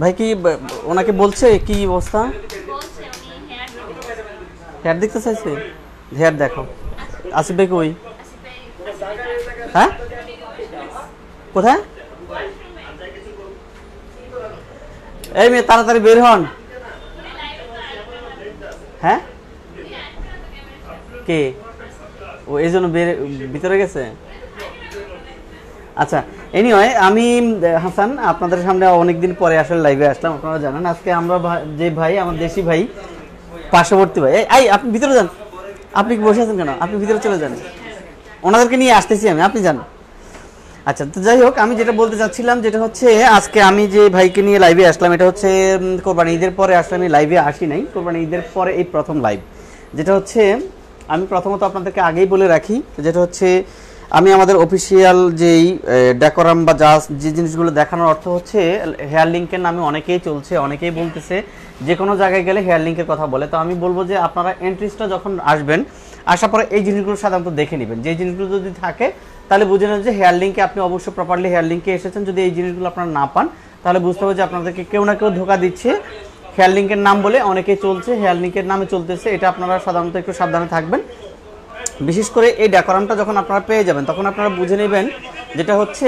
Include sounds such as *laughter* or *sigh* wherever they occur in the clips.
ভাই কি ওনাকে বলছে কি অবস্থা হেয়ার দেখতে চাইছে হেয়ার দেখো আসিফ ভাই কই হ্যাঁ কোথায় এই মেয়ে তাড়াতাড়ি বের হন হ্যাঁ কে ও এই জন্য ভিতরে গেছে আচ্ছা এনিওয়ে আমি হাসান আপনাদের সামনে অনেকদিন পরে আসলে লাইভে আসলাম আপনারা জানেন আজকে আমরা যে ভাই আমার দেশি ভাই পার্শ্ববর্তী ভাই আই আপনি ভিতরে যান আপনি বসে আছেন কেন আপনি ভিতরে চলে যান ওনাদেরকে নিয়ে আসতেছি আমি আপনি যান আচ্ছা তো যাই হোক আমি যেটা বলতে চাচ্ছিলাম যেটা হচ্ছে আজকে আমি যে ভাইকে নিয়ে লাইভে আসলাম এটা হচ্ছে কোরবানি ঈদের পরে আসলে আমি লাইভে আসি নাই কোরবানি ঈদের পরে এই প্রথম লাইভ যেটা হচ্ছে আমি প্রথমত আপনাদেরকে আগেই বলে রাখি যেটা হচ্ছে আমি আমাদের অফিসিয়াল যেই ডেকোরাম বা যা যে জিনিসগুলো দেখানোর অর্থ হচ্ছে হেয়ার লিঙ্কের নামে অনেকেই চলছে অনেকেই বলতেছে যে কোনো জায়গায় গেলে হেয়ার লিঙ্কের কথা বলে তো আমি বলবো যে আপনারা এন্ট্রিসটা যখন আসবেন আসার পরে এই জিনিসগুলো সাধারণত দেখে নেবেন যে জিনিসগুলো যদি থাকে তাহলে বুঝে নেন যে হেয়ার লিঙ্কে আপনি অবশ্যই প্রপারলি হেয়ার লিঙ্কে এসেছেন যদি এই জিনিসগুলো আপনারা না পান তাহলে বুঝতে হবে যে আপনাদেরকে কেউ না কেউ ধোকা দিচ্ছে হেয়ার লিঙ্কের নাম বলে অনেকে চলছে হেয়ার লিঙ্কের নামে চলতেছে এটা আপনারা সাধারণত একটু সাবধানে থাকবেন বিশেষ করে এই ডেকোরামটা যখন আপনারা পেয়ে যাবেন তখন আপনারা বুঝে নেবেন যেটা হচ্ছে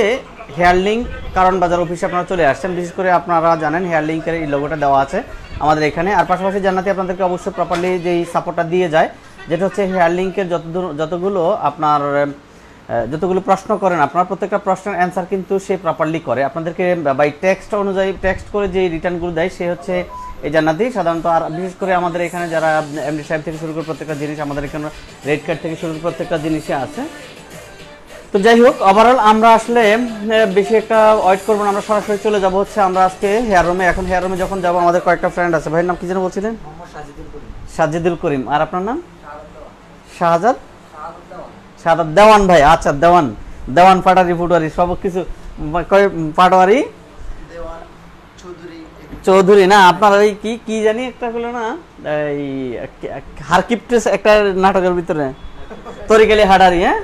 হেয়ারলিং কারণ বাজার অফিসে আপনারা চলে আসছেন বিশেষ করে আপনারা জানেন হেয়ারলিংকের এই লোগোটা দেওয়া আছে আমাদের এখানে আর পাশাপাশি জানাতে আপনাদেরকে অবশ্যই প্রপারলি যেই সাপোর্টটা দিয়ে যায় যেটা হচ্ছে হেয়ারলিংকের যত যতগুলো আপনার যতগুলো প্রশ্ন করেন আপনার প্রত্যেকটা প্রশ্নের অ্যান্সার কিন্তু সে প্রপারলি করে আপনাদেরকে বাই টেক্সট অনুযায়ী টেক্সট করে যে রিটার্নগুলো দেয় সে হচ্ছে এই জানা দিয়ে সাধারণত আর বিশেষ করে আমাদের এখানে যারা এমডি সাহেব থেকে শুরু করে প্রত্যেকটা জিনিস আমাদের এখানে রেড কার্ড থেকে শুরু করে প্রত্যেকটা জিনিসই আছে তো যাই হোক ওভারঅল আমরা আসলে বেশি একটা ওয়েট করবো না আমরা সরাসরি চলে যাবো হচ্ছে আমরা আজকে হেয়ার রুমে এখন হেয়ার রুমে যখন যাবো আমাদের কয়েকটা ফ্রেন্ড আছে ভাইয়ের নাম কি যেন বলছিলেন সাজিদুল করিম আর আপনার নাম শাহজাদ সাদা দেওয়ান ভাই আচ্ছা দেওয়ান দেওয়ান পাটারি ফুটওয়ারি সব কিছু পাটওয়ারি চৌধুরী না আপনার ওই কি কি জানি একটা হলো না এই হারকিপটেস একটা নাটকের ভিতরে তরিকালি হাডারি হ্যাঁ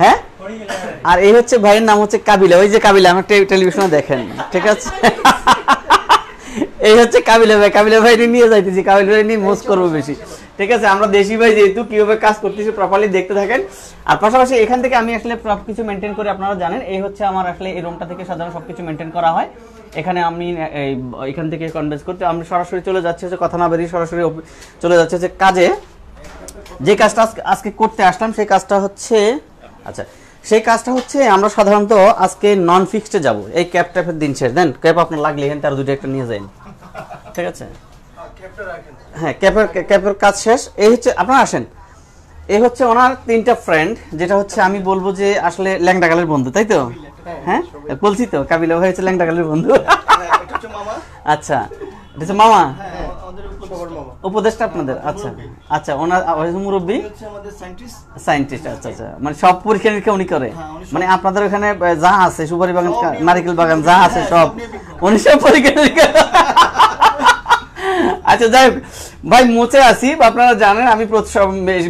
হ্যাঁ আর এই হচ্ছে ভাইয়ের নাম হচ্ছে কাবিলা ওই যে কাবিলা আমার টেলিভিশনে দেখেন ঠিক আছে *laughs* এই হচ্ছে কাবিলা ভাই কাবিলা ভাই নিয়ে যাইতেছি কাবিলা ভাই নিয়ে মোজ করবো বেশি ঠিক আছে আমরা দেশি ভাই যেহেতু কিভাবে কাজ করতেছি প্রপারলি দেখতে থাকেন আর পাশাপাশি এখান থেকে আমি আসলে সব কিছু মেনটেন করে আপনারা জানেন এই হচ্ছে আমার আসলে এই রুমটা থেকে সাধারণ সব কিছু মেনটেন করা হয় এখানে আমি এখান থেকে কনভেন্স করতে আমি সরাসরি চলে যাচ্ছি হচ্ছে কথা না বেরিয়ে সরাসরি চলে যাচ্ছে হচ্ছে কাজে যে কাজটা আজকে করতে আসলাম সেই কাজটা হচ্ছে আচ্ছা সেই কাজটা হচ্ছে আমরা সাধারণত আজকে নন ফিক্সডে যাব এই ক্যাপ ট্যাপের দিন শেষ দেন ক্যাপ আপনার লাগলে এখানে তার দুটো একটা নিয়ে যাই ঠিক আছে হ্যাঁ, হ্যাঁ ক্যাপের ক্যাপের কাজ শেষ এই হচ্ছে আপনারা আসেন এই হচ্ছে ওনার তিনটা ফ্রেন্ড যেটা হচ্ছে আমি বলবো যে আসলে বন্ধু তাই তো হ্যাঁ বলছি তো কাবিলা বন্ধু আচ্ছা এটা হচ্ছে মামা হ্যাঁ, হ্যাঁ, উপদেশটা আপনাদের আচ্ছা আচ্ছা ওনার মুরব্বী সায়েন্টিস্ট আচ্ছা আচ্ছা মানে সব পরীক্ষা নিরীক্ষা উনি করে মানে আপনাদের ওখানে যা আছে সুপারি বাগান নারিকেল বাগান যা আছে সব উনি সব পরীক্ষা নিরীক্ষা আচ্ছা যাই ভাই মোচে আসি আপনারা জানেন আমি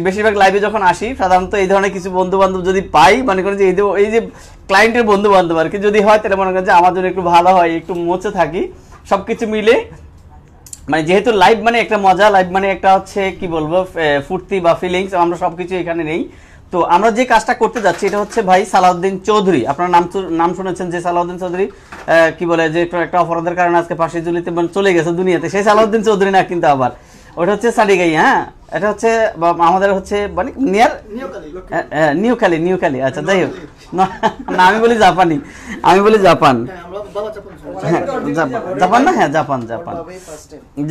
বেশিরভাগ লাইভে যখন আসি সাধারণত এই ধরনের কিছু বন্ধু বান্ধব যদি পাই মনে করেন যে এই এই যে ক্লায়েন্টের বন্ধু বান্ধব আর কি যদি হয় তাহলে মনে করেন যে আমার জন্য একটু ভালো হয় একটু মোচে থাকি সব কিছু মিলে মানে যেহেতু লাইভ মানে একটা মজা লাইভ মানে একটা হচ্ছে কি বলবো ফুর্তি বা ফিলিংস আমরা সব কিছু এখানে নেই তো আমরা যে কাজটা করতে যাচ্ছি এটা হচ্ছে ভাই সালাউদ্দিন চৌধুরী আপনার নাম নাম শুনেছেন যে সালাউদ্দিন চৌধুরী কি বলে যে একটা অপরাধের কারণে আজকে ফাঁসি জুলিতে মানে চলে গেছে দুনিয়াতে সেই সালাউদ্দিন চৌধুরী না কিন্তু আবার ওটা হচ্ছে সাডিগাই হ্যাঁ এটা হচ্ছে আমাদের হচ্ছে মানে নিয়ার নিউকালি নিউকালি আচ্ছা যাই হোক না আমি বলি জাপানি আমি বলি জাপান হ্যাঁ, হ্যাঁ, জাপান না হ্যাঁ জাপান জাপান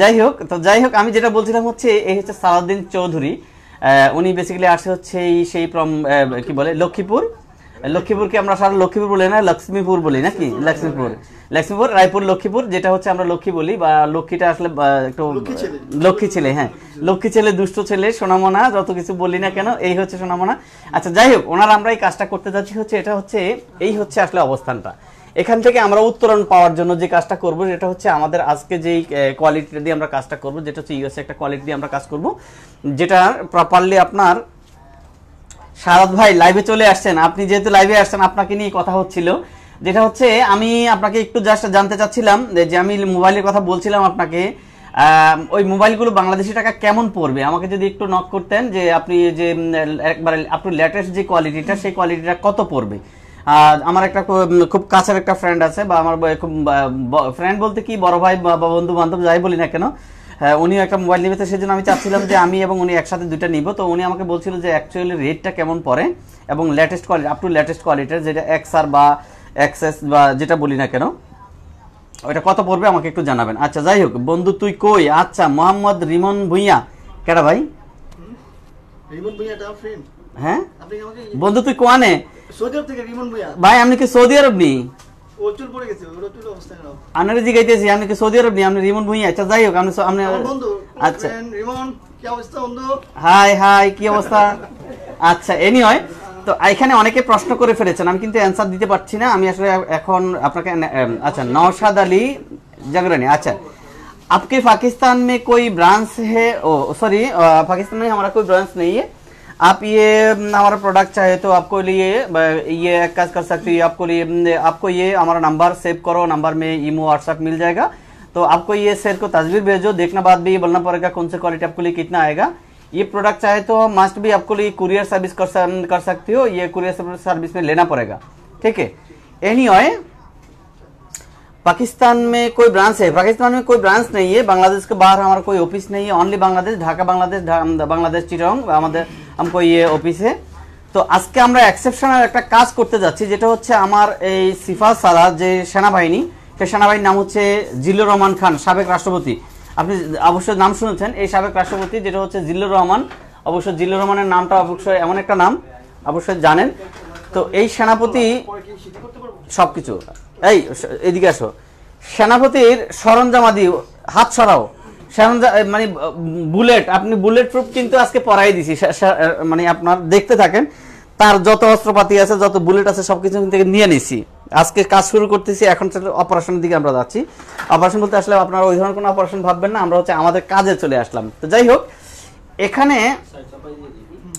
যাই হোক তো যাই হোক আমি যেটা বলছিলাম হচ্ছে এই হচ্ছে সালাউদ্দিন চৌধুরী উনি বেসিক্যালি আসে হচ্ছে সেই কি বলে লক্ষ্মীপুর লক্ষ্মীপুরকে আমরা সারা লক্ষ্মীপুর বলি না লক্ষ্মীপুর বলি নাকি লক্ষ্মীপুর হ্যাঁ, হ্যাঁ। লক্ষ্মীপুর রায়পুর লক্ষ্মীপুর যেটা হচ্ছে আমরা লক্ষ্মী বলি বা লক্ষ্মীটা আসলে একটু লক্ষ্মী ছেলে হ্যাঁ লক্ষ্মী ছেলে দুষ্ট ছেলে সোনামোনা যত কিছু বলি না কেন এই হচ্ছে সোনামোনা আচ্ছা যাই হোক ওনার আমরা এই কাজটা করতে যাচ্ছি হচ্ছে এটা হচ্ছে এই হচ্ছে আসলে অবস্থানটা এখান থেকে আমরা উত্তরণ পাওয়ার জন্য যে কাজটা করবো এটা হচ্ছে আমাদের আজকে যেই কোয়ালিটিটা দিয়ে আমরা কাজটা করবো যেটা হচ্ছে ইউএসএ একটা কোয়ালিটি দিয়ে আমরা কাজ করবো যেটা প্রপারলি আপনার শারদ ভাই লাইভে চলে আসছেন আপনি যেহেতু লাইভে আসছেন আপনাকে নিয়ে কথা হচ্ছিল যেটা হচ্ছে আমি আপনাকে একটু জাস্ট জানতে চাচ্ছিলাম যে আমি মোবাইলের কথা বলছিলাম আপনাকে ওই মোবাইলগুলো বাংলাদেশি টাকা কেমন পড়বে আমাকে যদি একটু নক করতেন যে আপনি যে একবারে আপনি লেটেস্ট যে কোয়ালিটিটা সেই কোয়ালিটিটা কত পড়বে আমার একটা খুব কাছের একটা ফ্রেন্ড আছে বা আমার খুব ফ্রেন্ড বলতে কি বড় ভাই বা বন্ধু বান্ধব যাই বলি না কেন হ্যাঁ, উনি একটা মোবাইল নিবে তো সেজন্য আমি চাচ্ছিলাম যে আমি এবং উনি একসাথে দুইটা নিব তো উনি আমাকে বলছিল যে অ্যাকচুয়ালি রেটটা কেমন পড়ে এবং latest quality up to latest কোয়ালিটির যেটা এক্সআর বা এক্সএস বা যেটা বলি না কেন ওইটা কত পড়বে আমাকে একটু জানাবেন আচ্ছা যাই হোক বন্ধু তুই কই আচ্ছা মোহাম্মদ রিমন ভুইয়া কেডা ভাই রিমন ভুইয়া হ্যাঁ বন্ধু তুই কোয়ানে সৌদি আরব থেকে রিমন ভুইয়া ভাই আপনি কি সৌদি আরব নি আপনারা জিগাইতেছি আপনি সৌদি আরব নিয়ে আপনি রিমন ভুঁইয়া আচ্ছা, যাই হোক আচ্ছা। অবস্থা আচ্ছা এনি হয় তো এখানে অনেকে প্রশ্ন করে ফেলেছেন আমি কিন্তু অ্যান্সার দিতে পারছি না আমি আসলে এখন আপনাকে আচ্ছা নওশাদ আলী জাগরানি আচ্ছা आपके পাকিস্তান में कोई ব্রাঞ্চ হে ও সরি পাকিস্তান में ব্রাঞ্চ নেই आप ये हमारा प्रोडक्ट चाहे तो आपको लिए ये एक काज कर सकते हो आपको लिए आपको ये हमारा नंबर सेव करो नंबर में ईमो व्हाट्सअप मिल जाएगा तो आपको ये शेयर को तस्वीर भेजो देखने बाद भी ये बोलना पड़ेगा कौन से क्वालिटी आपको लिए कितना आएगा ये प्रोडक्ट चाहे तो मस्ट भी आपको लिए कुरियर सर्विस कर, सकते हो ये कुरियर सर्विस में लेना पड़ेगा ठीक है एनी anyway, पाकिस्तान में कोई ब्रांच है पाकिस्तान में कोई ब्रांच नहीं है बांग्लादेश के बाहर हमारा कोई ऑफिस नहीं है ओनली बांग्लादेश ढाका बांग्लादेश বাংলাদেশ চিরং আমাদের আমকো ইয়ে অফিসে তো আজকে আমরা এক্সেপশনাল একটা কাজ করতে যাচ্ছি যেটা হচ্ছে আমার এই সিফা সারা যে সেনাবাহিনী সেই সেনাবাহিনীর নাম হচ্ছে জিল্লুর রহমান খান সাবেক রাষ্ট্রপতি আপনি অবশ্যই নাম শুনেছেন এই সাবেক রাষ্ট্রপতি যেটা হচ্ছে জিল্লুর রহমান অবশ্য জিল্লুর রহমানের নামটা অবশ্যই এমন একটা নাম অবশ্যই জানেন তো এই সেনাপতি সব কিছু এই এদিকে আসো সেনাপতির সরঞ্জামাদি হাত সরাও মানে বুলেট আপনি বুলেট প্রুফ কিন্তু আজকে পরাই দিছি মানে আপনার দেখতে থাকেন তার যত অস্ত্রপাতি আছে যত বুলেট আছে সব কিছু থেকে নিয়ে নিছি আজকে কাজ শুরু করতেছি এখন অপারেশনের দিকে আমরা যাচ্ছি অপারেশন বলতে আসলে আপনারা ওই ধরনের কোনো অপারেশন ভাববেন না আমরা হচ্ছে আমাদের কাজে চলে আসলাম তো যাই হোক এখানে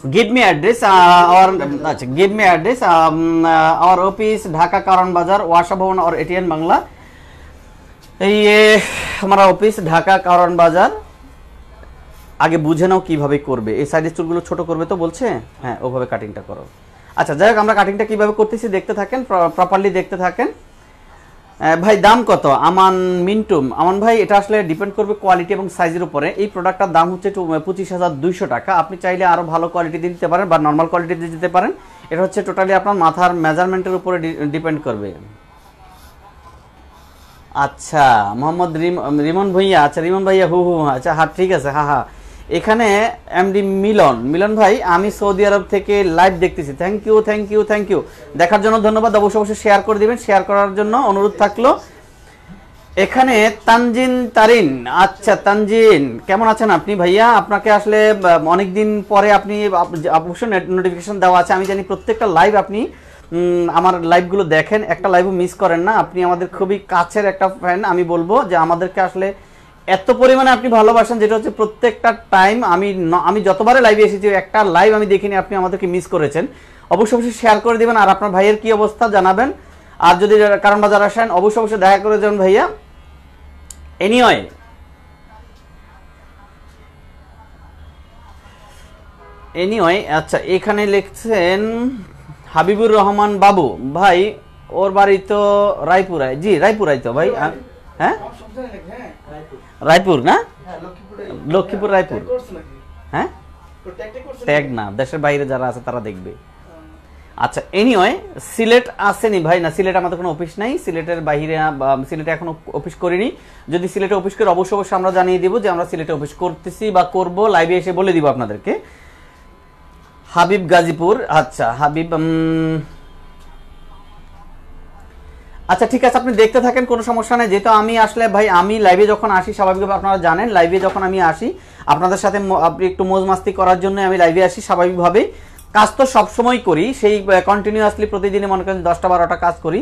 give me address uh, or uh, আচ্ছা, give me address um, uh, our op is dhaka karan bazar washa or bangla office Dhaka কারণ বাজার আগে বুঝে নাও কীভাবে করবে এই সাইডের চুলগুলো ছোট করবে তো বলছে হ্যাঁ ওভাবে কাটিংটা করো আচ্ছা যাই হোক আমরা কাটিংটা কিভাবে করতেছি দেখতে থাকেন প্রপারলি দেখতে থাকেন ভাই দাম কত আমান মিন্টুম আমান ভাই এটা আসলে ডিপেন্ড করবে কোয়ালিটি এবং সাইজের উপরে এই প্রোডাক্টটার দাম হচ্ছে পঁচিশ হাজার দুইশো টাকা আপনি চাইলে আরও ভালো কোয়ালিটি দিয়ে দিতে পারেন বা নর্মাল কোয়ালিটি দিয়ে দিতে পারেন এটা হচ্ছে টোটালি আপনার মাথার মেজারমেন্টের উপরে ডিপেন্ড করবে আচ্ছা মোহাম্মদ রিমন ভুইয়া আচ্ছা রিমন ভাইয়া হু হু আচ্ছা হ্যাঁ ঠিক আছে হ্যাঁ হ্যাঁ এখানে এমডি মিলন মিলন ভাই আমি সৌদি আরব থেকে লাইভ দেখতেছি thank you thank you thank you দেখার জন্য ধন্যবাদ অবশ্যই অবশ্যই শেয়ার করে দিবেন শেয়ার করার জন্য অনুরোধ থাকলো এখানে তানজিন তারিন আচ্ছা তানজিন কেমন আছেন আপনি ভাইয়া আপনাকে আসলে অনেক দিন পরে আপনি অবশ্যই নোটিফিকেশন দেওয়া আছে আমি জানি প্রত্যেকটা লাইভ আপনি আমার লাইভগুলো দেখেন একটা লাইভও মিস করেন না আপনি আমাদের খুবই কাছের একটা ফ্যান আমি বলবো যে আমাদেরকে আসলে এত পরিমাণে আপনি ভালোবাসেন যেটা হচ্ছে প্রত্যেকটা টাইম আমি আমি যতবারে লাইভে এসেছি একটা লাইভ আমি দেখিনি আপনি আমাদেরকে মিস করেছেন অবশ্যই অবশ্যই শেয়ার করে দেবেন আর আপনার ভাইয়ের কি অবস্থা জানাবেন আর যদি কারণ বাজার আসেন অবশ্যই অবশ্যই দেখা করে যাবেন ভাইয়া এনিওয়ে এনিওয়ে আচ্ছা এখানে লিখছেন হাবিবুর রহমান বাবু ভাই ওর বাড়ি তো রায়পুরায় জি রায়পুরায় তো ভাই হ্যাঁ রায়পুর না হ্যাঁ, লক্ষ্মীপুর হ্যাঁ, রায়পুর হ্যাঁ ট্যাগ না দেশের বাইরে যারা আছে তারা দেখবে আচ্ছা এনিওয়ে সিলেট আসেনি ভাই না সিলেট আমাদের কোনো অফিস নাই সিলেটের বাহিরে সিলেটে এখন অফিস করিনি যদি সিলেটে অফিস করে অবশ্যই অবশ্যই আমরা জানিয়ে দিব যে আমরা সিলেটে অফিস করতেছি বা করব লাইভে এসে বলে দিব আপনাদেরকে হাবিব গাজীপুর আচ্ছা হাবিব আচ্ছা ঠিক আছে আপনি দেখতে থাকেন কোনো সমস্যা নেই যেহেতু আমি আসলে ভাই আমি লাইভে যখন আসি স্বাভাবিকভাবে আপনারা জানেন লাইভে যখন আমি আসি আপনাদের সাথে আপনি একটু মোজ মাস্তি করার জন্য আমি লাইভে আসি স্বাভাবিকভাবেই কাজ তো সবসময় করি সেই কন্টিনিউয়াসলি প্রতিদিনই মনে করেন দশটা বারোটা কাজ করি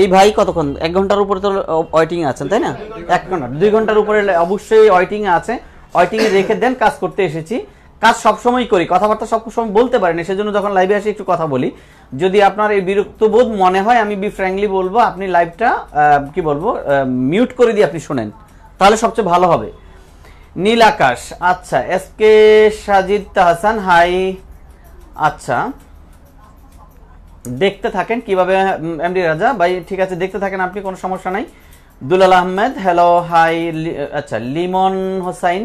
এই ভাই কতক্ষণ এক ঘন্টার উপরে তো ওয়েটিংয়ে আছেন তাই না এক ঘন্টা দুই ঘন্টার উপরে অবশ্যই ওয়েটিংয়ে আছে ওয়েটিংয়ে রেখে দেন কাজ করতে এসেছি কাজ সবসময় করি কথাবার্তা সবসময় বলতে পারেন সেজন্য যখন লাইভে আসি একটু কথা বলি যদি আপনার এই বিরক্তবোধ মনে হয় আমি বি ফ্র্যাঙ্কলি বলবো আপনি লাইভটা কি বলবো মিউট করে দিয়ে আপনি শোনেন তাহলে সবচেয়ে ভালো হবে নীল আকাশ আচ্ছা S K Sajid Tahsan hi আচ্ছা দেখতে থাকেন কিভাবে এমডি রাজা ভাই ঠিক আছে দেখতে থাকেন আপনি কোনো সমস্যা নাই দুলাল আহমেদ হ্যালো হাই আচ্ছা লিমন হোসাইন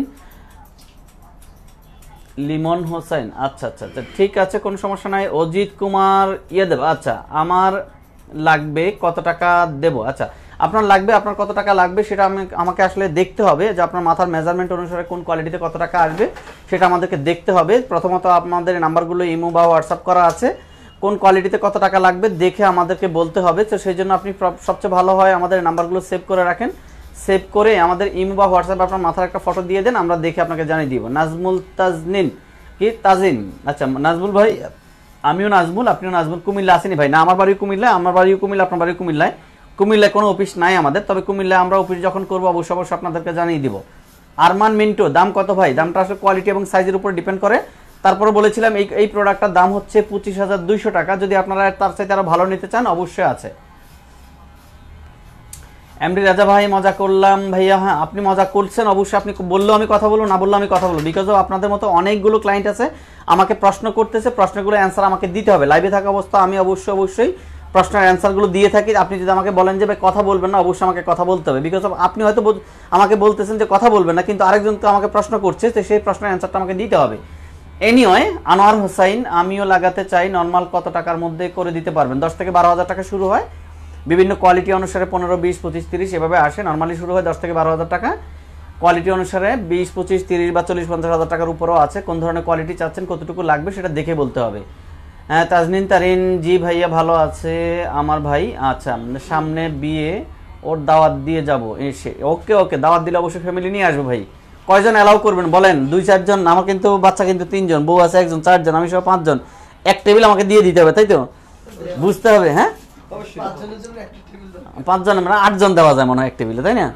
লিমন হোসেন আচ্ছা আচ্ছা আচ্ছা ঠিক আছে কোনো সমস্যা নাই অজিত কুমার ইয়ে দেব আচ্ছা আমার লাগবে কত টাকা দেব আচ্ছা আপনার লাগবে আপনার কত টাকা লাগবে সেটা আমি আমাকে আসলে দেখতে হবে যে আপনার মাথার মেজারমেন্ট অনুসারে কোন কোয়ালিটিতে কত টাকা আসবে সেটা আমাদেরকে দেখতে হবে প্রথমত আপনাদের নাম্বারগুলো ইমো বা হোয়াটসঅ্যাপ করা আছে কোন কোয়ালিটিতে কত টাকা লাগবে দেখে আমাদেরকে বলতে হবে তো সেই জন্য আপনি সবচেয়ে ভালো হয় আমাদের নাম্বারগুলো সেভ করে রাখেন সেভ করে আমাদের ইমো বা হোয়াটসঅ্যাপে আপনার মাথার একটা ফটো দিয়ে দেন আমরা দেখে আপনাকে জানিয়ে দিব নাজমুল তাজনিন কি তাজিন আচ্ছা নাজমুল ভাই আমিও নাজমুল আপনিও নাজমুল কুমিল্লা আসেনি ভাই না আমার বাড়িও কুমিল্লায় আমার বাড়িও কুমিল্লা আপনার বাড়িও কুমিল্লায় কুমিল্লায় কোনো অফিস নাই আমাদের তবে কুমিল্লায় আমরা অফিস যখন করবো অবশ্যই অবশ্যই আপনাদেরকে জানিয়ে দিব আরমান মিন্টো দাম কত ভাই দামটা আসলে কোয়ালিটি এবং সাইজের উপর ডিপেন্ড করে তারপরে বলেছিলাম এই এই প্রোডাক্টটার দাম হচ্ছে পঁচিশ হাজার দুইশো টাকা যদি আপনারা তার সাথে আরও ভালো নিতে চান অবশ্যই আছে এমডি রাজা ভাই মজা করলাম ভাইয়া হ্যাঁ আপনি মজা করছেন অবশ্যই আপনি বললো আমি কথা বলবো না বললো আমি কথা বলবো বিকজ আপনাদের মতো অনেকগুলো ক্লায়েন্ট আছে আমাকে প্রশ্ন করতেছে প্রশ্নগুলো অ্যান্সার আমাকে দিতে হবে লাইভে থাকা অবস্থা আমি অবশ্যই অবশ্যই প্রশ্নের অ্যান্সারগুলো দিয়ে থাকি আপনি যদি আমাকে বলেন যে ভাই কথা বলবেন না অবশ্যই আমাকে কথা বলতে হবে বিকজ অফ আপনি হয়তো আমাকে বলতেছেন যে কথা বলবেন না কিন্তু আরেকজন তো আমাকে প্রশ্ন করছে তো সেই প্রশ্নের অ্যান্সারটা আমাকে দিতে হবে এনিওয়ে আনোয়ার হোসাইন আমিও লাগাতে চাই নর্মাল কত টাকার মধ্যে করে দিতে পারবেন দশ থেকে বারো হাজার টাকা শুরু হয় বিভিন্ন কোয়ালিটি অনুসারে পনেরো বিশ পঁচিশ তিরিশ এভাবে আসে নর্মালি শুরু হয় দশ থেকে বারো হাজার টাকা কোয়ালিটি অনুসারে বিশ পঁচিশ তিরিশ বা চল্লিশ পঞ্চাশ হাজার টাকার উপরেও আছে কোন ধরনের কোয়ালিটি চাচ্ছেন কতটুকু লাগবে সেটা দেখে বলতে হবে তাজনিন তারিন জি ভাইয়া ভালো আছে আমার ভাই আচ্ছা সামনে বিয়ে ওর দাওয়াত দিয়ে যাবো এসে ওকে ওকে দাওয়াত দিলে অবশ্যই ফ্যামিলি নিয়ে আসবো ভাই কয়জন অ্যালাউ করবেন বলেন দুই চারজন আমার কিন্তু বাচ্চা কিন্তু তিনজন বউ আছে একজন চারজন আমি সব পাঁচজন এক টেবিল আমাকে দিয়ে দিতে হবে তাই তো বুঝতে হবে হ্যাঁ পাঁচজন আমরা আটজন দেওয়া যায় মনে হয় এক টেবিলে তাই না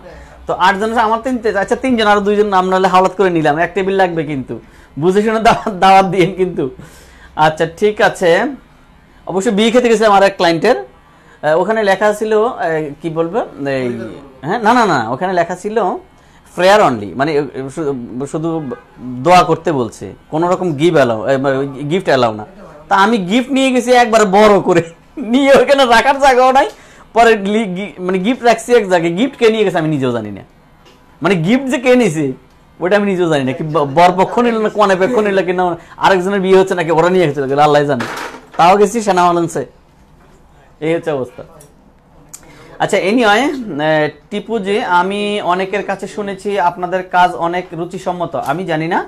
তো আটজন আমার আচ্ছা তিনজন আর দুইজন আমরা হলে করে নিলাম এক টেবিল লাগবে কিন্তু বুঝে শুনে দাওয়াত কিন্তু আচ্ছা ঠিক আছে অবশ্য বিয়ে খেতে গেছিলাম এক ক্লায়েন্টের ওখানে লেখা ছিল কি বলবো হ্যাঁ না না না ওখানে লেখা ছিল প্রেয়ার অনলি মানে শুধু দোয়া করতে বলছে কোনো রকম গিফট অ্যালাউ গিফট অ্যালাউ না তা আমি গিফট নিয়ে গেছি একবার বড় করে নিয়ে ওইখানে রাখার জায়গাও নাই পরে মানে গিফট রাখছি এক জায়গায় গিফট কে নিয়ে গেছে আমি নিজেও জানি না মানে গিফট যে কে নিয়েছে ওটা আমি নিজেও জানি না কি বর পক্ষ নিল না কোনে পক্ষ নিল কিনা আরেকজনের বিয়ে হচ্ছে নাকি ওরা নিয়ে গেছিল গেল আল্লাহ জানে তাও গেছি সেনা হলেন্সে এই হচ্ছে অবস্থা আচ্ছা এনি হয় টিপু যে আমি অনেকের কাছে শুনেছি আপনাদের কাজ অনেক রুচিসম্মত আমি জানি না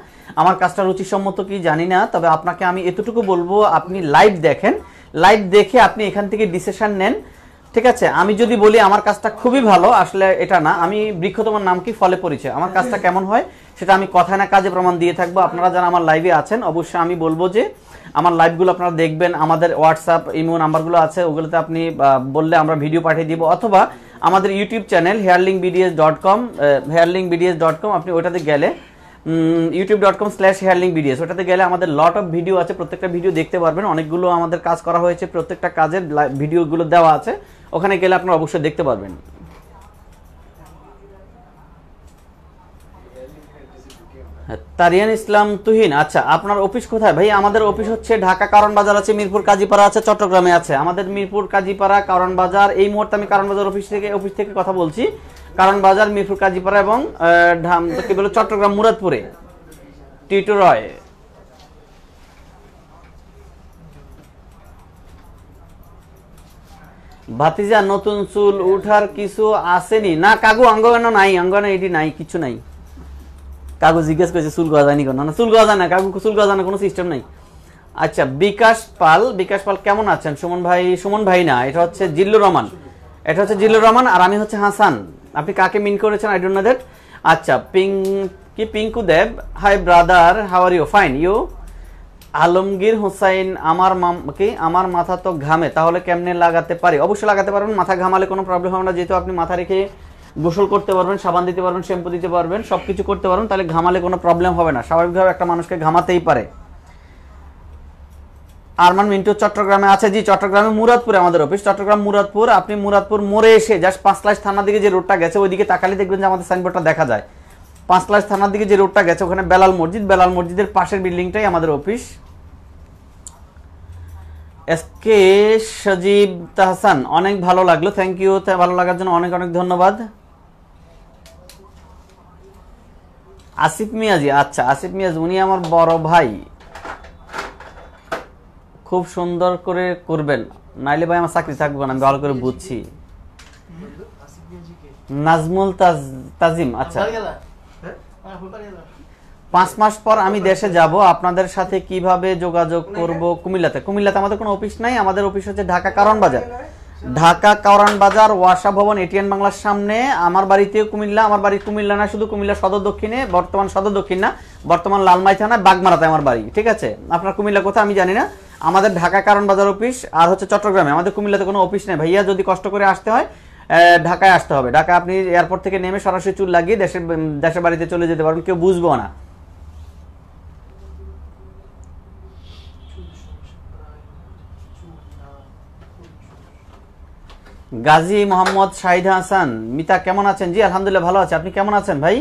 আমার কাজটা রুচিসম্মত কি জানি না তবে আপনাকে আমি এতটুকু বলবো আপনি লাইভ দেখেন লাইভ দেখে আপনি এখান থেকে ডিসিশন নেন ঠিক আছে আমি যদি বলি আমার কাজটা খুবই ভালো আসলে এটা না আমি বৃক্ষ তোমার নাম কি ফলে পরিচয় আমার কাজটা হ্যাঁ। কেমন হয় সেটা আমি কথা না কাজে প্রমাণ দিয়ে থাকবো হ্যাঁ। আপনারা যারা আমার লাইভে আছেন অবশ্যই আমি বলবো যে আমার লাইভগুলো আপনারা দেখবেন আমাদের হোয়াটসঅ্যাপ ইমো নাম্বারগুলো আছে ওগুলোতে আপনি বললে আমরা ভিডিও পাঠিয়ে দিব অথবা আমাদের YouTube channel hairling BDS dot com hairling BDS dot com আপনি ওইটাতে গেলে YouTube dot com slash hairling video ওটাতে গেলে আমাদের লট অফ ভিডিও আছে প্রত্যেকটা ভিডিও দেখতে পারবেন অনেকগুলো আমাদের কাজ করা হয়েছে প্রত্যেকটা কাজের ভিডিওগুলো দেওয়া আছে ওখানে গেলে আপনারা অবশ্যই দেখতে পারবেন তারিয়ান ইসলাম তুহিন আচ্ছা আপনার অফিস কোথায় ভাই আমাদের অফিস হচ্ছে ঢাকা কারণ বাজার আছে মিরপুর কাজীপাড়া আছে চট্টগ্রামে আছে আমাদের মিরপুর কাজীপাড়া কারণ বাজার এই মুহূর্তে আমি কারণ বাজার অফিস থেকে অফিস থেকে কথা বলছি কারণ বাজার মিরপুর কাজীপাড়া এবং কি বলে চট্টগ্রাম মুরাদপুরে টিটু রয় ভাতিজা নতুন চুল উঠার কিছু আসেনি না কাগু অঙ্গন নাই অঙ্গন এটি নাই কিছু নাই কাগু জিজ্ঞেস করেছে চুল গজা নি না চুল গজা না কাগু চুল গজা না কোনো সিস্টেম নাই আচ্ছা বিকাশ পাল বিকাশ পাল কেমন আছেন সুমন ভাই সুমন ভাই না এটা হচ্ছে জিল্লুর রহমান এটা হচ্ছে জিল্লুর রহমান আর আমি হচ্ছে হাসান আপনি কাকে মিন করেছেন আই ডোন্ট নো দ্যাট আচ্ছা পিং কি Pinku Dev hi brother how are you fine you Alamgir Hossain আমার কি আমার মাথা তো ঘামে তাহলে কেমনে লাগাতে পারি অবশ্যই লাগাতে পারবেন মাথা ঘামালে কোনো প্রবলেম হবে না যেহেতু আপনি মাথা রেখে গোসল করতে পারবেন সাবান দিতে পারবেন শ্যাম্পু দিতে পারবেন সব কিছু করতে পারবেন তাহলে ঘামালে কোনো প্রবলেম হবে না স্বাভাবিকভাবে একটা মানুষকে ঘামাতেই পারে আরমান মিন্টু চট্টগ্রামে আছে জি চট্টগ্রামে মুরাদপুরে আমাদের অফিস চট্টগ্রাম মুরাদপুর আপনি মুরাদপুর মোড়ে এসে জাস্ট পাঁচলাশ থানার দিকে যে রোডটা গেছে ওইদিকে তাকালে দেখবেন যে আমাদের সাইনবোর্ডটা দেখা যায় পাঁচলাশ থানার দিকে যে রোডটা গেছে ওখানে বেলাল মসজিদ বেলাল মসজিদের পাশের বিল্ডিংটাই আমাদের office S K Sajib Tahsan অনেক ভালো লাগলো থ্যাংক ইউ ভালো লাগার জন্য অনেক অনেক ধন্যবাদ আসিফ মিয়াজি আচ্ছা আসিফ মিয়াজ উনি আমার বড় ভাই খুব সুন্দর করে করবেন নাইলে ভাই আমার চাকরি থাকবে না আমি ভালো করে বুঝছি নাজমুল তাজিম আচ্ছা হ্যাঁ? হ্যাঁ, পাঁচ মাস পর আমি দেশে যাব আপনাদের সাথে কিভাবে যোগাযোগ করব কুমিল্লাতে কুমিল্লাতে আমাদের কোনো অফিস নাই আমাদের অফিস হচ্ছে ঢাকা কারণ বাজার ঢাকা কারণ বাজার ওয়াসা ভবন এটিএন বাংলার সামনে আমার বাড়িতে কুমিল্লা আমার বাড়ি কুমিল্লা না শুধু কুমিল্লা সদর দক্ষিণে বর্তমান সদর দক্ষিণ না বর্তমান লালমাই থানা বাগমারাতে আমার বাড়ি ঠিক আছে আপনার কুমিল্লা কোথায় আমি জানি না আমাদের ঢাকা কারণ বাজার অফিস আর হচ্ছে চট্টগ্রামে আমাদের কুমিল্লাতে কোনো অফিস নেই ভাইয়া যদি কষ্ট করে আসতে হয় ঢাকায় আসতে হবে ঢাকা আপনি এয়ারপোর্ট থেকে নেমে সরাসরি চুল লাগিয়ে দেশের দেশের বাড়িতে চলে যেতে পারবেন কেউ বুঝবো না গাজী মোহাম্মদ শাহিদ হাসান মিতা কেমন আছেন জি আলহামদুলিল্লাহ ভালো আছে আপনি কেমন আছেন ভাই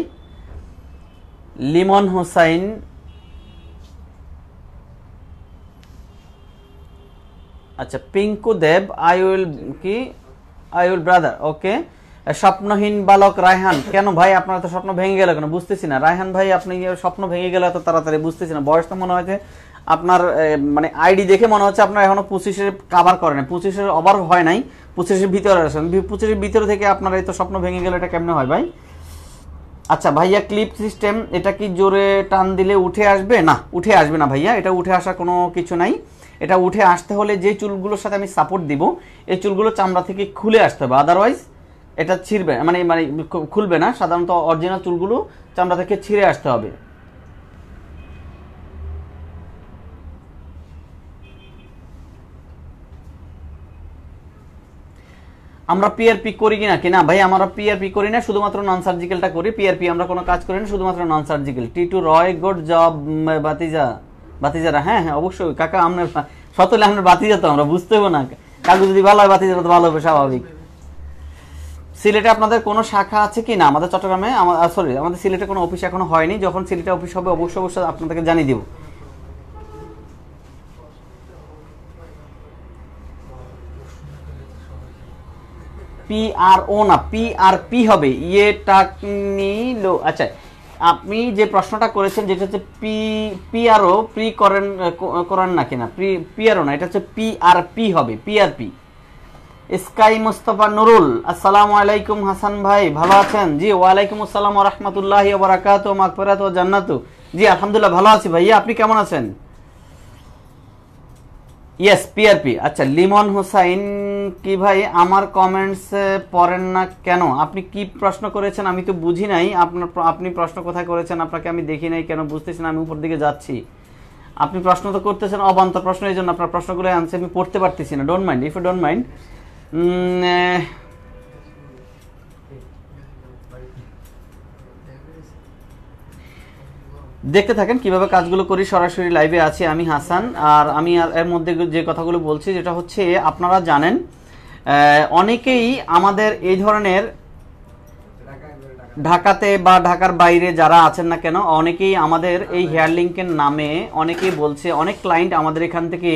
লিমন হোসাইন আচ্ছা পিঙ্কু দেব আই উইল কি আই উইল ব্রাদার ওকে স্বপ্নহীন বালক রায়হান কেন ভাই আপনার তো স্বপ্ন ভেঙে গেল কেন বুঝতেছি না রায়হান ভাই আপনি স্বপ্ন ভেঙে গেল এত তাড়াতাড়ি বুঝতেছি না বয়স তো মনে হয় যে আপনার মানে আইডি দেখে মনে হচ্ছে আপনার এখনো পঁচিশের কাভার করেন পঁচিশের ওভার হয় নাই পঁচিশের ভিতরে আসেন পঁচিশের ভিতরে থেকে আপনার এই তো স্বপ্ন ভেঙে গেলে এটা কেমনে হয় ভাই আচ্ছা ভাইয়া ক্লিপ সিস্টেম এটা কি জোরে টান দিলে উঠে আসবে না উঠে আসবে না ভাইয়া এটা উঠে আসা কোনো কিছু নাই এটা উঠে আসতে হলে যে চুলগুলোর সাথে আমি সাপোর্ট দিব এই চুলগুলো চামড়া থেকে খুলে আসতে হবে আদারওয়াইজ এটা ছিঁড়বে মানে মানে খুলবে না সাধারণত অরিজিনাল চুলগুলো চামড়া থেকে ছিঁড়ে আসতে হবে আমরা পিআরপি করি কিনা কিনা ভাই আমরা পিআরপি করি না শুধুমাত্র নন সার্জিক্যালটা করি পিআরপি আমরা কোনো কাজ করি না শুধুমাত্র নন সার্জিক্যাল টি টু রয় গুড জব বাতিজা বাতিজারা হ্যাঁ হ্যাঁ অবশ্যই কাকা আপনার সতলে আপনার বাতিজা তো আমরা বুঝতেও না কাকু যদি ভালো হয় বাতিজা তো ভালো হবে স্বাভাবিক সিলেটে আপনাদের কোনো শাখা আছে কি না আমাদের চট্টগ্রামে সরি আমাদের সিলেটে কোনো অফিস এখনো হয়নি যখন সিলেটে অফিস হবে অবশ্যই অবশ্যই আপনাদেরকে জানিয়ে দেবো পি আর ও না পি আর পি হবে ইয়েটা নিলো আচ্ছা আপনি যে প্রশ্নটা করেছেন যেটা হচ্ছে পি পিআরও প্রি করেন করেন না কিনা প্রি পিআরও না এটা হচ্ছে পিআরপি হবে পিআরপি স্কাই মোস্তফা নুরুল আসসালামু আলাইকুম হাসান ভাই ভালো আছেন জি ওয়ালাইকুম আসসালাম রহমতুল্লাহ বারাকাত মাকফেরাত ও জান্নাতু জি আলহামদুলিল্লাহ ভালো আছি ভাইয়া আপনি কেমন আছেন ইয়েস পিআরপি আচ্ছা লিমন হোসাইন কি ভাই আমার কমেন্টস পড়েন না কেন আপনি কি প্রশ্ন করেছেন আমি তো বুঝি নাই আপনার আপনি প্রশ্ন কোথায় করেছেন আপনাকে আমি দেখি নাই কেন বুঝতেছি না আমি উপর দিকে যাচ্ছি আপনি প্রশ্ন তো করতেছেন অবান্তর প্রশ্ন এই জন্য আপনার প্রশ্নগুলো আনছে আমি পড়তে পারতেছি না don't mind if you don't mind দেখতে থাকেন কিভাবে কাজগুলো করি সরাসরি লাইভে আছি আমি হাসান আর আমি এর মধ্যে যে কথাগুলো বলছি যেটা হচ্ছে আপনারা জানেন অনেকেই আমাদের এই ধরনের ঢাকাতে বা ঢাকার বাইরে যারা আছেন না কেন অনেকেই আমাদের এই হেয়ার লিঙ্কের নামে অনেকেই বলছে অনেক ক্লায়েন্ট আমাদের এখান থেকে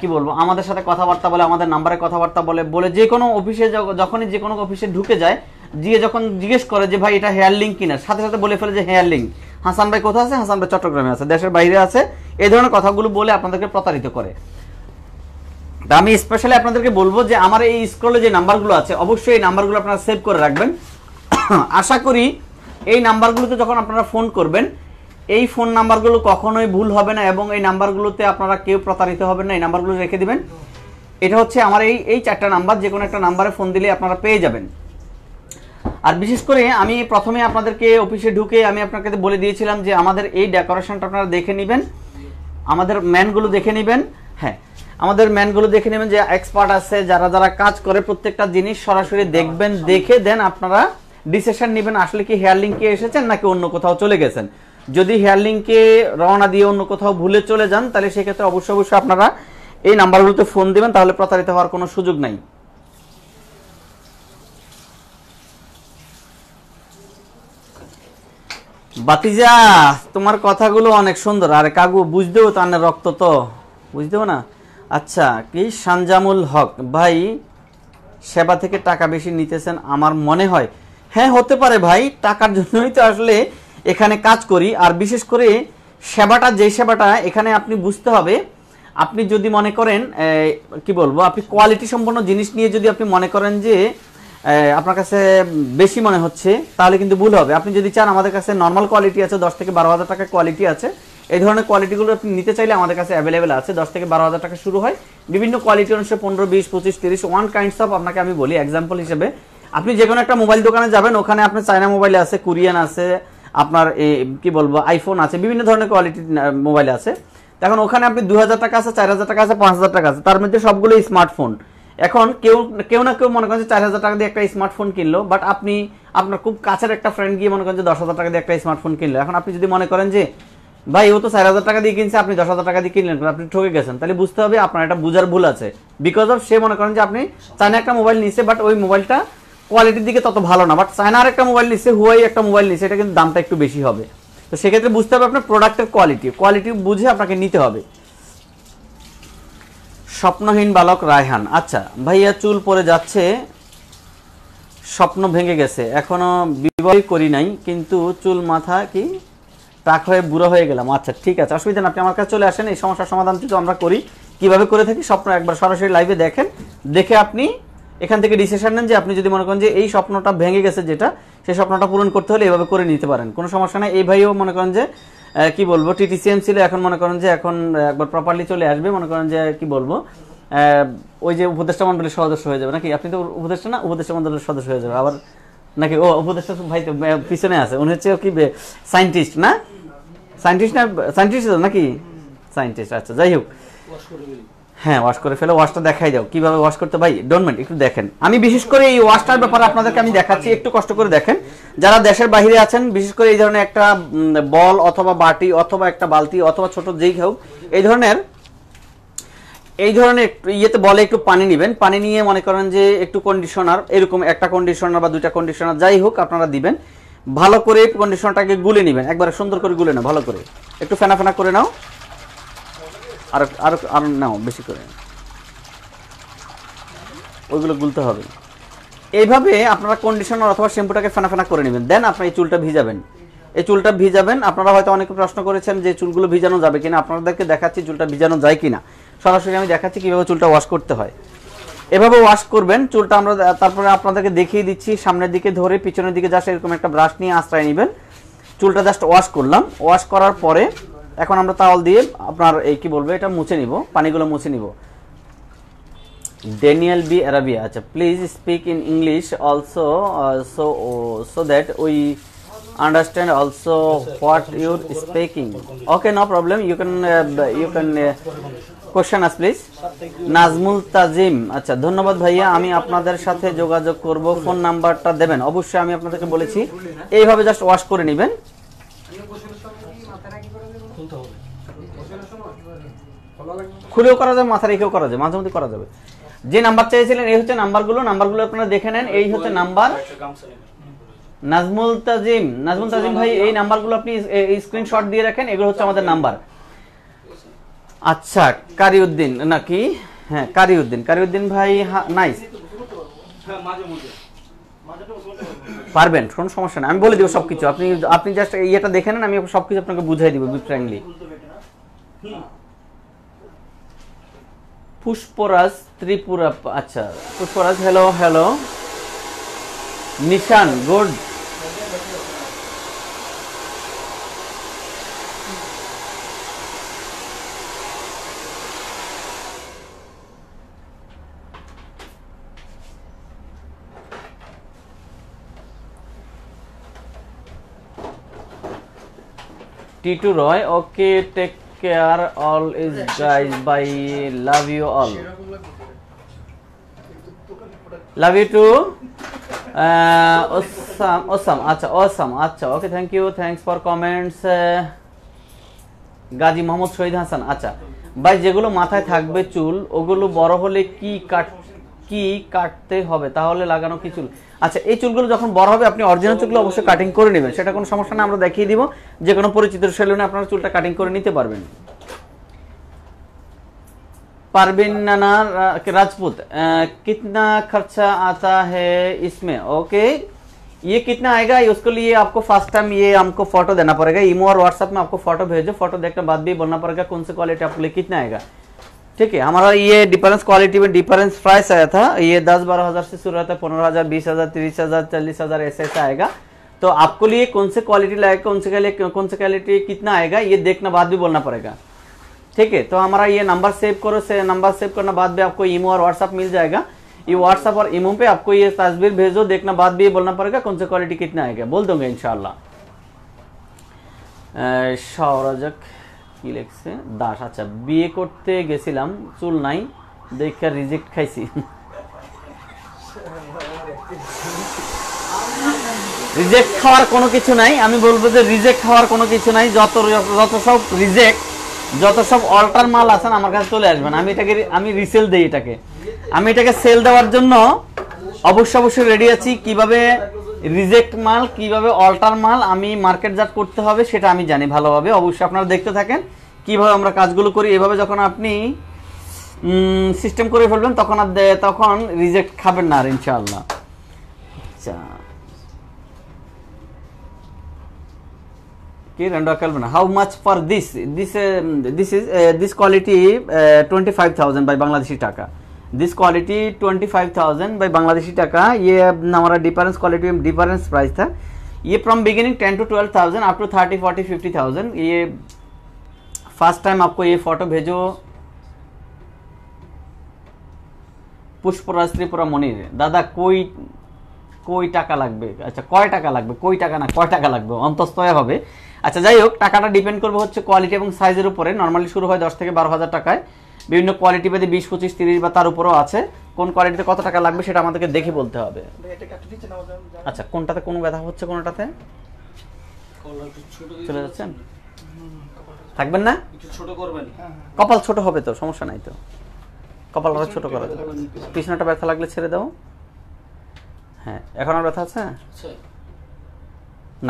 কি বলবো আমাদের সাথে কথাবার্তা বলে আমাদের নাম্বারে কথাবার্তা বলে বলে যে কোনো অফিসে যখনই যে কোনো অফিসে ঢুকে যায় গিয়ে যখন জিজ্ঞেস করে যে ভাই এটা হেয়ার লিঙ্ক কিনা সাথে সাথে বলে ফেলে যে হেয়ার লিঙ্ক হাসান ভাই কোথায় আছে হাসান ভাই চট্টগ্রামে আছে দেশের বাইরে আছে এই ধরনের কথাগুলো বলে আপনাদেরকে প্রতারিত করে তা আমি স্পেশালি আপনাদেরকে বলবো যে আমার এই স্ক্রলে যে নাম্বারগুলো আছে অবশ্যই এই নাম্বারগুলো আপনারা সেভ করে রাখবেন *coughs* আশা করি এই নাম্বারগুলোতে যখন আপনারা ফোন করবেন এই ফোন নাম্বারগুলো কখনোই ভুল হবে না এবং এই নাম্বারগুলোতে আপনারা কেউ প্রতারিত হবেন না এই নাম্বারগুলো রেখে দিবেন এটা হচ্ছে আমার এই এই চারটা নাম্বার যে কোনো একটা নাম্বারে ফোন দিলে আপনারা পেয়ে যাবেন আর বিশেষ করে আমি প্রথমে আপনাদেরকে অফিসে ঢুকে আমি আপনাকে বলে দিয়েছিলাম যে আমাদের এই ডেকোরেশনটা আপনারা দেখে নেবেন আমাদের ম্যানগুলো দেখে নেবেন হ্যাঁ আমাদের ম্যানগুলো দেখে নেবেন যে এক্সপার্ট আছে যারা যারা কাজ করে প্রত্যেকটা জিনিস সরাসরি দেখবেন দেখে দেন আপনারা ডিসিশন নেবেন আসলে কি হেয়ার লিঙ্কে এসেছেন নাকি অন্য কোথাও চলে গেছেন যদি হেয়ার লিঙ্কে রওনা দিয়ে অন্য কোথাও ভুলে চলে যান তাহলে সেক্ষেত্রে অবশ্যই অবশ্যই আপনারা এই নাম্বারগুলোতে ফোন দেবেন তাহলে প্রতারিত হওয়ার কোনো সুযোগ নাই বাতিজা তোমার কথাগুলো অনেক সুন্দর আর কাকু বুঝতেও তানের রক্ত তো বুঝতেও না আচ্ছা কি সানজামুল হক ভাই সেবা থেকে টাকা বেশি নিতেছেন আমার মনে হয় হ্যাঁ হতে পারে ভাই টাকার জন্যই তো আসলে এখানে কাজ করি আর বিশেষ করে সেবাটা যে সেবাটা এখানে আপনি বুঝতে হবে আপনি যদি মনে করেন কি বলবো আপনি কোয়ালিটি সম্পন্ন জিনিস নিয়ে যদি আপনি মনে করেন যে আপনার কাছে বেশি মনে হচ্ছে তাহলে কিন্তু ভুল হবে আপনি যদি চান আমাদের কাছে নর্মাল কোয়ালিটি আছে দশ থেকে বারো হাজার টাকা কোয়ালিটি আছে এই ধরনের কোয়ালিটিগুলো আপনি নিতে চাইলে আমাদের কাছে অ্যাভেলেবেল আছে দশ থেকে বারো হাজার টাকা শুরু হয় বিভিন্ন কোয়ালিটি অনুসারে পনেরো বিশ পঁচিশ তিরিশ ওয়ান কাইন্ডস অফ আপনাকে আমি বলি এক্সাম্পল হিসেবে আপনি যে কোনো একটা মোবাইল দোকানে যাবেন ওখানে আপনার চায়না মোবাইল আছে কোরিয়ান আছে আপনার কি বলবো আইফোন আছে বিভিন্ন ধরনের কোয়ালিটির মোবাইল আছে এখন ওখানে আপনি দু হাজার টাকা আছে চার হাজার টাকা আছে পাঁচ হাজার টাকা আছে তার মধ্যে সবগুলো স্মার্টফোন এখন কেউ কেউ না কেউ মনে করেন যে চার হাজার টাকা দিয়ে একটা স্মার্টফোন কিনলো বাট আপনি আপনার খুব কাছের একটা ফ্রেন্ড গিয়ে মনে করেন যে দশ হাজার টাকা দিয়ে একটা স্মার্টফোন কিনলো এখন আপনি যদি মনে করেন যে ভাই ও তো চার হাজার টাকা দিয়ে কিনছে আপনি দশ হাজার টাকা দিয়ে কিনলেন আপনি ঠকে গেছেন তাহলে বুঝতে হবে আপনার একটা বুঝার ভুল আছে বিকজ অফ সে মনে করেন যে আপনি চায়না একটা মোবাইল নিচ্ছে বাট ওই মোবাইলটা কোয়ালিটির দিকে তত ভালো না বাট চায়নার একটা মোবাইল নিচ্ছে হুয়াই একটা মোবাইল নিচ্ছে এটা কিন্তু দামটা একটু বেশি হবে তো সেক্ষেত্রে বুঝতে হবে আপনার প্রোডাক্টের কোয়ালিটি কোয়ালিটি বুঝে আপনাকে নিতে হবে স্বপ্নহীন বালক রায়হান আচ্ছা ভাইয়া চুল পরে যাচ্ছে স্বপ্ন ভেঙে গেছে এখনো বিবাহ করি নাই কিন্তু চুল মাথা কি টাক হয়ে বুড়ো হয়ে গেলাম আচ্ছা ঠিক আছে অসুবিধা না আপনি আমার কাছে চলে আসেন এই সমস্যার সমাধান কিন্তু আমরা করি কিভাবে করে থাকি স্বপ্ন একবার সরাসরি লাইভে দেখেন দেখে আপনি এখান থেকে ডিসিশন নেন যে আপনি যদি মনে করেন যে এই স্বপ্নটা ভেঙে গেছে যেটা সেই স্বপ্নটা পূরণ করতে হলে এভাবে করে নিতে পারেন কোনো সমস্যা নাই এই ভাইও মনে করেন যে কি বলবো টিটিসিএম ছিল এখন মনে করেন যে এখন একবার প্রপারলি চলে আসবে মনে করেন যে কি বলবো ওই যে উপদেষ্টা মন্ডলের সদস্য হয়ে যাবে নাকি আপনি তো উপদেষ্টা না উপদেষ্টা মন্ডলের সদস্য হয়ে যাবে আবার নাকি ও উপদেষ্টা ভাই তো পিছনে আছে উনি হচ্ছে কি সাইন্টিস্ট না সাইন্টিস্ট না সায়েন্টিস্ট নাকি সাইন্টিস্ট আচ্ছা যাই হোক হ্যাঁ ওয়াশ করে ফেলে ওয়াশটা দেখাই দাও কিভাবে ওয়াশ করতে ভাই ডোনমেন্ট একটু দেখেন আমি বিশেষ করে এই ওয়াশটার ব্যাপারে আপনাদেরকে আমি দেখাচ্ছি একটু কষ্ট করে দেখেন যারা দেশের বাহিরে আছেন বিশেষ করে এই ধরনের একটা বল অথবা বাটি অথবা একটা বালতি অথবা ছোট যেই হোক এই ধরনের এই ধরনের ইয়েতে বলে একটু পানি নেবেন পানি নিয়ে মনে করেন যে একটু কন্ডিশনার এরকম একটা কন্ডিশনার বা দুইটা কন্ডিশনার যাই হোক আপনারা দিবেন ভালো করে কন্ডিশনারটাকে গুলে নেবেন একবারে সুন্দর করে গুলে নাও ভালো করে একটু ফেনা ফেনা করে নাও আর আর আর নাও বেশি করে ওইগুলো গুলতে হবে এইভাবে আপনারা কন্ডিশনার অথবা শ্যাম্পুটাকে ফেনা ফেনা করে নেবেন দেন আপনি এই চুলটা ভিজাবেন এই চুলটা ভিজাবেন আপনারা হয়তো অনেকে প্রশ্ন করেছেন যে চুলগুলো ভিজানো যাবে কিনা আপনাদেরকে দেখাচ্ছি চুলটা ভিজানো যায় কিনা সরাসরি আমি দেখাচ্ছি কীভাবে চুলটা ওয়াশ করতে হয় এভাবে ওয়াশ করবেন চুলটা আমরা তারপরে আপনাদেরকে দেখিয়ে দিচ্ছি সামনের দিকে ধরে পিছনের দিকে যা এরকম একটা ব্রাশ নিয়ে আশ্রয় নেবেন চুলটা জাস্ট ওয়াশ করলাম ওয়াশ করার পরে এখন আমরা তাওয়াল দিয়ে আপনার এই কি বলবো এটা মুছে নিব পানিগুলো মুছে নিব ড্যানিয়েল বি অ্যারাবিয়া আচ্ছা please speak in English also so so that we understand also what you speaking okay no problem you can you can can question us please Najmul Tazim আচ্ছা ধন্যবাদ ভাইয়া আমি আপনাদের সাথে যোগাযোগ করব ফোন নাম্বারটা দেবেন অবশ্যই আমি আপনাদেরকে বলেছি এইভাবে জাস্ট ওয়াশ করে নেবেন খুলেও করা যাবে মাথা রেখেও করা যাবে মাঝে মধ্যে করা যাবে যে নাম্বার চাইছিলেন এই হচ্ছে নাম্বারগুলো নাম্বারগুলো আপনারা দেখে নেন এই হচ্ছে নাম্বার নাজমুল তাজিম নাজমুল তাজিম ভাই এই নাম্বারগুলো আপনি স্ক্রিনশট দিয়ে রাখেন এগুলো হচ্ছে আমাদের নাম্বার আচ্ছা কারিউদ্দিন নাকি হ্যাঁ কারিউদ্দিন কারিউদ্দিন ভাই নাইস পারবেন কোনো সমস্যা নেই আমি বলে সব সবকিছু আপনি আপনি জাস্ট ইয়েটা দেখে নেন আমি সবকিছু আপনাকে বুঝাই দিব ফ্র্যাঙ্কলি পুষ্পরাজ ত্রিপুরা আচ্ছা Pushparaj hello hello Nishan good Titu Roy okay take care all is guys bye love you all love you too awesome awesome আচ্ছা ওসাম আচ্ছা okay thank you thanks for comments Gazi Mohammad Shahid Hasan আচ্ছা ভাই যেগুলো মাথায় থাকবে চুল ওগুলো বড় হলে কি কাট কি কাটতে হবে তাহলে লাগানো কি চুল আচ্ছা এই চুলগুলো যখন বড় হবে আপনি অরিজিনাল চুলগুলো অবশ্যই কাটিং করে নেবেন সেটা কোনো সমস্যা না আমরা দেখিয়ে দিব যে কোনো পরিচিত সেলুনে আপনারা চুলটা কাটিং করে নিতে পারবেন পারবেন না না রাজপুত কিতনা খরচা আতা হে ইসমে ওকে ইয়ে কিতনা আয়েগা উসকো লিয়ে আপকো ফার্স্ট টাইম ইয়ে আমকো ফটো দেনা পড়েগা ইমো আর হোয়াটসঅ্যাপ মে আপকো ফটো ভেজো ফটো দেখতে বাদ দিয়ে বলনা পড়েগা কোন সে কোয়ালিটি আপকো লিয়ে কিতনা আয়েগা ठीक है हमारा ये डिफरेंस क्वालिटी में डिफरेंस प्राइस आया था ये दस बारह हज़ार से शुरू रहता है पंद्रह हज़ार बीस हज़ार तीस हज़ार चालीस हज़ार ऐसे ऐसा आएगा तो आपको लिए कौन से क्वालिटी लाएगा कौन से क्वालिटी कौन से क्वालिटी कितना आएगा ये देखना बाद भी बोलना पड़ेगा ठीक है तो हमारा ये नंबर सेव करो से नंबर सेव करना बाद भी आपको ईमो और व्हाट्सअप मिल जाएगा ये व्हाट्सअप और ईमो पे आपको ये तस्वीर भेजो देखना बाद भी ये बोलना पड़ेगा कौन सा क्वालिटी कितना आएगा बोल दूंगा इनशाला शाहराजक কি লেখছে দাস আচ্ছা বিয়ে করতে গেছিলাম চুল নাই দেখে রিজেক্ট খাইছি রিজেক্ট খাওয়ার কোনো কিছু নাই আমি বলবো যে রিজেক্ট খাওয়ার কোনো কিছু নাই যত যত সব রিজেক্ট যত সব অল্টার মাল আছে আমার কাছে চলে আসবেন আমি এটাকে আমি রিসেল দিই এটাকে আমি এটাকে সেল দেওয়ার জন্য অবশ্য অবশ্যই রেডি আছি কিভাবে রিজেক্ট মাল কিভাবে অল্টার মাল আমি মার্কেট জাত করতে হবে সেটা আমি জানি ভালোভাবে অবশ্যই আপনারা দেখতে থাকেন কিভাবে আমরা কাজগুলো করি এভাবে যখন আপনি সিস্টেম করে ফেলবেন তখন আর তখন রিজেক্ট খাবেন না আর ইনশাআল্লাহ আচ্ছা কি রেন্ডো খেলবে না how much for this this this is this quality twenty five thousand by Bangladeshi taka this quality twenty five thousand by Bangladeshi taka ইয়ে আমার ডিফারেন্স কোয়ালিটি ডিফারেন্স প্রাইস থা ইয়ে from beginning ten to twelve thousand up to thirty forty fifty thousand ইয়ে first time first ইয়ে photo ভেজো পুষ্পরাজ ত্রিপুরা মনির দাদা কই কই টাকা লাগবে আচ্ছা কয় টাকা লাগবে কই টাকা না কয় টাকা লাগবে অন্তস্তয় হবে আচ্ছা যাই হোক টাকাটা ডিপেন্ড করবে হচ্ছে কোয়ালিটি এবং সাইজের উপরে নর্মালি শুরু হয় দশ থেকে বারো হাজার টাকায় বিভিন্ন কোয়ালিটি ভেদে বিশ পঁচিশ তিরিশ বা তার উপরও আছে কোন কোয়ালিটিতে কত টাকা লাগবে সেটা আমাদেরকে দেখে বলতে হবে আচ্ছা কোনটাতে কোন ব্যথা হচ্ছে কোনটাতে চলে যাচ্ছেন থাকবেন না হ্যাঁ, হ্যাঁ। কপাল ছোট হবে তো সমস্যা নাই তো কপালটা ছোট করা যাবে পিছনেটা ব্যথা লাগলে ছেড়ে দাও হ্যাঁ এখন আর ব্যথা আছে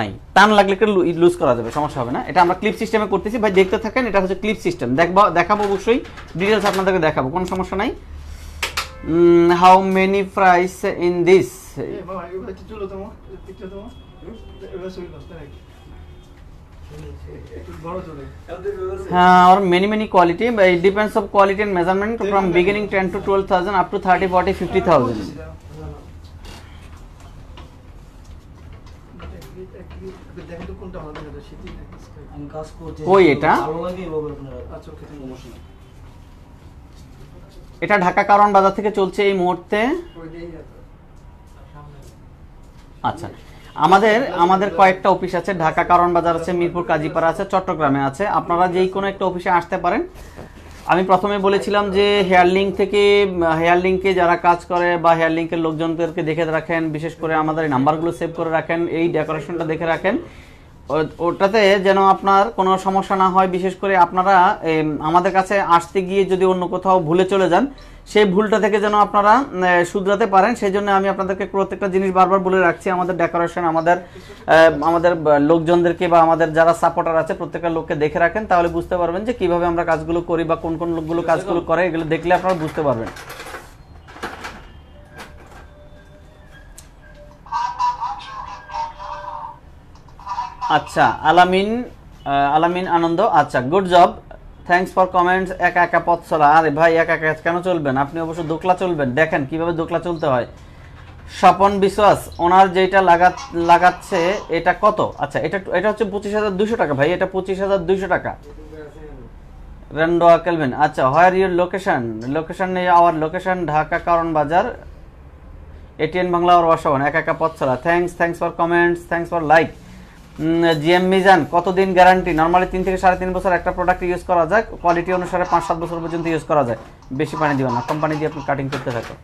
নাই টান লাগলে লুজ করা যাবে সমস্যা হবে না এটা আমরা ক্লিপ সিস্টেমে করতেছি ভাই দেখতে থাকেন এটা হচ্ছে ক্লিপ সিস্টেম দেখবো দেখাবো অবশ্যই ডিটেলস আপনাদেরকে দেখাবো কোনো সমস্যা নাই how many price in this many many many quality depends of quality and measurement from beginning twelve thousand up to thirty forty fifty thousand কই আচ্ছা, এটা ঢাকা কারণ বাজার থেকে চলছে এই মুহূর্তে আচ্ছা আমাদের আমাদের কয়েকটা অফিস আছে ঢাকা কারণ বাজার আছে মিরপুর কাজীপাড়া আছে চট্টগ্রামে আছে আপনারা যেই কোনো একটা অফিসে আসতে পারেন আমি প্রথমে বলেছিলাম যে হেয়ার লিঙ্ক থেকে হেয়ার লিঙ্কে যারা কাজ করে বা হেয়ার লিঙ্কের লোকজনদেরকে দেখে রাখেন বিশেষ করে আমাদের এই নাম্বারগুলো সেভ করে রাখেন এই ডেকোরেশনটা দেখে রাখেন ওটাতে যেন আপনার কোনো সমস্যা না হয় বিশেষ করে আপনারা আমাদের কাছে আসতে গিয়ে যদি অন্য কোথাও ভুলে চলে যান সেই ভুলটা থেকে যেন আপনারা শুধরাতে পারেন সেই জন্য আমি আপনাদেরকে প্রত্যেকটা জিনিস বারবার বলে রাখছি আমাদের ডেকোরেশন আমাদের আমাদের লোকজনদেরকে বা আমাদের যারা সাপোর্টার আছে প্রত্যেকটা লোককে দেখে রাখেন তাহলে বুঝতে পারবেন যে কিভাবে আমরা কাজগুলো করি বা কোন কোন লোকগুলো কাজগুলো করে এগুলো দেখলে আপনারা বুঝতে পারবেন আচ্ছা আলামিন আলামিন আনন্দ আচ্ছা good job thanks for comments একা একা পথ চলা আরে ভাই একা একা কেন চলবেন আপনি অবশ্য দোকলা চলবেন দেখেন কিভাবে দোকলা চলতে হয় স্বপন বিশ্বাস ওনার যেটা লাগা লাগাচ্ছে এটা কত আচ্ছা এটা এটা হচ্ছে পঁচিশ হাজার দুশো টাকা ভাই এটা পঁচিশ হাজার দুশো টাকা রেন্ডোয়া কেলভেন আচ্ছা হোয়ার ইউর লোকেশন নেই আওয়ার লোকেশন ঢাকা কারণ বাজার এটিএন বাংলা ওর ওয়াশাবন একা একা পথ চলা thanks thanks for comments thanks for like GM Mizan কতদিন গ্যারান্টি নর্মালি তিন থেকে সাড়ে তিন বছর একটা প্রোডাক্ট ইউজ করা যায় কোয়ালিটি অনুসারে পাঁচ সাত বছর পর্যন্ত ইউজ করা যায় বেশি পানি দিবেন না কোম্পানি দিয়ে আপনি কাটিং করতে থাকেন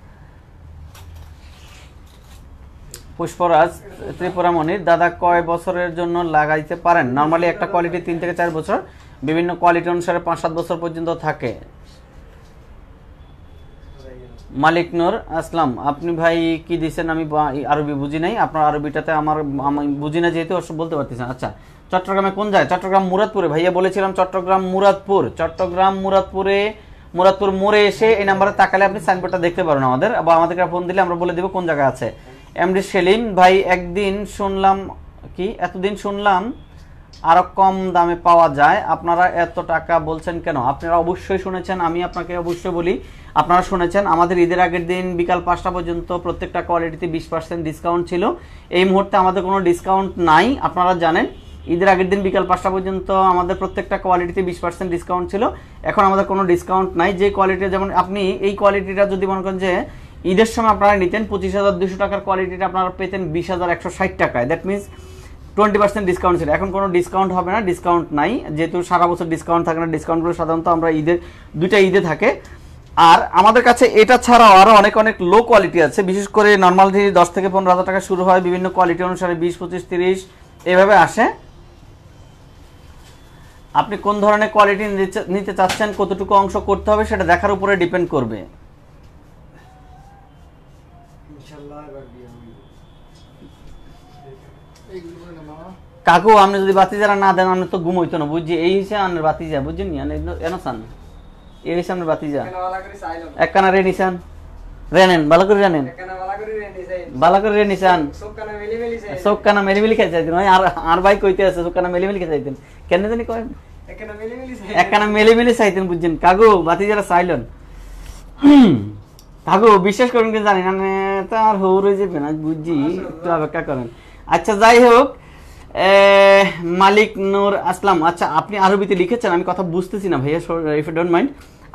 পুষ্পরাজ ত্রিপুরামণির দাদা কয় বছরের জন্য লাগাইতে পারেন নর্মালি একটা কোয়ালিটি তিন থেকে চার বছর বিভিন্ন কোয়ালিটি অনুসারে পাঁচ সাত বছর পর্যন্ত থাকে মালিক নূর আসলাম আপনি ভাই কি দিচ্ছেন আমি আরবি বুঝি নাই আপনার আরবিটাতে আমার আমি বুঝি না যেহেতু বলতে পারতেছেন আচ্ছা চট্টগ্রামে কোন যায় চট্টগ্রাম মুরাদপুরে ভাইয়া বলেছিলাম চট্টগ্রাম মুরাদপুর চট্টগ্রাম মুরাদপুরে মুরাদপুর মোড়ে এসে এই নাম্বারে তাকালে আপনি সাইনবোর্ডটা দেখতে পারেন আমাদের আবার আমাদেরকে ফোন দিলে আমরা বলে দেবো কোন জায়গা আছে এমডি সেলিম ভাই একদিন শুনলাম কি এতদিন শুনলাম আরও কম দামে পাওয়া যায় আপনারা এত টাকা বলছেন কেন আপনারা অবশ্যই শুনেছেন আমি আপনাকে অবশ্যই বলি আপনারা শুনেছেন আমাদের ঈদের আগের দিন বিকাল পাঁচটা পর্যন্ত প্রত্যেকটা কোয়ালিটিতে বিশ পার্সেন্ট ডিসকাউন্ট ছিল এই মুহূর্তে আমাদের কোনো ডিসকাউন্ট নাই আপনারা জানেন ঈদের আগের দিন বিকাল পাঁচটা পর্যন্ত আমাদের প্রত্যেকটা কোয়ালিটিতে বিশ পার্সেন্ট ডিসকাউন্ট ছিল এখন আমাদের কোনো ডিসকাউন্ট নাই যে কোয়ালিটি যেমন আপনি এই কোয়ালিটিটা যদি মনে করেন যে ঈদের সময় আপনারা নিতেন পঁচিশ হাজার দুশো টাকার কোয়ালিটিটা আপনারা পেতেন বিশ হাজার একশো ষাট টাকায় that means twenty percent discount ছিল এখন কোনো ডিসকাউন্ট হবে না ডিসকাউন্ট নাই যেহেতু সারা বছর ডিসকাউন্ট থাকে না ডিসকাউন্টগুলো সাধারণত আমরা ঈদের দুইটা ঈদে থাকে আর আমাদের কাছে এটা ছাড়াও আরও অনেক অনেক লো কোয়ালিটি আছে বিশেষ করে নর্মাল যদি দশ থেকে পনেরো হাজার টাকা শুরু হয় বিভিন্ন কোয়ালিটি অনুসারে বিশ পঁচিশ তিরিশ এভাবে আসে আপনি কোন ধরনের কোয়ালিটি নিতে চাচ্ছেন কতটুকু অংশ করতে হবে সেটা দেখার উপরে ডিপেন্ড করবে কাকু আপনি যদি বাতি যারা না দেন আমি তো ঘুম হইতো না বুঝছি এই হিসেবে আপনার বাতি যা বুঝছেন এই হইছে আমার বাতিজা একখানা রে নিসান রেনেন ভালো করে রেনেন ভালো করে রে নিসান চোখ কানা মেলি মেলি খাই চাইতেন আর আর ভাই কইতে আছে চোখ কানা মেলি মেলি খাই চাইতেন কেন জানি কয় একখানা মেলি মেলি চাইতেন বুঝছেন কাগো বাতিজারা চাইলেন কাগো বিশ্বাস করেন কি জানি না তার হৌরে যাবে না বুঝি একটু অপেক্ষা করেন আচ্ছা যাই হোক মালিক নূর আসলাম আচ্ছা আপনি আরবিতে লিখেছেন আমি কথা বুঝতেছি না ভাইয়া ইফ ইউ ডোন্ট মাইন্ড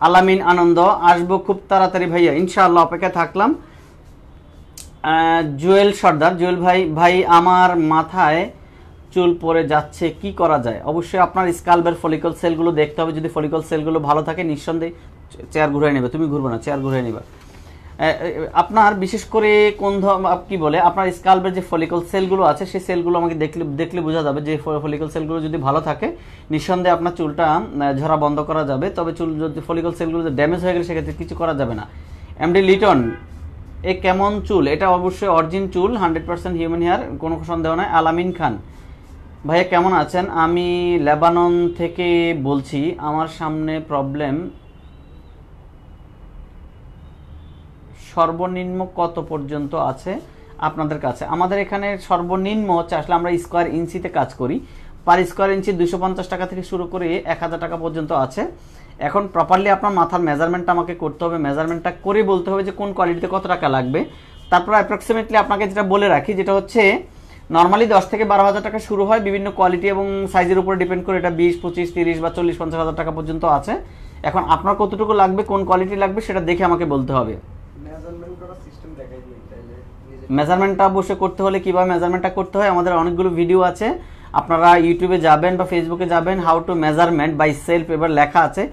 আলামিন আনন্দ আসবো খুব তাড়াতাড়ি ভাইয়া ইনশাআল্লাহ অপেক্ষা থাকলাম জুয়েল সর্দার জুয়েল ভাই ভাই আমার মাথায় চুল পরে যাচ্ছে কি করা যায় অবশ্যই আপনার স্কাল্পের ফলিকল সেলগুলো দেখতে হবে যদি ফলিকল সেলগুলো ভালো থাকে নিঃসন্দেহে চেয়ার ঘুরে নেবে তুমি ঘুরবে না চেয়ার ঘুরে নেবে আপনার বিশেষ করে কোন কি বলে আপনার স্কাল্পের যে ফলিকল সেলগুলো আছে সেই সেলগুলো আমাকে দেখলে দেখলে বোঝা যাবে যে ফলিকল সেলগুলো যদি ভালো থাকে নিঃসন্দেহে আপনার চুলটা ঝরা বন্ধ করা যাবে তবে চুল যদি ফলিকল সেলগুলো ড্যামেজ হয়ে গেলে সেক্ষেত্রে কিছু করা যাবে না এমডি লিটন এ কেমন চুল এটা অবশ্যই অরিজিন চুল হান্ড্রেড পার্সেন্ট হিউম্যান হেয়ার কোনো সন্দেহ নয় আলামিন খান ভাইয়া কেমন আছেন আমি লেবানন থেকে বলছি আমার সামনে প্রবলেম সর্বনিম্ন কত পর্যন্ত আছে আপনাদের কাছে আমাদের এখানে সর্বনিম্ন হচ্ছে আসলে আমরা স্কোয়ার ইঞ্চিতে কাজ করি পার স্কোয়ার ইঞ্চি দুশো পঞ্চাশ টাকা থেকে শুরু করে এক হাজার টাকা পর্যন্ত আছে এখন প্রপারলি আপনার মাথার মেজারমেন্টটা আমাকে করতে হবে মেজারমেন্টটা করে বলতে হবে যে কোন কোয়ালিটিতে কত টাকা লাগবে তারপর অ্যাপ্রক্সিমেটলি আপনাকে যেটা বলে রাখি যেটা হচ্ছে নর্মালি দশ থেকে বারো হাজার টাকা শুরু হয় বিভিন্ন কোয়ালিটি এবং সাইজের উপরে ডিপেন্ড করে এটা বিশ পঁচিশ তিরিশ বা চল্লিশ পঞ্চাশ হাজার টাকা পর্যন্ত আছে এখন আপনার কতটুকু লাগবে কোন কোয়ালিটি লাগবে সেটা দেখে আমাকে বলতে হবে মেজারমেন্টটা অবশ্যই করতে হলে কীভাবে মেজারমেন্টটা করতে হয় আমাদের অনেকগুলো ভিডিও আছে আপনারা ইউটিউবে যাবেন বা ফেসবুকে যাবেন how to measurement by self এবার লেখা আছে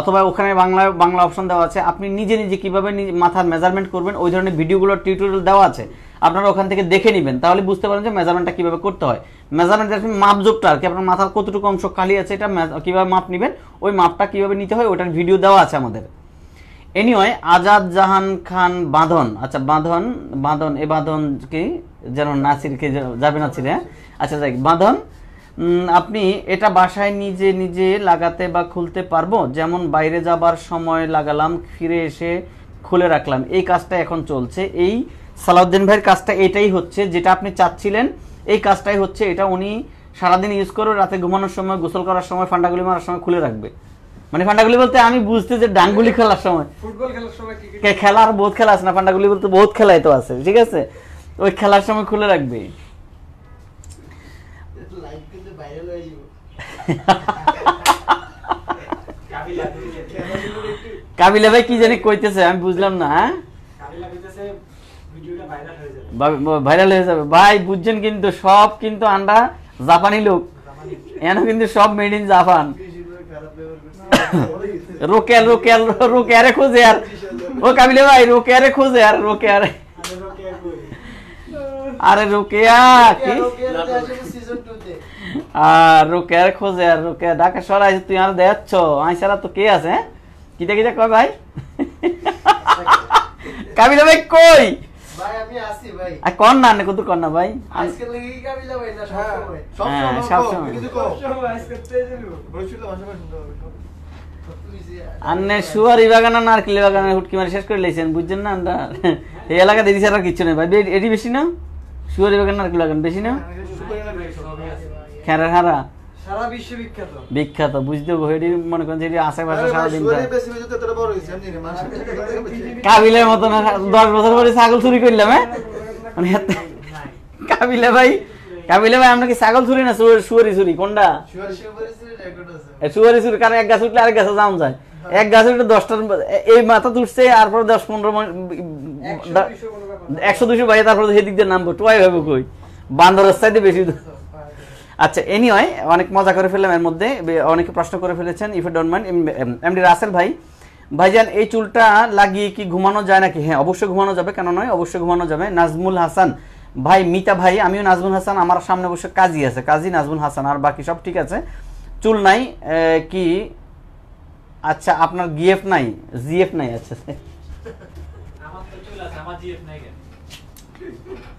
অথবা ওখানে বাংলা বাংলা অপশন দেওয়া আছে আপনি নিজে নিজে কীভাবে মাথার মেজারমেন্ট করবেন ওই ধরনের ভিডিওগুলো টিউটোরিয়াল দেওয়া আছে আপনারা ওখান থেকে দেখে নেবেন তাহলে বুঝতে পারেন যে মেজারমেন্টটা কীভাবে করতে হয় মেজারমেন্ট মাপজোকটা আর কি আপনার মাথার কতটুকু অংশ খালি আছে এটা কীভাবে মাপ নেবেন ওই মাপটা কীভাবে নিতে হয় ওটার ভিডিও দেওয়া আছে আমাদের এনিওয়ে আজাদ জাহান খান বাঁধন আচ্ছা বাঁধন বাঁধন এ বাঁধন কি যেন কে যাবে না হ্যাঁ আচ্ছা যাই বাঁধন আপনি এটা বাসায় নিজে নিজে লাগাতে বা খুলতে পারবো যেমন বাইরে যাবার সময় লাগালাম ফিরে এসে খুলে রাখলাম এই কাজটা এখন চলছে এই সালাউদ্দিন ভাইয়ের কাজটা এটাই হচ্ছে যেটা আপনি চাচ্ছিলেন এই কাজটাই হচ্ছে এটা উনি সারাদিন ইউজ করে রাতে ঘুমানোর সময় গোসল করার সময় ফান্ডাগুলি মারার সময় খুলে রাখবে মানে ফান্ডাগুলি বলতে আমি বুঝতে যে ডাঙ্গুলি খেলার সময় ফুটবল খেলার সময় বহুত খেলা আছে না ফান্ডাগুলি বলতে বহুত খেলাই তো আছে ঠিক আছে ওই খেলার সময় খুলে রাখবে কাবিলা ভাই কি জানি কইতেছে আমি বুঝলাম না হ্যাঁ? ভাইরাল হয়ে যাবে ভাই বুঝছেন কিন্তু সব কিন্তু আন্ডা জাপানি লোক এন কিন্তু সব মেড ইন জাপান রোকেয়ার রোকেয়ার রোকেয়ারে খোঁজে আর ও কাবিলে ভাই রোকেয়ারে খোঁজে আর রোকেয়ারে আরে রোকেয়া কি আর রোকেয়ার খোঁজে আর রোকেয়া ঢাকা শহর আছে তুই আর দেখছ আমি ছাড়া তো কে আছে কিটা কিটা কয় ভাই কাবিলে ভাই কই কর না কর না ভাই হ্যাঁ, হ্যাঁ, নারকেল হুটকি শেষ করে লেছেন বুঝছেন না এই এলাকা আর কিছু নেই ভাই এটি বেশি না সুয়ারি বাগান নারকেল বাগান বেশি না হ্যাঁ, খেরা হারা বিখ্যাত বুঝতে হেডি মনে করেন যেটি আশেপাশে সারাদিন কাবিলের মতো না দশ বছর পরে ছাগল চুরি করলাম হ্যাঁ মানে কাবিলে ভাই কাবিলে ভাই ছাগল চুরি না সুয়ারি চুরি কোনটা সুয়ারি চুরি কারণ এক গাছ উঠলে আরেক গাছে দাম যায় এক গাছ উঠলে দশটার এই মাথা তুলছে আর পরে দশ পনেরো একশো দুশো বাইরে তারপরে সেদিক দিয়ে নামবো টুয়াই ভাবে কই বান্দরের সাইডে বেশি আচ্ছা এনিওয়ে অনেক মজা করে ফেললাম এর মধ্যে অনেকে প্রশ্ন করে ফেলেছেন if don't mind MD Rasel ভাই ভাইজান এই চুলটা লাগিয়ে কি ঘুমানো যায় নাকি হ্যাঁ অবশ্যই ঘুমানো যাবে কেন নয় অবশ্যই ঘুমানো যাবে নাজমুল হাসান ভাই মিতা ভাই আমিও নাজমুল হাসান আমার সামনে অবশ্য কাজী আছে কাজী নাজমুল হাসান আর বাকি সব ঠিক আছে চুল নাই কি আচ্ছা আপনার গিএফ নাই জিএফ নাই আচ্ছা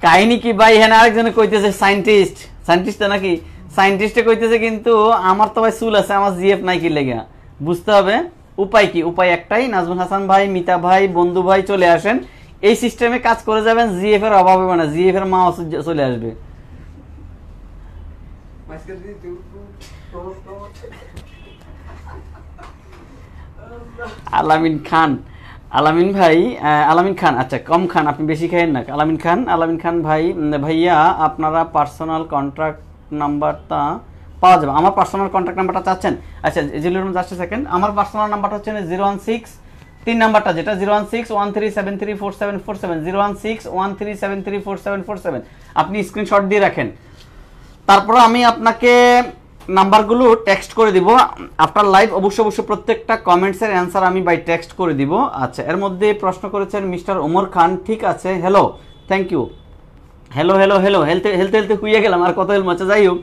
কাহিনী কি ভাই হ্যাঁ আরেকজনে কইতেছে সাইন্টিস্ট সাইন্টিস্ট নাকি সায়েন্টিস্টে কইতেছে কিন্তু আমার তো ভাই চুল আছে আমার জিএফ নাই কি লেগে বুঝতে হবে উপায় কি উপায় একটাই নাজমুল হাসান ভাই মিতা ভাই বন্ধু ভাই চলে আসেন এই সিস্টেমে কাজ করে যাবেন জিএফ এর অভাব হবে না জিএফ এর মা চলে আসবে আলামিন খান আলামিন ভাই আলামিন খান আচ্ছা কম খান আপনি বেশি খাইয়েন না আলামিন খান আলামিন খান ভাই ভাইয়া আপনারা পার্সোনাল কন্ট্রাক্ট নাম্বারটা পাওয়া যাবে আমার পার্সোনাল কন্ট্যাক্ট নাম্বারটা চাচ্ছেন আচ্ছা জিলুর জাস্ট সেকেন্ড আমার পার্সোনাল নাম্বারটা হচ্ছে জিরো ওয়ান সিক্স তিন নাম্বারটা যেটা zero one six one three seven three four seven four seven zero one six one three seven three four seven four seven আপনি স্ক্রিনশট দিয়ে রাখেন তারপর আমি আপনাকে নাম্বারগুলো টেক্সট করে দিব আফটার লাইভ অবশ্য অবশ্য প্রত্যেকটা কমেন্টসের অ্যান্সার আমি বাই টেক্সট করে দিব আচ্ছা এর মধ্যে প্রশ্ন করেছেন মিস্টার ওমর খান ঠিক আছে hello thank you hello hello hello হেলতে হেলতে হেলতে হুইয়ে গেলাম আর কত হেল মাছে যাই হোক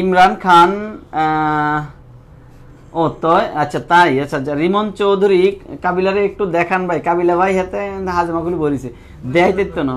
ইমরান খান ও তো আচ্ছা তাই আচ্ছা, আচ্ছা রিমন চৌধুরী কাবিলারে একটু দেখান ভাই কাবিলা ভাই হাতে হাজমাগুলি বলিছে দেয় দিত না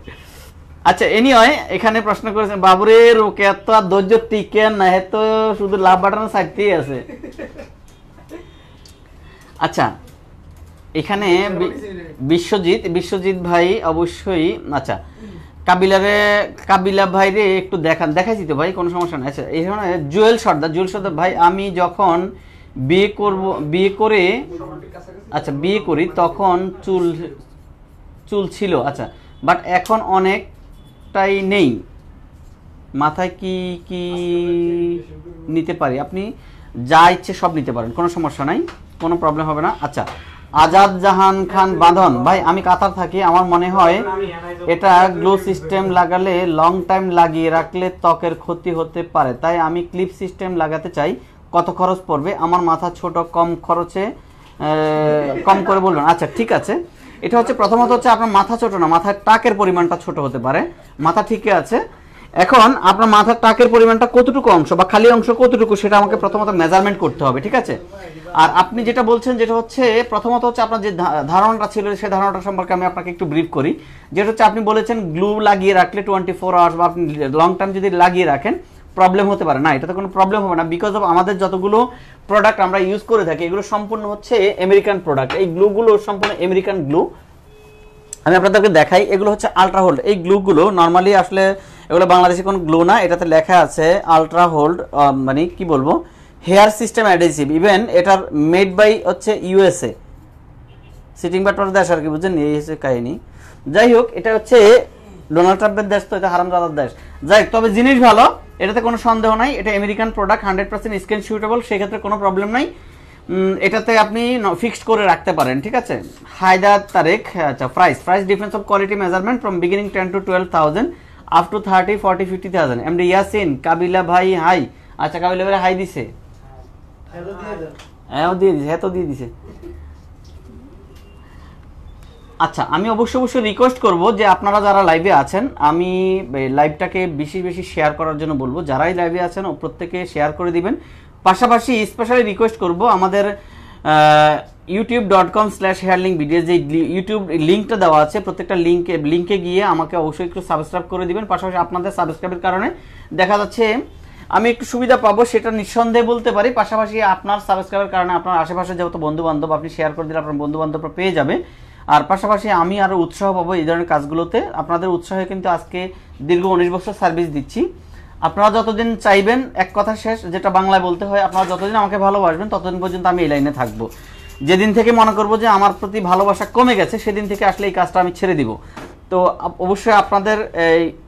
আচ্ছা এনি হয় এখানে প্রশ্ন করেছেন বাবুরে রোকেয়া তো আর ধৈর্য টিকে না তো শুধু লাভ বাটানো সাইডতেই আছে আচ্ছা এখানে বিশ্বজিৎ বিশ্বজিৎ ভাই অবশ্যই আচ্ছা কাবিলারে কাবিলা ভাইরে একটু দেখান দেখাইছি তো ভাই কোনো সমস্যা নেই আচ্ছা এই ধরনের জুয়েল সর্দার জুয়েল সর্দার ভাই আমি যখন বিয়ে করব বিয়ে করে আচ্ছা বিয়ে করি তখন চুল চুল ছিল আচ্ছা বাট এখন অনেক মাথাটাই নেই মাথায় কি কি নিতে পারি আপনি যা ইচ্ছে সব নিতে পারেন কোনো সমস্যা নাই কোনো প্রবলেম হবে না আচ্ছা আজাদ জাহান খান বাঁধন ভাই আমি কাতার থাকি আমার মনে হয় এটা গ্লো সিস্টেম লাগালে লং টাইম লাগিয়ে রাখলে ত্বকের ক্ষতি হতে পারে তাই আমি ক্লিপ সিস্টেম লাগাতে চাই কত খরচ পড়বে আমার মাথা ছোট কম খরচে কম করে বলবেন আচ্ছা ঠিক আছে এটা হচ্ছে প্রথমত হচ্ছে আপনার মাথা ছোট না মাথার টাকের পরিমাণটা ছোট হতে পারে মাথা ঠিকই আছে এখন আপনার মাথার টাকের পরিমাণটা কতটুকু অংশ বা খালি অংশ কতটুকু সেটা আমাকে প্রথমত মেজারমেন্ট করতে হবে ঠিক আছে আর আপনি যেটা বলছেন যেটা হচ্ছে প্রথমত হচ্ছে আপনার যে ধারণাটা ছিল সেই ধারণাটা সম্পর্কে আমি আপনাকে একটু ব্রিফ করি যেটা হচ্ছে আপনি বলেছেন গ্লু লাগিয়ে রাখলে টোয়েন্টি ফোর আওয়ার্স বা আপনি লং টার্ম যদি লাগিয়ে রাখেন প্রবলেম হতে পারে না এটাতে কোনো প্রবলেম হবে না বিকজ অফ আমাদের যতগুলো প্রোডাক্ট আমরা ইউজ করে থাকি এগুলো সম্পূর্ণ হচ্ছে আমেরিকান প্রোডাক্ট এই গ্লুগুলো সম্পূর্ণ আমেরিকান গ্লু আমি আপনাদেরকে দেখাই এগুলো হচ্ছে আলট্রা হোল্ড এই গ্লুগুলো নর্মালি আসলে এগুলো বাংলাদেশে কোনো গ্লু না এটাতে লেখা আছে আলট্রা হোল্ড মানে কি বলবো হেয়ার সিস্টেম অ্যাডেসিভ ইভেন এটার মেড বাই হচ্ছে ইউএসএ সিটিং বা টোর দেশ আর কি বুঝছেন এই হচ্ছে কাহিনী যাই হোক এটা হচ্ছে ডোনাল্ড ট্রাম্পের দেশ তো এটা হারামজাদার দেশ যাই তবে জিনিস ভালো এটাতে কোনো সন্দেহ নাই এটা American product hundred percent screen suitable সেক্ষেত্রে কোনো প্রবলেম নাই এটাতে আপনি ফিক্সড করে রাখতে পারেন ঠিক আছে হায়দার তারেক আচ্ছা price price difference of quality measurement from beginning ten to twelve thousand up to thirty forty fifty thousand MD Yasin Kabila ভাই হাই আচ্ছা কাবিলা ভাই হাই দিছে হ্যাঁ দিয়ে দিছে হ্যাঁ তো দিয়ে দিছে আচ্ছা আমি অবশ্যই অবশ্যই রিকোয়েস্ট করব যে আপনারা যারা লাইভে আছেন আমি লাইভটাকে বেশি বেশি শেয়ার করার জন্য বলবো যারাই লাইভে আছেন ও প্রত্যেকে শেয়ার করে দিবেন পাশাপাশি স্পেশালি রিকোয়েস্ট করব আমাদের YouTube dot com slash hairling video যে ইউটিউব লিঙ্কটা দেওয়া আছে প্রত্যেকটা লিঙ্কে লিঙ্কে গিয়ে আমাকে অবশ্যই একটু সাবস্ক্রাইব করে দিবেন পাশাপাশি আপনাদের সাবস্ক্রাইবের কারণে দেখা যাচ্ছে আমি একটু সুবিধা পাবো সেটা নিঃসন্দেহে বলতে পারি পাশাপাশি আপনার সাবস্ক্রাইবের কারণে আপনার আশেপাশে যেহেতু বন্ধু বান্ধব আপনি শেয়ার করে দিলে আপনার বন্ধু বান্ধবরা পেয়ে যাবে আর পাশাপাশি আমি আরও উৎসাহ পাবো এই ধরনের কাজগুলোতে আপনাদের উৎসাহে কিন্তু আজকে দীর্ঘ উনিশ বছর সার্ভিস দিচ্ছি আপনারা যতদিন চাইবেন এক কথা শেষ যেটা বাংলায় বলতে হয় আপনারা যতদিন আমাকে ভালোবাসবেন ততদিন পর্যন্ত আমি এই লাইনে থাকবো যেদিন থেকে মনে করবো যে আমার প্রতি ভালোবাসা কমে গেছে সেদিন থেকে আসলে এই কাজটা আমি ছেড়ে দিব তো অবশ্যই আপনাদের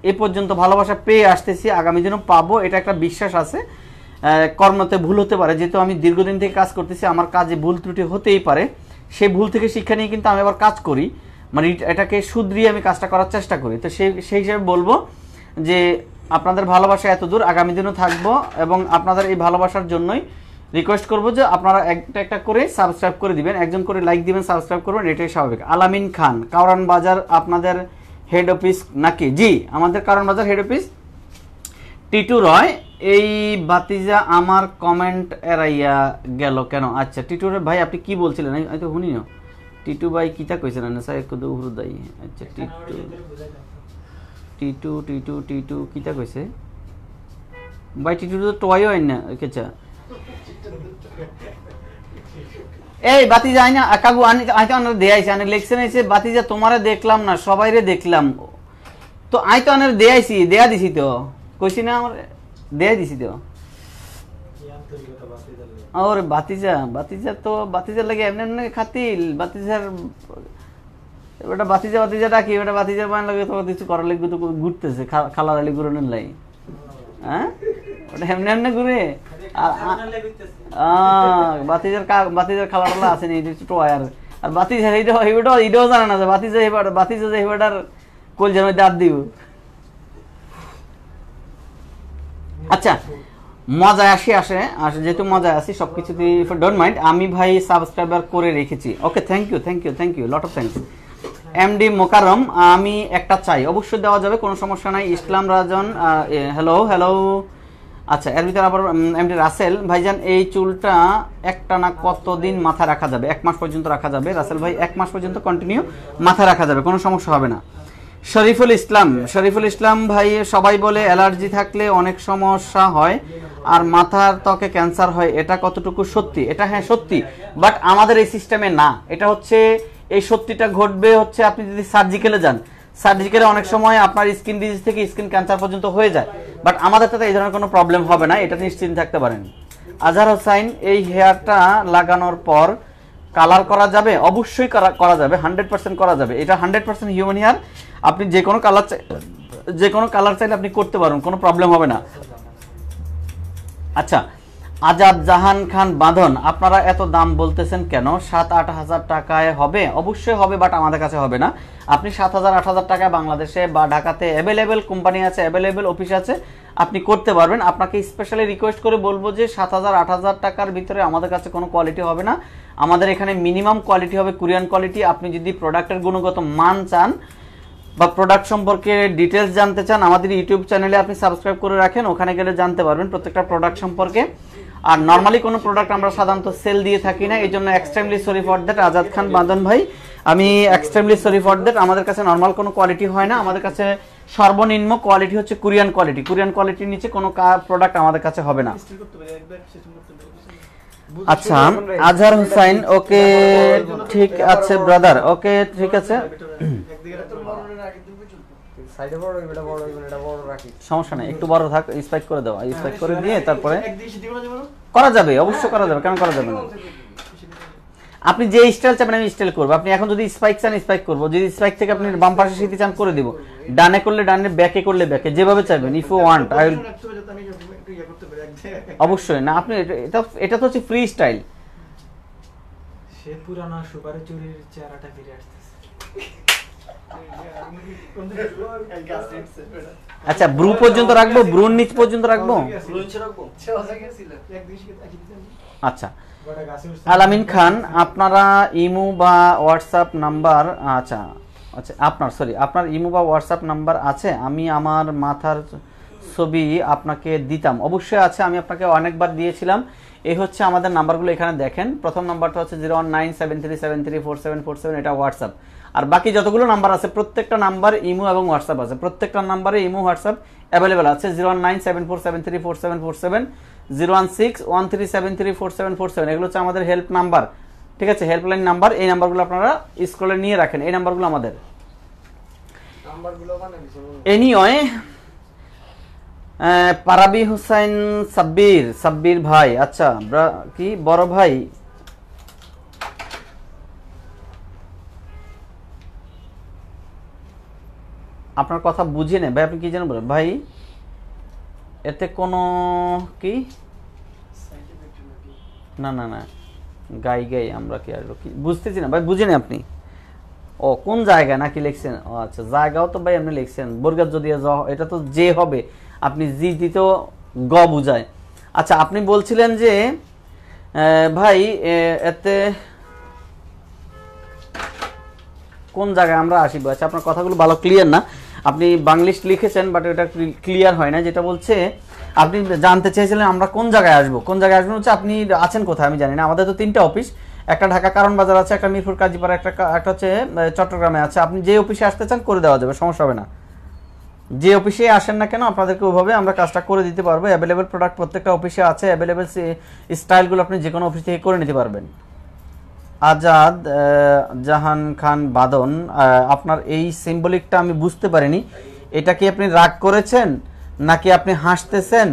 এ পর্যন্ত ভালোবাসা পেয়ে আসতেছি আগামী দিনও পাবো এটা একটা বিশ্বাস আছে কর্মতে ভুল হতে পারে যেহেতু আমি দীর্ঘদিন থেকে কাজ করতেছি আমার কাজে ভুল ত্রুটি হতেই পারে সে ভুল থেকে শিক্ষা নিয়ে কিন্তু আমি আবার কাজ করি মানে এটাকে শুধরিয়ে আমি কাজটা করার চেষ্টা করি তো সেই সেই হিসাবে বলবো যে আপনাদের ভালোবাসা এত দূর আগামী দিনও থাকবো এবং আপনাদের এই ভালোবাসার জন্যই রিকোয়েস্ট করবো যে আপনারা একটা একটা করে সাবস্ক্রাইব করে দিবেন একজন করে লাইক দিবেন সাবস্ক্রাইব করবেন এটাই স্বাভাবিক আলামিন খান কারণ বাজার আপনাদের হেড অফিস নাকি জি আমাদের কারণ বাজার হেড অফিস টিটু রয় এই বাতিজা আমার কমেন্ট এড়াইয়া গেল কেন আচ্ছা টিটু ভাই আপনি কি বলছিলেন আমি তো শুনি না টিটু ভাই কিতা কইছেন না স্যার একটু দাই আচ্ছা টিটু টিটু টিটু টিটু কিতা কইছে ভাই টিটু তো টয়ও হয় না কেচা এই বাতিজা আইনা কাকু আনি আইতো আনার দেয়াইছে আনি লেখছে লেকশন বাতি বাতিজা তোমারে দেখলাম না সবাইরে দেখলাম তো আই আনার দেয়াইছি দেয়া দিছি তো কইছি না আমার দিয়ে দিছি তো ওরে বাতিজা বাতিজা তো বাতিজা লাগে এমনি এমনি খাতিল বাতিজার ওটা বাতিজা বাতিজা ডাকি ওটা বাতিজা মানে লাগে তো কিছু করার লাগবে তো ঘুরতেছে খালার আলি ঘুরানোর লাই হ্যাঁ ওটা এমনি এমনি ঘুরে আর বাতিজার বাতিজার খালাটালা আছে নি এটা ছোটো আর আর বাতিজা এইটা এইটা এটাও জানে না যে বাতিজা এবার বাতিজা যে এবার কল যেন দাঁত দিব আচ্ছা মজা আসি আসে আসে যেহেতু মজা আসি সব কিছুতেই ডোন্ট মাইন্ড আমি ভাই সাবস্ক্রাইবার করে রেখেছি okay thank you thank you thank you lot of thanks MD Mokarram আমি একটা চাই অবশ্যই দেওয়া যাবে কোনো সমস্যা নাই ইসলাম রাজন হ্যালো হ্যালো আচ্ছা এর ভিতরে আবার এমডি রাসেল ভাইজান এই চুলটা একটা না কতদিন মাথা রাখা যাবে এক মাস পর্যন্ত রাখা যাবে রাসেল ভাই এক মাস পর্যন্ত কন্টিনিউ মাথা রাখা যাবে কোনো সমস্যা হবে না শরীফুল ইসলাম শরীফুল ইসলাম ভাই সবাই বলে অ্যালার্জি থাকলে অনেক সমস্যা হয় আর মাথার ত্বকে ক্যান্সার হয় এটা কতটুকু সত্যি এটা হ্যাঁ সত্যি বাট আমাদের এই সিস্টেমে না এটা হচ্ছে এই সত্যিটা ঘটবে হচ্ছে আপনি যদি সার্জিক্যালে যান সার্জিক্যালে অনেক সময় আপনার স্কিন ডিজিজ থেকে স্কিন ক্যান্সার পর্যন্ত হয়ে যায় বাট আমাদের তাতে এই ধরনের কোনো প্রবলেম হবে না এটা নিশ্চিন্ত থাকতে পারেন আজহার হোসাইন এই হেয়ারটা লাগানোর পর কালার করা যাবে অবশ্যই করা যাবে হান্ড্রেড পার্সেন্ট করা যাবে এটা হান্ড্রেড পার্সেন্ট হিউম্যান হেয়ার আপনি যে কোনো কালার যে কোনো কালার চাইলে আপনি করতে পারেন কোনো প্রবলেম হবে না আচ্ছা আজাদ জাহান খান বাঁধন আপনারা এত দাম বলতেছেন কেন সাত আট হাজার টাকায় হবে অবশ্যই হবে বাট আমাদের কাছে হবে না আপনি সাত হাজার আট হাজার টাকায় বাংলাদেশে বা ঢাকাতে অ্যাভেলেবেল কোম্পানি আছে অ্যাভেলেবেল অফিস আছে আপনি করতে পারবেন আপনাকে স্পেশালি রিকোয়েস্ট করে বলবো যে সাত হাজার আট হাজার টাকার ভিতরে আমাদের কাছে কোনো কোয়ালিটি হবে না আমাদের এখানে মিনিমাম কোয়ালিটি হবে কোরিয়ান কোয়ালিটি আপনি যদি প্রোডাক্টের গুণগত মান চান বা প্রোডাক্ট সম্পর্কে ডিটেলস জানতে চান আমাদের ইউটিউব চ্যানেলে আপনি সাবস্ক্রাইব করে রাখেন ওখানে গেলে জানতে পারবেন প্রত্যেকটা প্রোডাক্ট সম্পর্কে আর নর্মালি কোনো প্রোডাক্ট আমরা সাধারণত সেল দিয়ে থাকি না এই জন্য extremely sorry for that Azad Khan Badhon ভাই আমি এক্সট্রিমলি সরি ফর দ্যাট আমাদের কাছে নর্মাল কোনো কোয়ালিটি হয় না আমাদের কাছে সর্বনিম্ন কোয়ালিটি হচ্ছে কোরিয়ান কোয়ালিটি কোরিয়ান কোয়ালিটির নিচে কোনো প্রোডাক্ট আমাদের কাছে হবে না আচ্ছা আজহার হুসাইন ওকে ঠিক আছে ব্রাদার ওকে ঠিক আছে সাইডে বড় এটা বড় এটা বড় রাখি সমস্যা নাই একটু বড় থাক স্পাইক করে দাও স্পাইক করে দিয়ে তারপরে করা যাবে অবশ্যই করা যাবে কেন করা যাবে না আপনি যে স্টাইল চান আমি স্টাইল করবো আপনি এখন যদি স্পাইক চান স্পাইক করবো যদি স্পাইক থেকে আপনি বাম পাশে সিটি চান করে দিব ডানে করলে ডানে ব্যাকে করলে ব্যাকে যেভাবে চাইবেন if you want I will অবশ্যই না আপনি এটা এটা তো হচ্ছে ফ্রি স্টাইল সে পুরানো সুপারি চুরির চেহারাটা ফিরে আসতেছে আচ্ছা ব্রু পর্যন্ত রাখবো ব্রুন নিচ পর্যন্ত রাখবো আচ্ছা আলামিন খান আপনারা ইমু বা হোয়াটসঅ্যাপ নাম্বার আচ্ছা আচ্ছা আপনার সরি আপনার ইমু বা হোয়াটসঅ্যাপ নাম্বার আছে আমি আমার মাথার ছবি আপনাকে দিতাম অবশ্যই আছে আমি আপনাকে অনেকবার দিয়েছিলাম এই হচ্ছে আমাদের নাম্বারগুলো এখানে দেখেন প্রথম নাম্বারটা হচ্ছে zero one nine seven three seven three four seven four seven এটা হোয়াটসঅ্যাপ আর বাকি যতগুলো নাম্বার আছে প্রত্যেকটা নাম্বার ইমো এবং হোয়াটসঅ্যাপ আছে প্রত্যেকটা নাম্বারে ইমো হোয়াটসঅ্যাপ অ্যাভেলেবেল আছে zero one nine seven four seven three four seven four seven zero one six one three seven three four seven four seven এগুলো হচ্ছে আমাদের হেল্প নাম্বার ঠিক আছে হেল্পলাইন নাম্বার এই নাম্বারগুলো আপনারা স্কুলে নিয়ে রাখেন এই নাম্বারগুলো আমাদের এনিওয়ে মানে পারাবি হুসাইন সাব্বির সাব্বির ভাই আচ্ছা কি বড় ভাই আপনার কথা বুঝিয়ে নেই ভাই আপনি কি যেন বলেন ভাই এতে কোনো কি না না না গাই গাই আমরা কি আর কি বুঝতেছি না ভাই বুঝেন আপনি ও কোন জায়গা নাকি লিখছেন ও আচ্ছা জায়গাও তো ভাই আপনি লিখছেন বর্গার যদি এটা তো যে হবে আপনি জি দিতেও গ বুঝায় আচ্ছা আপনি বলছিলেন যে ভাই এতে কোন জায়গায় আমরা আসি আচ্ছা আপনার কথাগুলো ভালো ক্লিয়ার না আপনি বাংলিশ লিখেছেন বাট এটা ক্লিয়ার হয় না যেটা বলছে আপনি জানতে চেয়েছিলেন আমরা কোন জায়গায় আসবো কোন জায়গায় আসবেন হচ্ছে আপনি আছেন কোথায় আমি জানি না আমাদের তো তিনটা অফিস একটা ঢাকা কারণ বাজার আছে একটা মিরপুর কাজীপাড়া একটা একটা হচ্ছে চট্টগ্রামে আছে আপনি যে অফিসে আসতে চান করে দেওয়া যাবে সমস্যা হবে না যে অফিসে আসেন না কেন আপনাদেরকে ওইভাবে আমরা কাজটা করে দিতে পারবো অ্যাভেলেবেল প্রোডাক্ট প্রত্যেকটা অফিসে আছে অ্যাভেলেবেল স্টাইলগুলো আপনি যে কোনো অফিস থেকে করে নিতে পারবেন আজাদ জাহান খান বাদন আপনার এই সিম্বলিকটা আমি বুঝতে পারিনি এটা কি আপনি রাগ করেছেন নাকি আপনি হাসতেছেন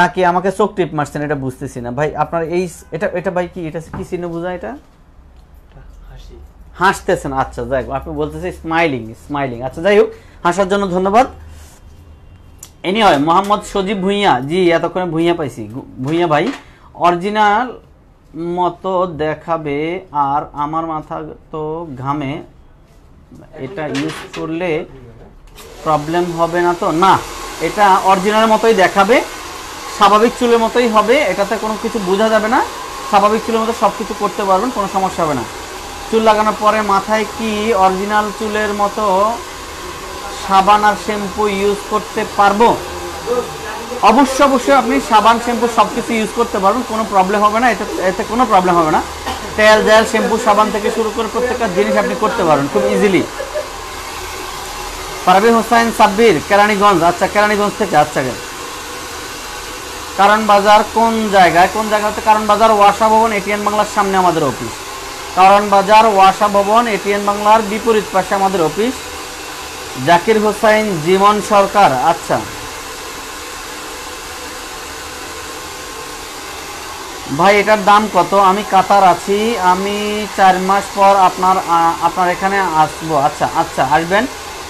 নাকি আমাকে চোখ টিপ মারছেন এটা বুঝতেছি না ভাই আপনার এই এটা এটা ভাই কি এটা কি চিহ্ন বোঝায় এটা হাসতেছেন আচ্ছা যাই হোক আপনি বলতেছেন স্মাইলিং স্মাইলিং আচ্ছা যাই হোক হাসার জন্য ধন্যবাদ এনি হয় মোহাম্মদ সজীব ভুইয়া জি এতক্ষণে ভুঁইয়া পাইছি ভুইয়া ভাই অরিজিনাল মতো দেখাবে আর আমার মাথা তো ঘামে এটা ইউজ করলে প্রবলেম হবে না তো না এটা অরিজিনাল মতোই দেখাবে স্বাভাবিক চুলের মতোই হবে এটাতে কোনো কিছু বোঝা যাবে না স্বাভাবিক চুলের মতো সব কিছু করতে পারবেন কোনো সমস্যা হবে না চুল লাগানোর পরে মাথায় কি অরিজিনাল চুলের মতো সাবান আর শ্যাম্পু ইউজ করতে পারবো অবশ্যই অবশ্যই আপনি সাবান শ্যাম্পু সব কিছু ইউজ করতে পারবেন কোনো প্রবলেম হবে না এতে এতে কোনো প্রবলেম হবে না তেল জেল শ্যাম্পু সাবান থেকে শুরু করে প্রত্যেকটা জিনিস আপনি করতে পারবেন খুব ইজিলি পারভীর হোসাইন সাব্বির কেরানীগঞ্জ আচ্ছা কেরানীগঞ্জ থেকে আচ্ছা গেল কারণ বাজার কোন জায়গায় কোন জায়গা হচ্ছে কারণ বাজার ওয়াসা ভবন এটিএন বাংলার সামনে আমাদের অফিস কারণ বাজার ওয়াসা ভবন এটিএন বাংলার বিপরীত পাশে আমাদের অফিস জাকির হোসাইন জীবন সরকার আচ্ছা ভাই এটার দাম কত আমি কাতার আছি আমি চার মাস পর আপনার আপনার এখানে আসবো আচ্ছা আচ্ছা আসবেন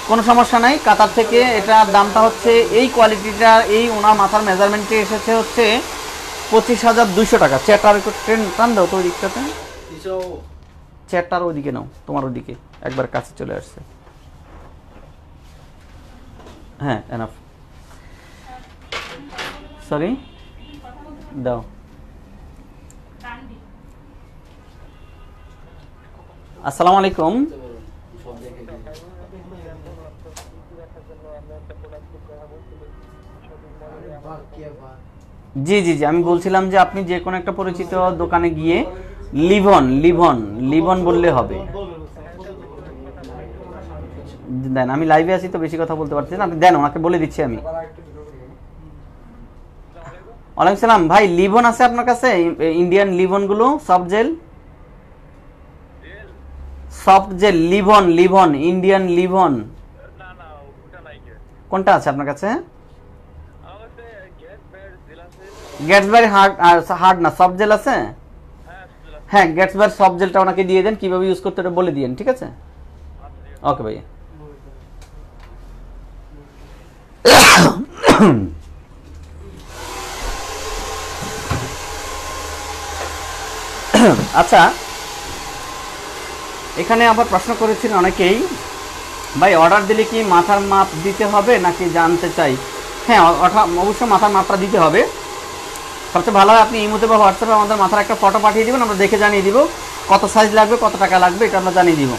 কোনো সমস্যা নাই কাতার থেকে এটার দামটা হচ্ছে এই কোয়ালিটিটা এই ওনার মাথার মেজারমেন্টে এসেছে হচ্ছে পঁচিশ হাজার দুশো টাকা চেয়ারটার একটু ট্রেন টান দাও তো ওই দিকটাতে চেয়ারটার ওইদিকে নাও তোমার ওইদিকে একবার কাছে চলে আসছে হ্যাঁ সরি দাও আসসালামু আলাইকুম জি জি জি আমি বলছিলাম যে আপনি যে কোনো একটা পরিচিত দোকানে গিয়ে লিভন লিভন লিভন বললে হবে দেন আমি লাইভে আছি তো বেশি কথা বলতে পারছি না আপনি দেন ওনাকে বলে দিচ্ছি আমি ওয়ালাইকুম সালাম ভাই লিভন আছে আপনার কাছে ইন্ডিয়ান লিভনগুলো সব জেল সফট যে লিভন লিভন ইন্ডিয়ান লিভন কোনটা আছে আপনার কাছে গেটসবারি হার্ড হার্ড না সফট জেল আছে হ্যাঁ গেটসবারি সফট জেলটা ওনাকে দিয়ে দেন কিভাবে ইউজ করতে ওটা বলে দিয়েন ঠিক আছে ওকে আচ্ছা, ভাইয়া আচ্ছা এখানে আবার প্রশ্ন করেছেন অনেকেই ভাই অর্ডার দিলে কি মাথার মাপ দিতে হবে নাকি জানতে চাই হ্যাঁ অবশ্যই মাথার মাপটা দিতে হবে সবচেয়ে ভালো হয় আপনি ইমোতে বা হোয়াটসঅ্যাপে আমাদের মাথার একটা ফটো পাঠিয়ে দেবেন আমরা দেখে জানিয়ে দিব কত সাইজ লাগবে কত টাকা লাগবে এটা আমরা জানিয়ে দিব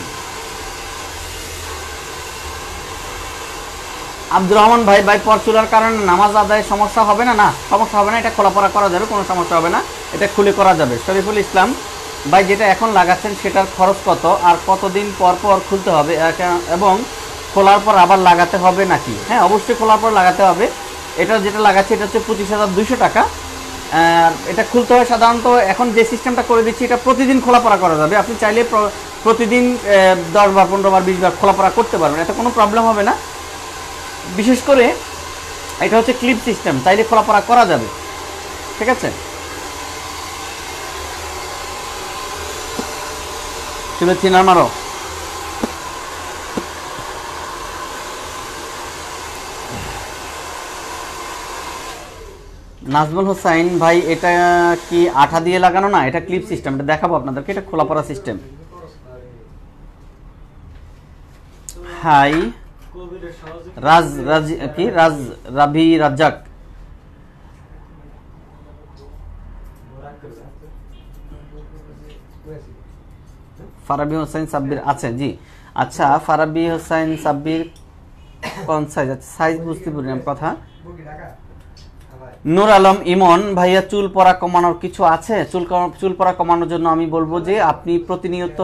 আব্দুর রহমান ভাই ভাই পরচুলার কারণে নামাজ আদায় সমস্যা হবে না না সমস্যা হবে না এটা খোলাপড়া করা যাবে কোনো সমস্যা হবে না এটা খুলে করা যাবে শরীফুল ইসলাম ভাই যেটা এখন লাগাচ্ছেন সেটার খরচ কত আর কতদিন পর পর খুলতে হবে এবং খোলার পর আবার লাগাতে হবে নাকি হ্যাঁ অবশ্যই খোলার পর লাগাতে হবে এটা যেটা লাগাচ্ছে এটা হচ্ছে পঁচিশ হাজার দুশো টাকা এটা খুলতে হয় সাধারণত এখন যে সিস্টেমটা করে দিচ্ছি এটা প্রতিদিন খোলাপড়া করা যাবে আপনি চাইলে প্রতিদিন দশ বার পনেরো বার বিশ বার খোলাপড়া করতে পারবেন এতে কোনো প্রবলেম হবে না বিশেষ করে এটা হচ্ছে ক্লিপ সিস্টেম চাইলে খোলাপড়া করা যাবে ঠিক আছে চুলে চিনার মারো নাজমুল হোসাইন ভাই এটা কি আঠা দিয়ে লাগানো না এটা ক্লিপ সিস্টেম এটা দেখাবো আপনাদেরকে এটা খোলা পড়া সিস্টেম হাই রাজ রাজ কি রাজ রাবি রাজ্জাক ফারাবি হোসাইন সাব্বির আছে জি আচ্ছা ফারাবি হোসাইন সাব্বির কোন সাইজ আছে সাইজ বুঝতে পারলাম কথা নূর আলম ইমন ভাইয়া চুল পরা কমানোর কিছু আছে চুল চুল পরা কমানোর জন্য আমি বলবো যে আপনি প্রতিনিয়ত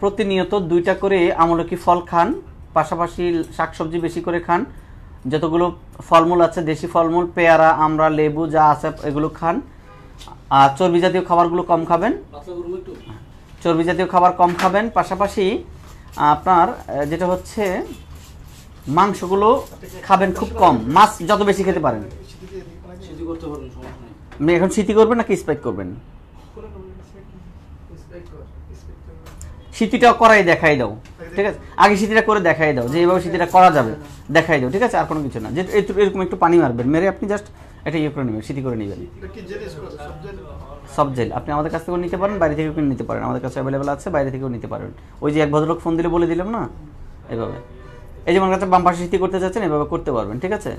প্রতিনিয়ত দুইটা করে আমলকি ফল খান পাশাপাশি শাকসবজি বেশি করে খান যতগুলো ফলমূল আছে দেশি ফলমূল পেয়ারা আমরা লেবু যা আছে এগুলো খান আর চর্বি জাতীয় খাবারগুলো কম খাবেন চর্বি জাতীয় খাবার কম খাবেন পাশাপাশি আপনার যেটা হচ্ছে মাংসগুলো খাবেন খুব কম মাছ যত বেশি খেতে পারেন মানে এখন স্মৃতি করবেন নাকি স্পাইক করবেন স্মৃতিটা করাই দেখাই দাও ঠিক আছে আগে স্মৃতিটা করে দেখাই দাও যে এইভাবে শীতিটা করা যাবে দেখাই দাও ঠিক আছে আর কোনো কিছু না যে এরকম একটু পানি মারবেন মেরে আপনি জাস্ট এটা ইয়ে করে নেবেন সিটি করে নেবেন সব জেল আপনি আমাদের কাছ থেকেও নিতে পারেন বাইরে থেকেও নিতে পারেন আমাদের কাছে অ্যাভেলেবেল আছে বাইরে থেকেও নিতে পারেন ওই যে এক ভদ্রলোক ফোন দিলে বলে দিলাম না এভাবে এই যে মনে কাছে বাম পাশে সিটি করতে চাচ্ছেন এভাবে করতে পারবেন ঠিক আছে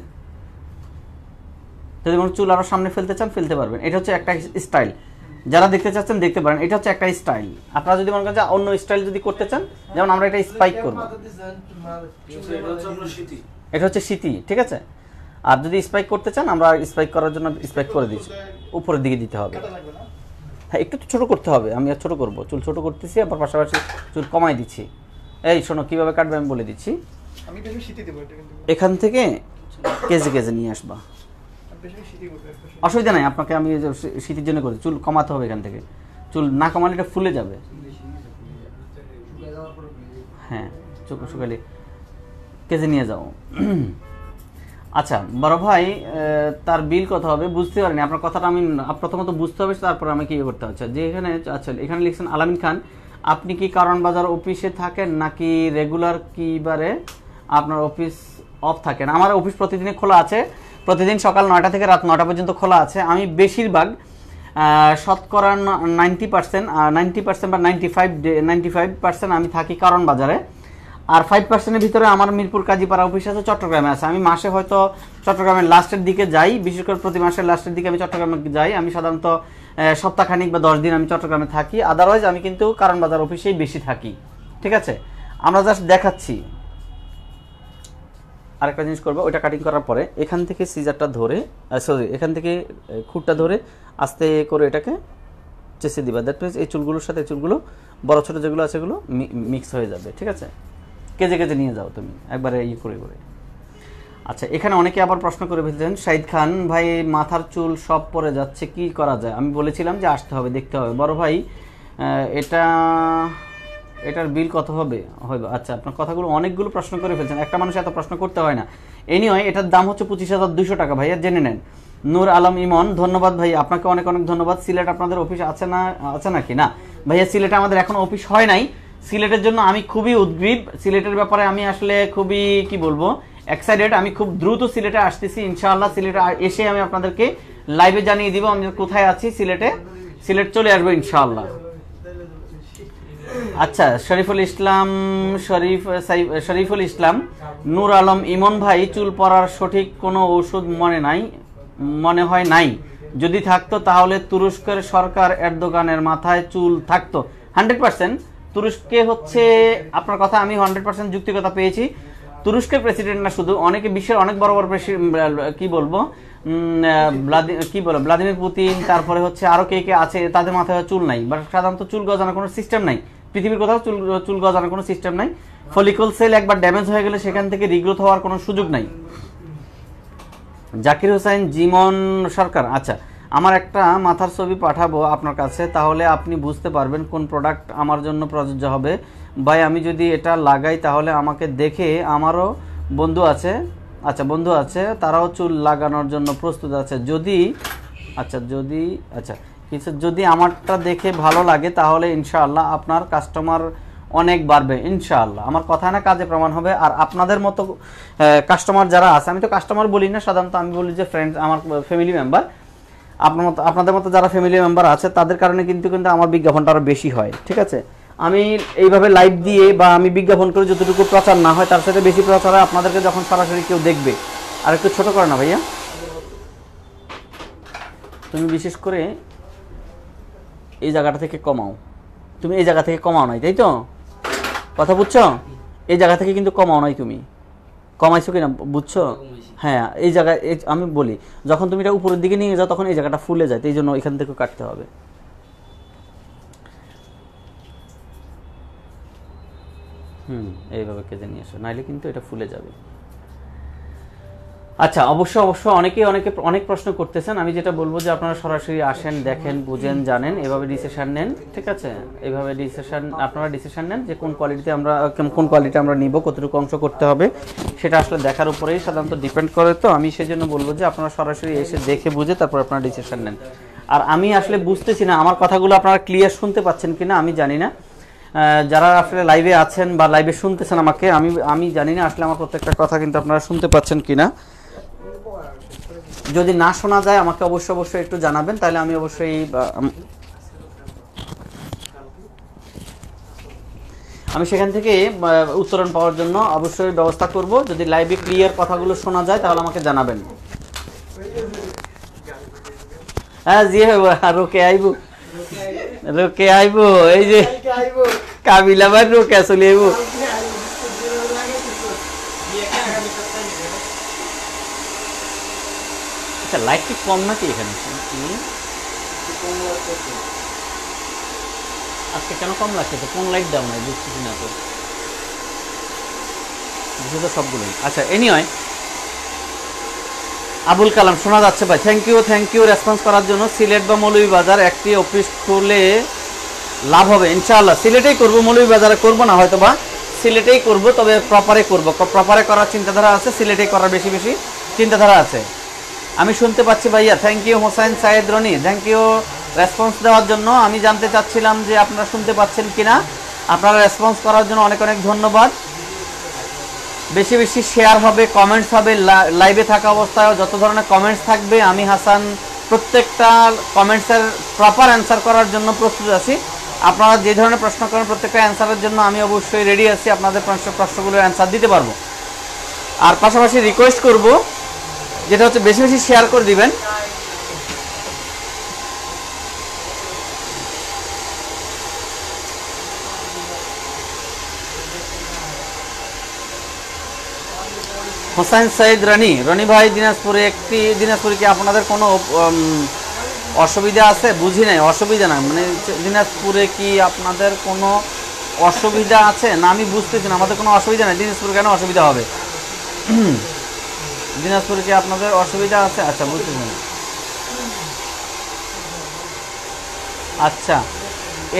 যদি কোনো চুল আরও সামনে ফেলতে চান ফেলতে পারবেন এটা হচ্ছে একটা স্টাইল যারা দেখতে চাচ্ছেন দেখতে পারেন এটা হচ্ছে একটা স্টাইল আপনারা যদি মনে করেন অন্য স্টাইল যদি করতে চান যেমন আমরা এটা স্পাইক করবো এটা হচ্ছে সিটি ঠিক আছে আর যদি স্পাইক করতে চান আমরা স্পাইক করার জন্য স্পাইক করে দিচ্ছি উপরের দিকে দিতে হবে হ্যাঁ একটু তো ছোটো করতে হবে আমি আর ছোটো করবো চুল ছোটো করতেছি আবার পাশাপাশি চুল কমাই দিচ্ছি এই শোনো কীভাবে কাটবে আমি বলে দিচ্ছি এখান থেকে কেজি কেজি নিয়ে আসবা অসুবিধা নাই আপনাকে আমি শীতের জন্য করি চুল কমাতে হবে এখান থেকে চুল না কমালে এটা ফুলে যাবে হ্যাঁ চোখ শুকালে কেজি নিয়ে যাও আচ্ছা বড় ভাই তার বিল কত হবে বুঝতে পারেনি আপনার কথাটা আমি প্রথমত বুঝতে হবে তারপর আমাকে ইয়ে করতে হচ্ছে যে এখানে আচ্ছা এখানে লিখছেন আলামিন খান আপনি কি কারণ বাজার অফিসে থাকেন নাকি রেগুলার কিবারে আপনার অফিস অফ থাকেন আমার অফিস প্রতিদিনে খোলা আছে প্রতিদিন সকাল নয়টা থেকে রাত নটা পর্যন্ত খোলা আছে আমি বেশিরভাগ শতকরা নাইনটি পার্সেন্ট নাইনটি পার্সেন্ট বা ninety five ninety five percent আমি থাকি কারণ বাজারে আর ফাইভ পার্সেন্টের ভিতরে আমার মিরপুর কাজীপাড়া অফিস আছে চট্টগ্রামে আছে আমি মাসে হয়তো চট্টগ্রামের লাস্টের দিকে যাই বিশেষ করে প্রতি মাসের লাস্টের দিকে আমি চট্টগ্রামে যাই আমি সাধারণত সপ্তাহখানিক বা দশ দিন আমি চট্টগ্রামে থাকি আদারওয়াইজ আমি কিন্তু কারণ বাজার অফিসেই বেশি থাকি ঠিক আছে আমরা জাস্ট দেখাচ্ছি আরেকটা জিনিস করবো ওইটা কাটিং করার পরে এখান থেকে সিজারটা ধরে সরি এখান থেকে খুঁটটা ধরে আস্তে করে এটাকে চেষে দিবা দ্যাট মিনস এই চুলগুলোর সাথে চুলগুলো বড়ো ছোটো যেগুলো আছে এগুলো মিক্স হয়ে যাবে ঠিক আছে কেজে কেজে নিয়ে যাও তুমি একবারে ইয়ে করে করে আচ্ছা এখানে অনেকে আবার প্রশ্ন করে ফেলছেন শাহিদ খান ভাই মাথার চুল সব পরে যাচ্ছে কি করা যায় আমি বলেছিলাম যে আসতে হবে দেখতে হবে বড় ভাই এটা এটার বিল কত হবে হয় আচ্ছা আপনার কথাগুলো অনেকগুলো প্রশ্ন করে ফেলছেন একটা মানুষ এত প্রশ্ন করতে হয় না এনিওয়ে এটার দাম হচ্ছে পঁচিশ হাজার দুশো টাকা ভাইয়া জেনে নেন নূর আলম ইমন ধন্যবাদ ভাই আপনাকে অনেক অনেক ধন্যবাদ সিলেট আপনাদের অফিস আছে না আছে নাকি না ভাইয়া সিলেটে আমাদের এখন অফিস হয় নাই সিলেটের জন্য আমি খুবই উদ্গ্রীব সিলেটের ব্যাপারে আমি আসলে খুবই কি বলবো এক্সাইটেড আমি খুব দ্রুত সিলেটে আসতেছি ইনশাআল্লাহ সিলেটে এসে আমি আপনাদেরকে লাইভে জানিয়ে দিব আমি কোথায় আছি সিলেটে সিলেট চলে আসবো ইনশাআল্লাহ আচ্ছা শরীফুল ইসলাম শরীফ শরীফুল ইসলাম নূর আলম ইমন ভাই চুল পড়ার সঠিক কোনো ওষুধ মনে নাই মনে হয় নাই যদি থাকতো তাহলে তুরস্কের সরকার এরদোগানের মাথায় চুল থাকতো হান্ড্রেড পার্সেন্ট তুরস্কে হচ্ছে আপনার কথা আমি হান্ড্রেড পার্সেন্ট যুক্তিকতা পেয়েছি তুরস্কের প্রেসিডেন্ট না শুধু অনেকে বিশ্বের অনেক বড় বড় কি বলবো কি বলো ভ্লাদিমির পুতিন তারপরে হচ্ছে আরও কে কে আছে তাদের মাথায় চুল নাই বা সাধারণত চুল গজানোর কোনো সিস্টেম নাই পৃথিবীর কোথাও চুল চুল গজানোর কোনো সিস্টেম নাই ফলিকল সেল একবার ড্যামেজ হয়ে গেলে সেখান থেকে রিগ্রোথ হওয়ার কোনো সুযোগ নাই জাকির হোসেন জিমন সরকার আচ্ছা আমার একটা মাথার ছবি পাঠাবো আপনার কাছে তাহলে আপনি বুঝতে পারবেন কোন প্রোডাক্ট আমার জন্য প্রযোজ্য হবে ভাই আমি যদি এটা লাগাই তাহলে আমাকে দেখে আমারও বন্ধু আছে আচ্ছা বন্ধু আছে তারাও চুল লাগানোর জন্য প্রস্তুত আছে যদি আচ্ছা যদি আচ্ছা কিছু যদি আমারটা দেখে ভালো লাগে তাহলে ইনশাআল্লাহ আপনার কাস্টমার অনেক বাড়বে ইনশাআল্লাহ আমার কথা না কাজে প্রমাণ হবে আর আপনাদের মতো কাস্টমার যারা আছে আমি তো কাস্টমার বলি না সাধারণত আমি বলি যে ফ্রেন্ডস আমার ফ্যামিলি মেম্বার আপনার মতো আপনাদের মতো যারা ফ্যামিলি মেম্বার আছে তাদের কারণে কিন্তু কিন্তু আমার বিজ্ঞাপনটা আরও বেশি হয় ঠিক আছে আমি এইভাবে লাইভ দিয়ে বা আমি বিজ্ঞাপন করে যতটুকু প্রচার না হয় তার সাথে বেশি প্রচার হয় আপনাদেরকে যখন সরাসরি কেউ দেখবে আর একটু ছোটো করে না ভাইয়া তুমি বিশেষ করে এই জায়গাটা থেকে কমাও তুমি এই জায়গা থেকে কমাও নাই তাই তো কথা বুঝছো এই জায়গা থেকে কিন্তু কমাও নাই তুমি কমাইছো কিনা বুঝছো হ্যাঁ এই জায়গায় আমি বলি যখন তুমি এটা উপরের দিকে নিয়ে যাও তখন এই জায়গাটা ফুলে যায় এই জন্য এখান থেকে কাটতে হবে হুম এইভাবে কেটে নিয়ে এসো নাইলে কিন্তু এটা ফুলে যাবে আচ্ছা অবশ্যই অবশ্য অনেকে অনেকে অনেক প্রশ্ন করতেছেন আমি যেটা বলবো যে আপনারা সরাসরি আসেন দেখেন বুঝেন জানেন এভাবে ডিসিশন নেন ঠিক আছে এভাবে ডিসিশন আপনারা ডিসিশন নেন যে কোন কোয়ালিটিতে আমরা কোন কোয়ালিটি আমরা নিব কতটুকু অংশ করতে হবে সেটা আসলে দেখার উপরেই সাধারণত ডিপেন্ড করে তো আমি সেই জন্য বলবো যে আপনারা সরাসরি এসে দেখে বুঝে তারপর আপনারা ডিসিশন নেন আর আমি আসলে বুঝতেছি না আমার কথাগুলো আপনারা ক্লিয়ার শুনতে পাচ্ছেন কিনা আমি জানি না যারা আসলে লাইভে আছেন বা লাইভে শুনতেছেন আমাকে আমি আমি জানি না আসলে আমার প্রত্যেকটা কথা কিন্তু আপনারা শুনতে পাচ্ছেন কিনা যদি না শোনা যায় আমাকে অবশ্যই অবশ্যই একটু জানাবেন তাহলে আমি অবশ্যই আমি সেখান থেকে উত্তরণ পাওয়ার জন্য অবশ্যই ব্যবস্থা করব যদি লাইভে ক্লিয়ার কথাগুলো শোনা যায় তাহলে আমাকে জানাবেন হ্যাঁ জি হ্যাঁ, রোকে আইব রোকে আইব এই যে কাবিলা ভাই রোকে চলে আইব লাইট কি কম নাকি এখানে আজকে কেন কম লাগছে কোন লাইট দাও না বুঝতেছি না তো তো সবগুলোই আচ্ছা এনিওয় আবুল কালাম শোনা যাচ্ছে ভাই thank you thank you response করার জন্য সিলেট বা বাজার একটি অফিস খুলে লাভ হবে ইনশাআল্লাহ সিলেটেই করবো বাজারে করবো না হয়তো বা সিলেটেই করবো তবে প্রপারে করবো প্রপারে করার চিন্তাধারা আছে সিলেটেই করার বেশি বেশি চিন্তাধারা আছে আমি শুনতে পাচ্ছি ভাইয়া thank you Hossain Shahed Roni thank you response দেওয়ার জন্য আমি জানতে চাচ্ছিলাম যে আপনারা শুনতে পাচ্ছেন কিনা আপনারা রেসপন্স করার জন্য অনেক অনেক ধন্যবাদ বেশি বেশি শেয়ার হবে কমেন্টস হবে লাইভে থাকা অবস্থায় যত ধরনের কমেন্টস থাকবে আমি হাসান প্রত্যেকটা কমেন্টসের প্রপার অ্যান্সার করার জন্য প্রস্তুত আছি আপনারা যে ধরনের প্রশ্ন করেন প্রত্যেকটা অ্যান্সারের জন্য আমি অবশ্যই রেডি আছি আপনাদের প্রশ্নগুলোর অ্যান্সার দিতে পারবো আর পাশাপাশি রিকোয়েস্ট করবো যেটা হচ্ছে বেশি বেশি শেয়ার করে দিবেন হোসাইন সাইদ রানি রনি ভাই দিনাজপুরে একটি দিনাজপুরে কি আপনাদের কোনো অসুবিধা আছে বুঝি নাই অসুবিধা না মানে দিনাজপুরে কি আপনাদের কোনো অসুবিধা আছে না আমি বুঝতেছি না আমাদের কোনো অসুবিধা নেই দিনাজপুর কেন অসুবিধা হবে দিনাজপুরে কি আপনাদের অসুবিধা আছে আচ্ছা বুঝতে আচ্ছা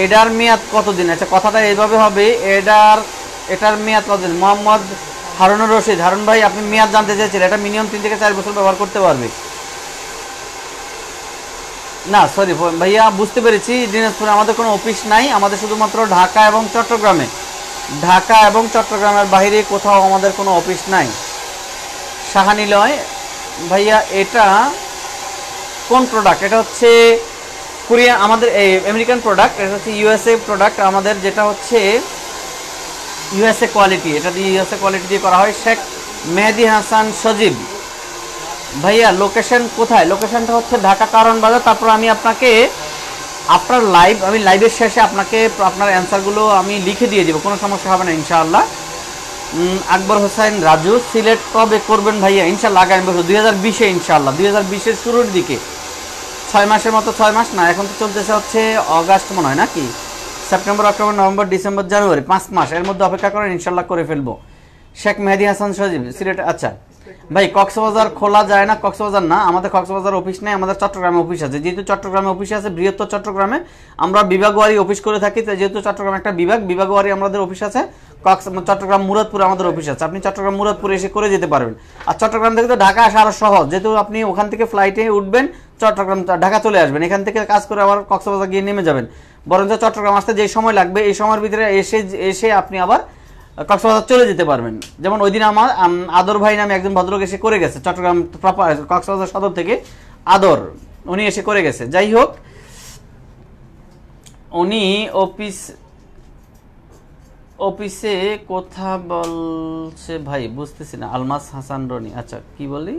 এডার মেয়াদ কতদিন আচ্ছা কথাটা এইভাবে হবে এডার এটার মেয়াদ কতদিন মোহাম্মদ হারুনুর রশিদ হারুন ভাই আপনি মেয়াদ জানতে চাইছিলেন এটা মিনিমাম তিন থেকে চার বছর ব্যবহার করতে পারবে না সরি ভাইয়া বুঝতে পেরেছি দিনাজপুরে আমাদের কোনো অফিস নাই আমাদের শুধুমাত্র ঢাকা এবং চট্টগ্রামে ঢাকা এবং চট্টগ্রামের বাইরে কোথাও আমাদের কোনো অফিস নাই সাহানিলয় ভাইয়া এটা কোন প্রোডাক্ট এটা হচ্ছে কোরিয়া আমাদের এই আমেরিকান প্রোডাক্ট এটা হচ্ছে ইউএসএ প্রোডাক্ট আমাদের যেটা হচ্ছে ইউএসএ কোয়ালিটি এটা দিয়ে ইউএসএ কোয়ালিটি দিয়ে করা হয় শেখ মেহেদি হাসান সজীব ভাইয়া লোকেশন কোথায় লোকেশনটা হচ্ছে ঢাকা কারণ বাজার তারপর আমি আপনাকে আপনার লাইভ আমি লাইভের শেষে আপনাকে আপনার অ্যান্সারগুলো আমি লিখে দিয়ে দেবো কোনো সমস্যা হবে না ইনশাআল্লাহ আকবর হোসেন রাজু সিলেট কবে করবেন ভাইয়া ইনশাল্লাহ আগামী বছর দুই হাজার বিশে ইনশাল্লাহ দুই হাজার বিশের শুরুর দিকে ছয় মাসের মতো ছয় মাস না এখন তো চলতেছে হচ্ছে অগাস্ট মনে হয় নাকি September October November December January পাঁচ মাস এর মধ্যে অপেক্ষা করেন ইনশাল্লাহ করে ফেলবো শেখ মেহেদি হাসান সজিব সিলেট আচ্ছা ভাই কক্সবাজার খোলা যায় না কক্সবাজার না আমাদের কক্সবাজার অফিস নেই আমাদের চট্টগ্রামে অফিস আছে যেহেতু চট্টগ্রামে অফিস আছে বৃহত্তর চট্টগ্রামে আমরা বিভাগওয়ারি অফিস করে থাকি যেহেতু চট্টগ্রামে একটা বিভাগ বিভাগওয়ারি আমাদের অফিস আছে কক্স মানে চট্টগ্রাম মুরাদপুর আমাদের অফিস হ্যাঁ। আছে আপনি চট্টগ্রাম মুরাদপুর এসে করে যেতে পারবেন আর চট্টগ্রাম থেকে তো ঢাকা আসা আরো সহজ যেহেতু আপনি ওখান থেকে ফ্লাইটে উঠবেন চট্টগ্রাম ঢাকা চলে আসবেন এখান থেকে কাজ করে আবার কক্সবাজার গিয়ে নেমে যাবেন বরঞ্চ চট্টগ্রাম আসতে যে সময় লাগবে এই সময়ের ভিতরে এসে এসে আপনি আবার কক্সবাজার চলে যেতে পারবেন যেমন ওই দিন আমার আদর ভাই নামে একজন ভদ্রলোক এসে করে গেছে চট্টগ্রাম প্রপার কক্সবাজার সদর থেকে আদর উনি এসে করে গেছে যাই হোক উনি অফিস অফিসে কথা বলছে ভাই বুঝতেছি না আলমাস হাসান রনি আচ্ছা কি বলি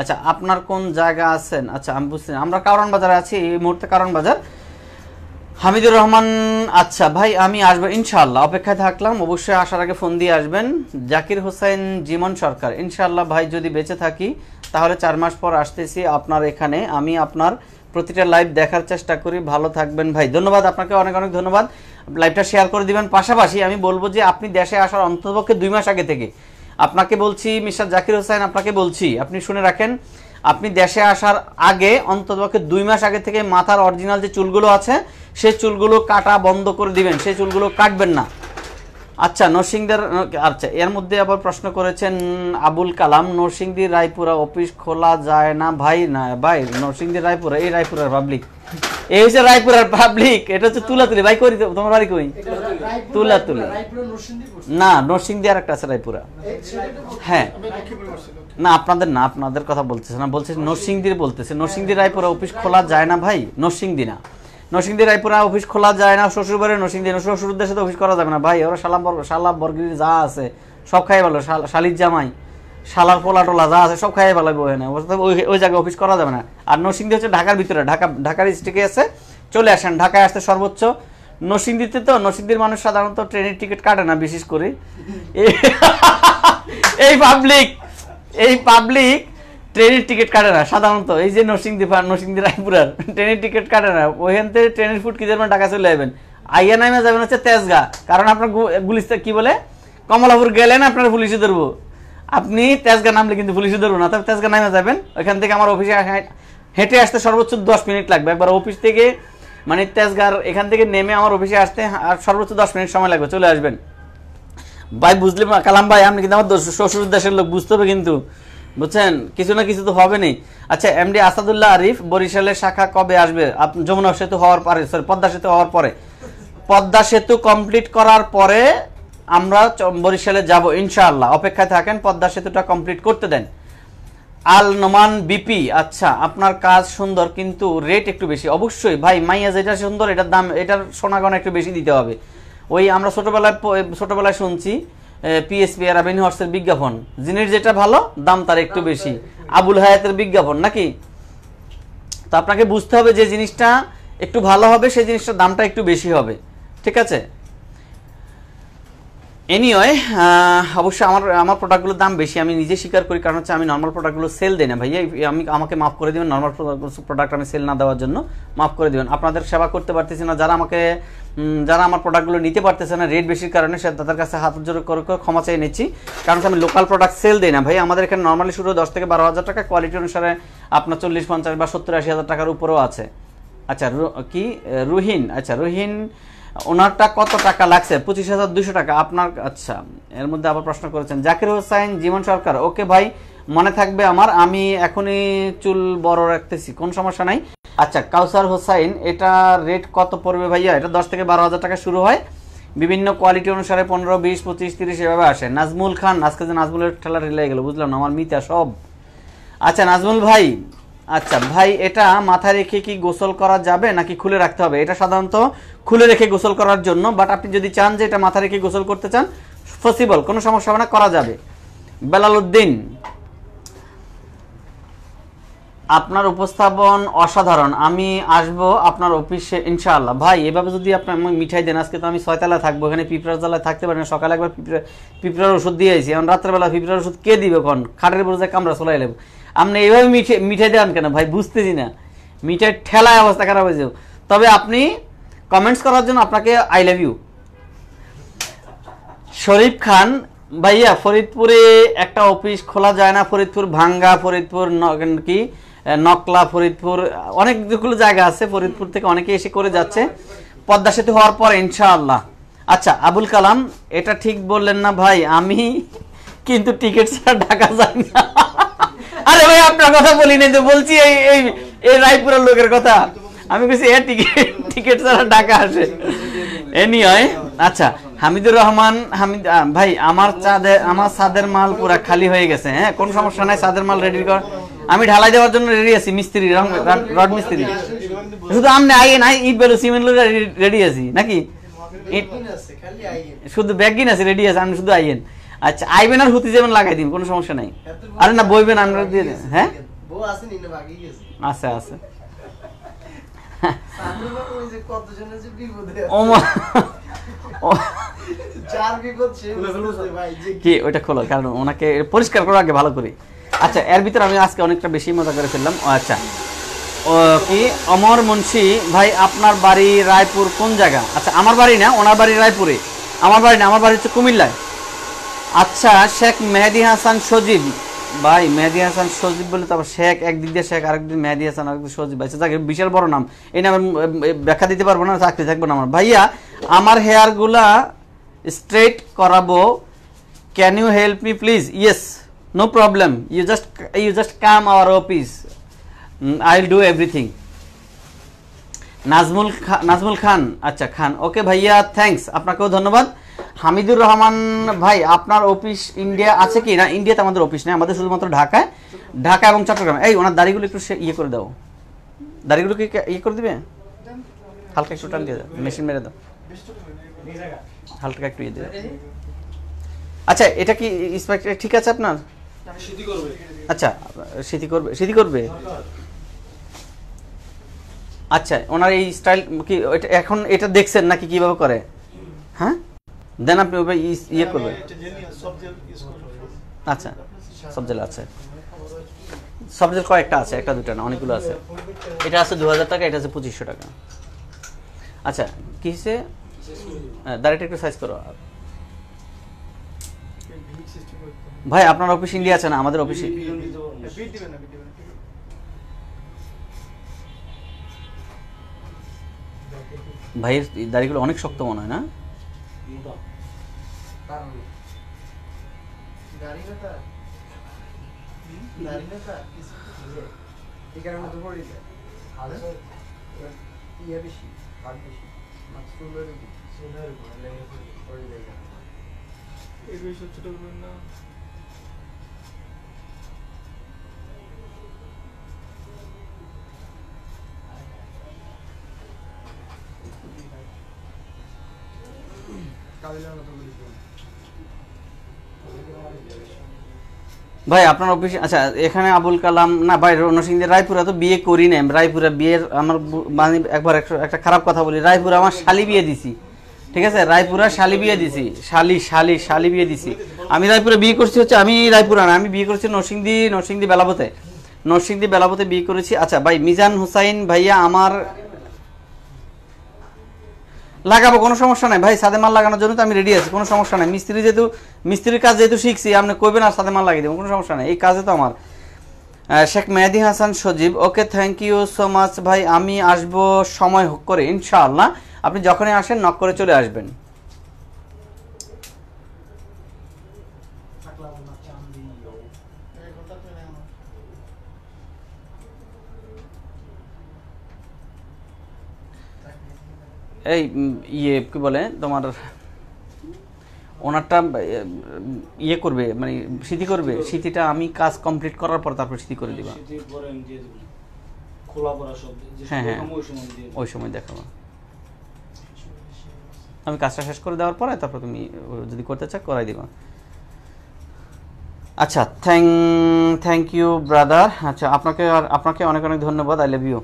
আচ্ছা আপনার কোন জায়গা আছেন আচ্ছা আমি বুঝতে আমরা কারণ বাজারে আছি এই মুহূর্তে কারণ বাজার হামিদুর রহমান আচ্ছা ভাই আমি আসবো ইনশাল্লাহ অপেক্ষায় থাকলাম অবশ্যই আসার আগে ফোন দিয়ে আসবেন জাকির হোসেন জীবন সরকার ইনশাল্লাহ ভাই যদি বেঁচে থাকি তাহলে চার মাস পর আসতেছি আপনার এখানে আমি আপনার প্রতিটা লাইভ দেখার চেষ্টা করি ভালো থাকবেন ভাই ধন্যবাদ আপনাকে অনেক অনেক ধন্যবাদ লাইভটা শেয়ার করে দিবেন পাশাপাশি আমি বলবো যে আপনি দেশে আসার অন্ততপক্ষে দুই মাস আগে থেকে আপনাকে বলছি মিস্টার জাকির হোসেন আপনাকে বলছি আপনি শুনে রাখেন আপনি দেশে আসার আগে অন্ততপক্ষে দুই মাস আগে থেকে মাথার অরিজিনাল যে চুলগুলো আছে সেই চুলগুলো কাটা বন্ধ করে দিবেন সেই চুলগুলো কাটবেন না আচ্ছা নরসিংদের আচ্ছা এর মধ্যে আবার প্রশ্ন করেছেন আবুল কালাম নরসিংদী রায়পুরা অফিস খোলা যায় না ভাই না ভাই নরসিংদী রায়পুরা এই রায়পুরার পাবলিক এই হচ্ছে রায়পুরার পাবলিক এটা হচ্ছে তুলাতুলি ভাই করি তোমার বাড়ি কই তুলি না নরসিংদী আর একটা আছে রায়পুরা হ্যাঁ না আপনাদের না আপনাদের কথা বলতেছে না বলছে নরসিংদীর বলতেছে নরসিংদী রায়পুরা অফিস খোলা যায় না ভাই নরসিংদী না নরসিংদী রায়পুরা অফিস খোলা যায় না শ্বশুরবাড়ি নরসিংদী শ্বশুরদের সাথে অফিস করা যাবে না ভাই ওরা সালাম বর্গ শালা বর্গির যা আছে সব খাই ভালো শালির জামাই শালার পোলা টোলা যা আছে সব খাইয়ে ভালো ওখানে ওই জায়গায় অফিস করা যাবে না আর নরসিংদী হচ্ছে ঢাকার ভিতরে ঢাকা ঢাকার স্টিকে আছে চলে আসেন ঢাকায় আসতে সর্বোচ্চ নরসিংদীতে তো নরসিংদীর মানুষ সাধারণত ট্রেনের টিকিট কাটে না বিশেষ করে এই পাবলিক এই পাবলিক ট্রেনের টিকিট কাটে না সাধারণত এই যে নরসিংদী বা নরসিংদী রায়পুরার ট্রেনের টিকিট কাটে না ওইখান থেকে ট্রেনের ফুট কিদের মানে ঢাকা চলে যাবেন আইয়া নামে যাবেন হচ্ছে তেজগা কারণ আপনার গুলিস্তা কি বলে কমলাপুর গেলেন আপনার পুলিশে ধরবো আপনি তেজগা নামলে কিন্তু পুলিশে ধরবো না তবে তেজগা নামে যাবেন ওইখান থেকে আমার অফিসে হ্যাঁ, হেঁটে আসতে সর্বোচ্চ দশ মিনিট লাগবে একবার অফিস থেকে মানে তেজগার এখান থেকে নেমে আমার অফিসে আসতে আর সর্বোচ্চ দশ মিনিট সময় লাগবে চলে আসবেন ভাই বুঝলে কালাম ভাই আপনি কিন্তু আমার শ্বশুর দেশের লোক বুঝতে হবে কিন্তু বুঝছেন কিছু না কিছু তো হবে নেই আচ্ছা এমডি আসাদুল্লাহ আরিফ বরিশালের শাখা কবে আসবে যমুনা সেতু হওয়ার পরে সরি পদ্মা সেতু হওয়ার পরে পদ্মা সেতু কমপ্লিট করার পরে আমরা বরিশালে যাব ইনশাআল্লাহ অপেক্ষায় থাকেন পদ্মা সেতুটা কমপ্লিট করতে দেন আল নোমান বিপি আচ্ছা আপনার কাজ সুন্দর কিন্তু রেট একটু বেশি অবশ্যই ভাই মাইয়া যেটা সুন্দর এটার দাম এটার সোনাগণ একটু বেশি দিতে হবে ওই আমরা ছোটোবেলায় ছোটোবেলায় শুনছি পিএসপি আর হর্সের বিজ্ঞাপন জিনের যেটা ভালো দাম তার একটু বেশি আবুল হায়াতের বিজ্ঞাপন নাকি তো আপনাকে বুঝতে হবে যে জিনিসটা একটু ভালো হবে সেই জিনিসটার দামটা একটু বেশি হবে ঠিক আছে এনিওয়ে অবশ্যই আমার আমার প্রোডাক্টগুলোর দাম বেশি আমি নিজে স্বীকার করি কারণ হচ্ছে আমি নর্মাল প্রোডাক্টগুলো সেল দিই না ভাইয়া আমি আমাকে মাফ করে দেবেন নর্মাল প্রোডাক্ট আমি সেল না দেওয়ার জন্য মাফ করে দেবেন আপনাদের সেবা করতে পারতেছি না যারা আমাকে যারা আমার প্রোডাক্টগুলো নিতে পারতেছে না রেট বেশির কারণে সে তাদের কাছে হাত জোর করে ক্ষমা চেয়ে নিচ্ছি কারণ আমি লোকাল প্রোডাক্ট সেল দিই না ভাই আমাদের এখানে নর্মালি শুরু দশ থেকে বারো হাজার টাকা কোয়ালিটি অনুসারে আপনার চল্লিশ পঞ্চাশ বা সত্তর আশি হাজার টাকার উপরেও আছে আচ্ছা কি রুহিন আচ্ছা রুহিন ওনারটা কত টাকা লাগছে পঁচিশ হাজার দুশো টাকা আপনার আচ্ছা এর মধ্যে আবার প্রশ্ন করেছেন জাকির হোসাইন জীবন সরকার ওকে ভাই মনে থাকবে আমার আমি এখনই চুল বড় রাখতেছি কোন সমস্যা নাই আচ্ছা কাউসার হোসাইন এটা রেট কত পড়বে ভাইয়া এটা দশ থেকে বারো হাজার টাকা শুরু হয় বিভিন্ন কোয়ালিটি অনুসারে পনেরো বিশ পঁচিশ তিরিশ এভাবে আসে নাজমুল খান আজকে যে নাজমুলের ঠেলা রেলে গেল বুঝলাম আমার মিতা সব আচ্ছা নাজমুল ভাই আচ্ছা ভাই এটা মাথা রেখে কি গোসল করা যাবে নাকি খুলে রাখতে হবে এটা সাধারণত খুলে রেখে গোসল করার জন্য বাট আপনি যদি চান যে এটা মাথা রেখে গোসল করতে চান পসিবল কোনো সমস্যা হবে না করা যাবে বেলাল উদ্দিন আপনার উপস্থাপন অসাধারণ আমি আসব আপনার অফিসে ইনশাআল্লাহ ভাই এভাবে যদি আপনার মিঠাই দেন আজকে তো আমি ছয়তলায় থাকবো এখানে পিঁপড়ার থাকতে পারি না সকালে একবার পিঁপড়া পিঁপড়ার ওষুধ দিয়ে আইছি এখন রাত্রেবেলা পিঁপড়ার ওষুধ কে দিবে এখন খাটের বসে কামড়া চলে নেব আপনি এইভাবে মিঠে মিঠাই দেন কেন ভাই বুঝতেছি না মিঠাই ঠেলায় অবস্থা খারাপ হয়েছে তবে আপনি কমেন্টস করার জন্য আপনাকে আই লাভ ইউ শরীফ খান ভাইয়া ফরিদপুরে একটা অফিস খোলা যায় না ফরিদপুর ভাঙ্গা ফরিদপুর কি নকলা ফরিদপুর অনেকগুলো জায়গা আছে ফরিদপুর থেকে অনেকে এসে করে যাচ্ছে পদ্মা সেতু হওয়ার পর ইনশাআল্লাহ আচ্ছা আবুল কালাম এটা ঠিক বললেন না ভাই আমি কিন্তু টিকিট ছাড়া ঢাকা যায় না আরে ভাই আপনার কথা বলি নাই যে বলছি এই এই এই রায়পুরের লোকের কথা আমি বলছি এ টিকিট টিকিট ছাড়া ঢাকা আসে এনি হয় আচ্ছা হামিদুর রহমান হামিদ ভাই আমার চাঁদে আমার সাদের মাল পুরা খালি হয়ে গেছে হ্যাঁ কোন সমস্যা নাই সাদের মাল রেডি কর আমি ঢালাই দেওয়ার জন্য রেডি আছি মিস্ত্রি রড মিস্ত্রি শুধু আমনে আই নাই ইট বেলু সিমেন্ট রেডি আছি নাকি শুধু ব্যাগিন আছে রেডি আছে আমি শুধু আইয়েন আচ্ছা আইবেন আর হুতি যাবেন লাগাই দিন কোনো সমস্যা নাই আরে না বইবেন আমরা দিয়ে দেন হ্যাঁ আচ্ছা আছে কি ওইটা খোলো কারণ ওনাকে পরিষ্কার আগে ভালো আচ্ছা এর ভিতরে আমি আজকে অনেকটা বেশি মজা করে ফেললাম আচ্ছা কি অমর মুন্সি ভাই আপনার বাড়ি রায়পুর কোন জায়গা আচ্ছা আমার বাড়ি না ওনার বাড়ি রায়পুরে আমার বাড়ি না আমার বাড়ি হচ্ছে কুমিল্লায় আচ্ছা শেখ মেহেদি হাসান সজীব ভাই মেহেদি হাসান সজীব বলে তারপর শেখ একদিক দিয়ে শেখ আরেক দিন মেহেদি হাসান আরেক সজীব ভাই যাকে বিশাল বড় নাম এই নামের ব্যাখ্যা দিতে পারবো না চাকরি থাকবো না আমার ভাইয়া আমার হেয়ারগুলা স্ট্রেট করাবো can you help me please yes no problem you just you just come our office I will do everything Najmul Kha Najmul খান আচ্ছা খান ওকে ভাইয়া থ্যাংকস আপনাকেও ধন্যবাদ হামিদুর রহমান ভাই আপনার অফিস ইন্ডিয়া আছে কি না ইন্ডিয়াতে আমাদের অফিস নেই আমাদের শুধুমাত্র ঢাকায় ঢাকা এবং চট্টগ্রামে এই ওনার দাড়িগুলো একটু ইয়ে করে দাও দাড়িগুলো কি ইয়ে করে দিবে হালকা একটু টান দিয়ে দাও মেশিন মেরে দাও হালকা একটু ইয়ে দিয়ে আচ্ছা এটা কি ইন্সপেক্টর ঠিক আছে আপনার আচ্ছা স্মৃতি করবে স্মৃতি করবে আচ্ছা ওনার এই স্টাইল কি এখন এটা দেখছেন নাকি কিভাবে করে হ্যাঁ দেন আপনি ওভাবে ইয়ে হ্যাঁ, করবেন আচ্ছা সব জেলা আছে সব জেলা কয়েকটা আছে একটা দুটা না অনেকগুলো আছে এটা আছে দু টাকা এটা আছে পঁচিশশো টাকা আচ্ছা কি হিসে দাঁড়িয়ে হ্যাঁ, একটু সাইজ করো ভাই আপনার অফিস ইন্ডিয়া আছে না আমাদের অফিসে ভাইয়ের দাড়িগুলো অনেক শক্ত মনে হয় না कारण गाड़ी में था गाड़ी में था किसी के कारण तो पड़ी है हालांकि ये भी शी काट भी शी मकसूद है सुनर को लेके पड़ी जाएगा एक भी छोटा छोटा ना কাবিলার মতো ভাই আপনার অফিস আচ্ছা এখানে আবুল কালাম না ভাই রণসিংহ রায়পুরা তো বিয়ে করি না রায়পুরা বিয়ের আমার মানে একবার একটা খারাপ কথা বলি রায়পুরা আমার শালি বিয়ে দিছি ঠিক আছে রায়পুরা শালি বিয়ে দিছি শালি শালি শালি বিয়ে দিছি আমি রায়পুরা বিয়ে করছি হচ্ছে আমি রায়পুরা না আমি বিয়ে করছি নরসিংদী নরসিংদী বেলাপতে নরসিংদী বেলাপথে বিয়ে করেছি আচ্ছা ভাই মিজান হুসাইন ভাইয়া আমার লাগাবো কোনো সমস্যা নাই ভাই সাদে মাল লাগানোর জন্য তো আমি রেডি আছি কোনো সমস্যা নাই মিস্ত্রি যেহেতু মিস্ত্রির কাজ যেহেতু শিখছি আপনি কইবেন আর সাদে মাল লাগিয়ে দেবো কোনো সমস্যা নাই এই কাজে তো আমার Sheikh Mehedi Hasan Sajib okay thank you so much ভাই আমি আসবো সময় হোক করে ইনশাআল্লাহ আপনি যখনই আসেন নক করে চলে আসবেন এই ইয়ে কী বলে তোমার ওনারটা ইয়ে করবে মানে স্মৃতি করবে স্মৃতিটা আমি কাজ কমপ্লিট করার পর তারপর স্মৃতি করে দিবা হ্যাঁ হ্যাঁ ওই সময় দেখাবো আমি কাজটা শেষ করে দেওয়ার পরে তারপর তুমি যদি করতে চাও করাই দিবা আচ্ছা থ্যাংক থ্যাংক ইউ ব্রাদার আচ্ছা আপনাকে আর আপনাকে অনেক অনেক ধন্যবাদ আই লাভ ইউ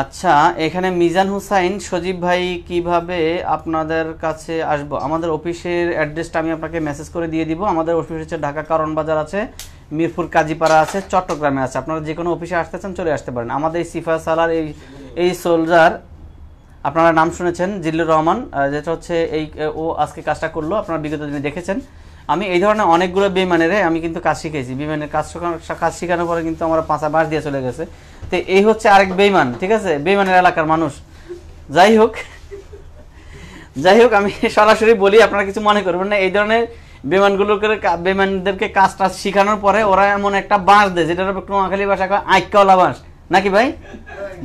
আচ্ছা এখানে মিজান হুসাইন সজীব ভাই কিভাবে আপনাদের কাছে আসব আমাদের অফিসের অ্যাড্রেসটা আমি আপনাকে মেসেজ করে দিয়ে দিব আমাদের অফিস হচ্ছে ঢাকা কারণ বাজার আছে মিরপুর কাজীপাড়া আছে চট্টগ্রামে আছে আপনারা যে কোনো অফিসে আসতে চান চলে আসতে পারেন আমাদের এই সিফা সালার এই এই সোলজার আপনারা নাম শুনেছেন জিল্লুর রহমান যেটা হচ্ছে এই ও আজকে কাজটা করলো আপনারা বিগত দিনে দেখেছেন আমি এই ধরনের অনেকগুলো বিমানের আমি কিন্তু কাজ শিখেছি বিমানের কাজ কাজ শেখানোর পরে কিন্তু আমার পাঁচা বাস দিয়ে চলে গেছে তো এই হচ্ছে আরেক বেইমান ঠিক আছে বেইমানের এলাকার মানুষ যাই হোক যাই হোক আমি সরাসরি বলি আপনারা কিছু মনে করবেন না এই ধরনের বিমানগুলোকে বিমানদেরকে কাজ টাজ শিখানোর পরে ওরা এমন একটা বাঁশ দেয় যেটার নোয়াখালী ভাষা করে আইক্যওয়ালা বাঁশ নাকি ভাই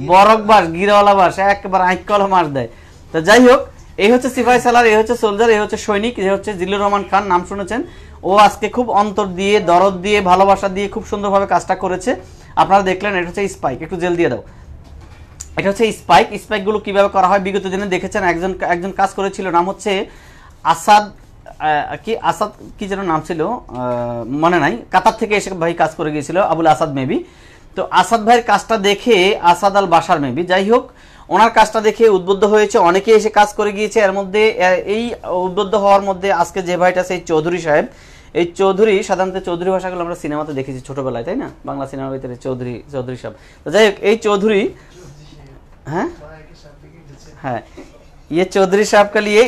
বরক বাঁশ গিরাওয়ালা বাঁশ একবার আঁকওয়ালা বাঁশ দেয় তো যাই হোক এই হচ্ছে সিফাই সালার এই হচ্ছে সোলজার এই হচ্ছে সৈনিক এই হচ্ছে জিল্লুর রহমান খান নাম শুনেছেন ও আজকে খুব অন্তর দিয়ে দরদ দিয়ে ভালোবাসা দিয়ে খুব সুন্দরভাবে কাজটা করেছে আপনারা দেখলেন এটা হচ্ছে স্পাইক একটু জেল দিয়ে দাও এটা হচ্ছে স্পাইক স্পাইকগুলো কীভাবে করা হয় বিগত দিনে দেখেছেন একজন একজন কাজ করেছিল নাম হচ্ছে আসাদ কি আসাদ কি যেন নাম ছিল মনে নাই কাতার থেকে এসে ভাই কাজ করে গিয়েছিল আবুল আসাদ মেবি তো আসাদ ভাইয়ের কাজটা দেখে আসাদ আল বাসার মেবি যাই হোক ওনার কাজটা দেখে উদ্বুদ্ধ হয়েছে অনেকে এসে কাজ করে গিয়েছে এর মধ্যে এই উদ্বুদ্ধ হওয়ার মধ্যে আজকে যে ভাইটা সেই চৌধুরী সাহেব এই চৌধুরী সাধারণত চৌধুরী ভাষাগুলো আমরা সিনেমাতে দেখেছি ছোটবেলায় তাই না বাংলা সিনেমার ভিতরে চৌধুরী চৌধুরী সাহেব তো যাই হোক এই চৌধুরী হ্যাঁ হ্যাঁ ইয়ে চৌধুরী সাহেবকে के ইয়ে